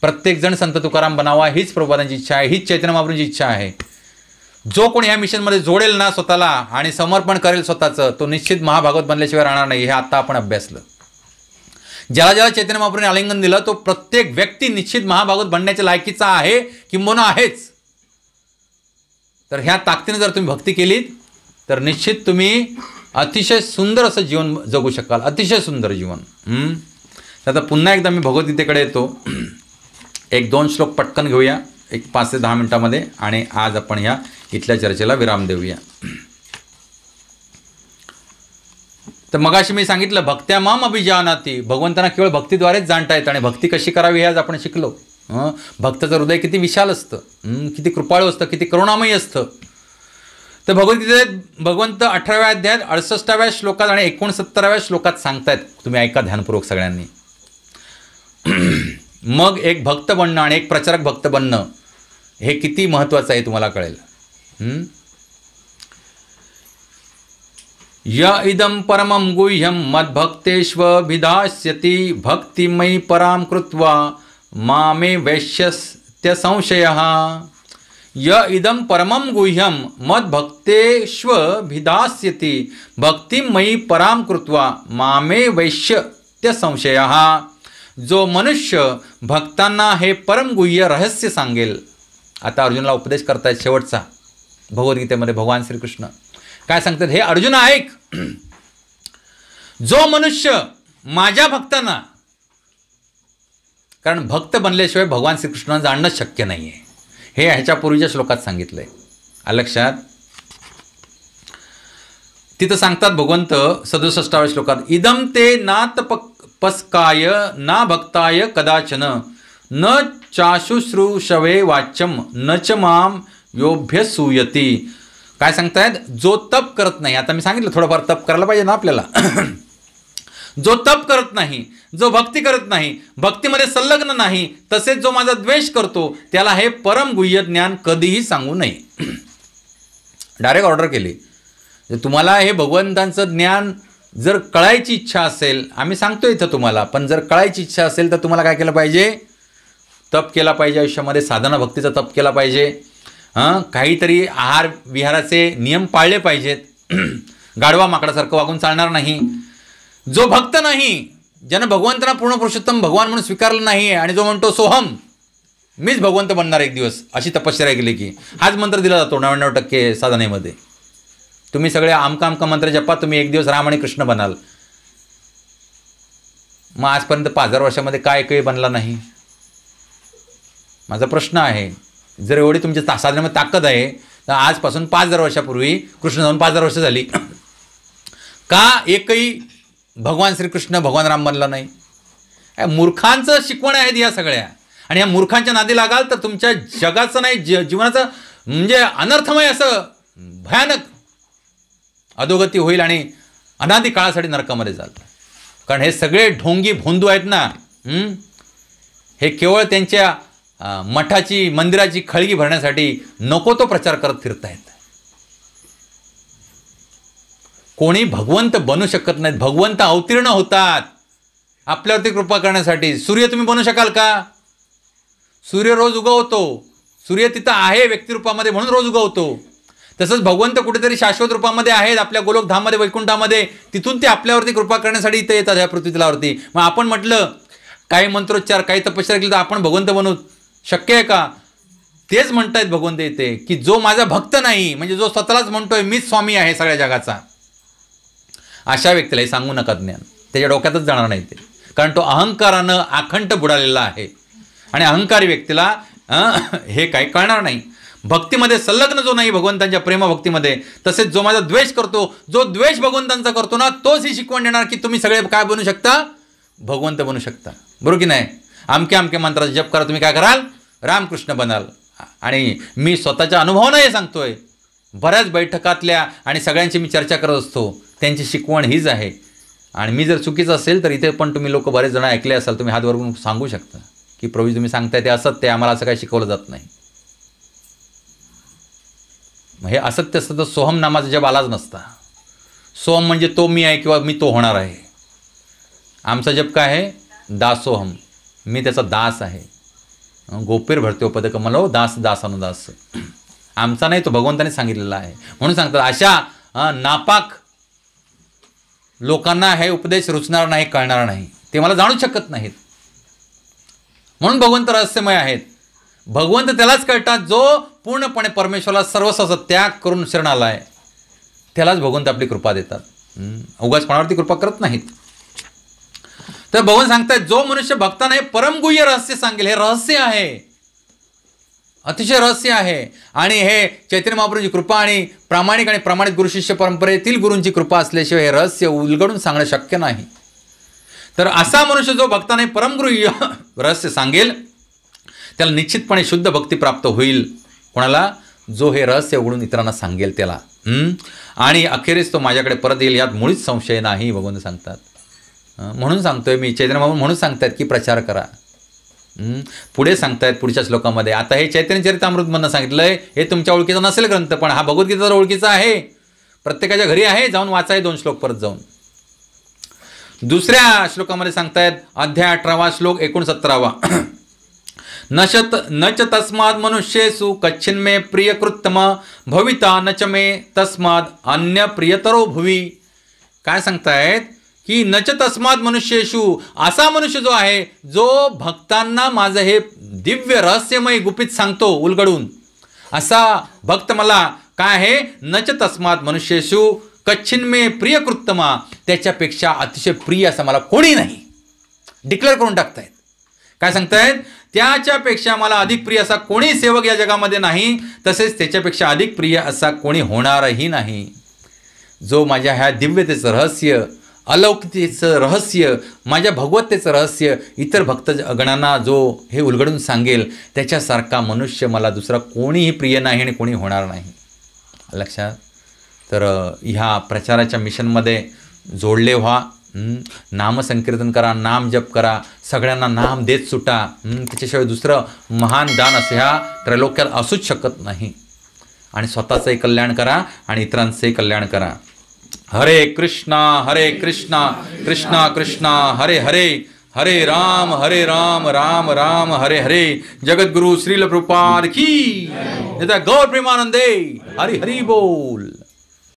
प्रत्येकजण संत तुकाराम बनावा हीच प्रभुपादांची इच्छा आहे हीच चैतन्य महाप्रभूंची इच्छा आहे जो कोणी या मिशनमध्ये जोडेल ना स्वतःला आणि समर्पण करेल स्वतःचं तो निश्चित महाभागवत बनल्याशिवाय राहणार नाही हे आत्ता आपण अभ्यासलं ज्याला ज्याला चैतन्य महाप्रभूने आलिंगन दिलं तो प्रत्येक व्यक्ती निश्चित महाभागवत बनण्याच्या लायकीचा आहे किंबोना आहेच तर ह्या ताकदीनं जर तुम्ही भक्ती केलीत तर निश्चित तुम्ही अतिशय सुंदर असं जीवन जगू शकाल अतिशय सुंदर जीवन आता पुन्हा एकदा मी भगवद्गीतेकडे येतो एक दोन श्लोक पटकन घेऊया एक पाच ते दहा मिनटामध्ये आणि आज आपण या इथल्या चर्चेला विराम देऊया तर मगाशी मी सांगितलं भक्त्या माम अभिजानाती भगवंतांना केवळ भक्तीद्वारेच जाणता येत आणि भक्ती कशी करावी हे आज आपण शिकलो भक्ताचं हृदय किती विशाल असतं किती कृपाळू असतं किती करुणामयी असतं तर भगवद्गीते भगवंत अठराव्या अध्यायात अडसष्टाव्या श्लोकात आणि एकोणसत्तराव्या श्लोकात सांगतायत तुम्ही ऐका ध्यानपूर्वक सगळ्यांनी मग एक भक्त बनणं आणि एक प्रचारक भक्त बनणं हे किती महत्त्वाचं आहे तुम्हाला कळेल य इदम परमं गुह्यम मद्भक्तेष्वभिधास्यती भक्तिमयी पराम कृत्वा मामे वैश्यस्त्य संशय य इदम परमम गुह्यम भिदास्यती भक्ती मयी पराम कृत्वा मामे वैश्य त्या संशय जो मनुष्य भक्तांना हे परमगुह्य रहस्य सांगेल आता अर्जुनला उपदेश करतायत शेवटचा भगवद्गीतेमध्ये भगवान श्रीकृष्ण काय सांगतात हे अर्जुन ऐक जो मनुष्य माझ्या भक्तांना कारण भक्त बनल्याशिवाय भगवान श्रीकृष्ण जाणणं शक्य नाही आहे हे पूर्वीच्या श्लोकात सांगितलंय अलक्षात, तिथं सांगतात भगवंत सदुसष्टाव्या श्लोकात इदम ते नात पस्काय ना भक्ताय कदाचन न शवे वाच्यम न च माम योभ्य सूयती काय सांगतायत जो तप करत नाही आता मी सांगितलं थोडंफार तप करायला पाहिजे ना आपल्याला जो तप करत नाही जो भक्ती करत नाही भक्तीमध्ये संलग्न नाही तसेच जो माझा द्वेष करतो त्याला हे परम गुह्य ज्ञान कधीही सांगू नये डायरेक्ट ऑर्डर केली तुम्हाला हे भगवंतांचं ज्ञान जर कळायची इच्छा असेल आम्ही सांगतो इथं तुम्हाला पण जर कळायची इच्छा असेल तर तुम्हाला काय केलं पाहिजे तप केला पाहिजे आयुष्यामध्ये साधना भक्तीचा तप केला पाहिजे हां काहीतरी आहार विहाराचे नियम पाळले पाहिजेत गाढवा माकडासारखं वागून चालणार नाही जो भक्त नाही ज्यानं भगवंतांना पूर्ण पुरुषोत्तम भगवान म्हणून स्वीकारलं नाही आणि जो म्हणतो सोहम मीच भगवंत बनणार एक दिवस अशी तपश्चर्या केली की हाच मंत्र दिला जातो नव्याण्णव टक्के साधनेमध्ये तुम्ही सगळे आमका आमका मंत्र जपा तुम्ही एक दिवस राम आणि कृष्ण बनाल मग आजपर्यंत पाच हजार वर्षामध्ये काय काही बनला नाही माझा प्रश्न आहे जर एवढी तुमच्या ता साधनेमध्ये ताकद आहे तर आजपासून पाच हजार वर्षापूर्वी कृष्ण जाऊन पाच हजार वर्ष झाली का एकही भगवान श्रीकृष्ण भगवान राम बनला नाही मूर्खांचं शिकवण आहेत या सगळ्या आणि या मूर्खांच्या नादी लागाल तर तुमच्या जगाचं नाही जीवनाचं म्हणजे अनर्थमय असं भयानक अधोगती होईल आणि अनादी काळासाठी नरकामध्ये जाल कारण हे सगळे ढोंगी भोंदू आहेत ना हे केवळ त्यांच्या मठाची मंदिराची खळगी भरण्यासाठी नको तो प्रचार करत फिरतायत कोणी भगवंत बनू शकत नाहीत भगवंत अवतीर्ण होतात आपल्यावरती कृपा करण्यासाठी सूर्य तुम्ही बनू शकाल का सूर्य रोज उगवतो सूर्य तिथं आहे व्यक्तिरूपामध्ये म्हणून रोज उगवतो तसंच भगवंत कुठेतरी शाश्वत रूपामध्ये आहेत आपल्या गोलोकधामध्ये वैकुंठामध्ये तिथून ते आपल्यावरती कृपा करण्यासाठी इथं येतात या पृथ्वीतलावरती मग आपण म्हटलं काही मंत्रोच्चार काही तपश्चर्या केली तर आपण भगवंत बनू शक्य आहे का तेच म्हणतायत भगवंत येते की जो माझा भक्त नाही म्हणजे जो स्वतःलाच म्हणतोय मीच स्वामी आहे सगळ्या जगाचा अशा व्यक्तीला हे सांगू नका ज्ञान त्याच्या डोक्यातच जाणार नाही ते कारण तो अहंकारानं आखंड बुडालेला आहे आणि अहंकारी व्यक्तीला हे काय कळणार नाही भक्तीमध्ये संलग्न जो नाही भगवंतांच्या प्रेमभक्तीमध्ये तसेच जो माझा द्वेष करतो जो द्वेष भगवंतांचा करतो ना तोच ही शिकवण देणार की तुम्ही सगळे काय बनू शकता भगवंत बनू शकता बरोबर की नाही आमके अमक्या मंत्राचा जप करा तुम्ही काय कराल रामकृष्ण बनाल आणि मी स्वतःच्या अनुभवानं हे सांगतोय बऱ्याच बैठकातल्या आणि सगळ्यांची मी चर्चा करत असतो त्यांची शिकवण हीच आहे आणि मी जर चुकीचं असेल तर इथे पण तुम्ही लोक बरेच जण ऐकले असाल तुम्ही हात वरून सांगू शकता की प्रवीण तुम्ही सांगताय ते असत्य आम्हाला असं काही शिकवलं जात नाही हे असत्य असतं तर सोहम नामाचा जब आलाच नसता सोहम म्हणजे तो मी आहे किंवा मी तो होणार आहे आमचा जप काय आहे दासोहम मी त्याचा दास आहे गोपीर भरते पदक मला दास दास अनुदास आमचा नाही तो भगवंताने सांगितलेला आहे म्हणून सांगतात अशा नापाक लोकांना हे उपदेश रुचणार नाही कळणार नाही ते मला जाणू शकत नाहीत म्हणून भगवंत रहस्यमय आहेत भगवंत त्यालाच कळतात जो पूर्णपणे परमेश्वरला सर्वस्वाचा त्याग करून आला आहे त्यालाच भगवंत आपली कृपा देतात उगाच कोणावरती कृपा करत नाहीत तर भगवंत सांगतायत जो मनुष्य भक्ताने परमगुह्य रहस्य सांगेल हे रहस्य आहे अतिशय रहस्य आहे आणि हे चैतन्य कृपा आणि प्रामाणिक आणि प्रामाणिक गुरुशिष्य परंपरेतील गुरूंची कृपा असल्याशिवाय हे रहस्य उलगडून सांगणं शक्य नाही तर असा मनुष्य जो भक्ताने परमगुरु रहस्य सांगेल त्याला निश्चितपणे शुद्ध भक्ती प्राप्त होईल कोणाला जो हे रहस्य उघडून इतरांना सांगेल त्याला आणि अखेरीस तो माझ्याकडे परत येईल यात मुळीच संशय नाही भगवंत सांगतात म्हणून सांगतोय मी चैतन्य म्हणून सांगतात की प्रचार करा पुढे सांगतायत पुढच्या श्लोकामध्ये आता हे चैतन्य अमृत सांगितलं हे तुमच्या ओळखीचा नसेल ग्रंथ पण हा भगवद्गीता ओळखीचा आहे प्रत्येकाच्या घरी आहे जाऊन वाचाय दोन श्लोक परत जाऊन दुसऱ्या श्लोकामध्ये सांगतायत अध्याय अठरावा श्लोक एकोणसत्तरावा न न च तस्माद मनुष्येसु कच्छिन मे प्रियकृत्तम भविता न च मे तस्माद अन्य प्रियतरो भुवी काय सांगतायत की नच तस्मात मनुष्येशू असा मनुष्य जो आहे जो भक्तांना माझं हे दिव्य रहस्यमय गुपित सांगतो उलगडून असा भक्त मला काय आहे नच तस्मात मनुष्येशू कच्छिन प्रिय कृत्तमा त्याच्यापेक्षा अतिशय प्रिय असा मला कोणी नाही डिक्लेअर करून टाकतायत काय सांगतायत त्याच्यापेक्षा मला अधिक प्रिय असा कोणी सेवक या जगामध्ये नाही तसेच त्याच्यापेक्षा अधिक प्रिय असा कोणी होणारही नाही जो माझ्या ह्या दिव्यतेचं रहस्य अलौकिकतेचं रहस्य माझ्या भगवत्तेचं रहस्य इतर भक्त गणांना जो हे उलगडून सांगेल त्याच्यासारखा मनुष्य मला दुसरा कोणीही प्रिय नाही आणि कोणी होणार नाही लक्षात तर ह्या प्रचाराच्या मिशनमध्ये जोडले व्हा नामसंकीर्तन करा नाम जप करा सगळ्यांना नाम देत सुटा त्याच्याशिवाय दुसरं महान दान असं ह्या त्रैलोक्यात असूच शकत नाही आणि स्वतःचंही कल्याण करा आणि इतरांचंही कल्याण करा हरे कृष्णा हरे कृष्णा कृष्णा कृष्णा हरे हरे हरे राम हरे राम राम राम हरे हरे जगत गुरु श्रील प्रपाद की गौर प्रेमानंदे हरि हरि बोल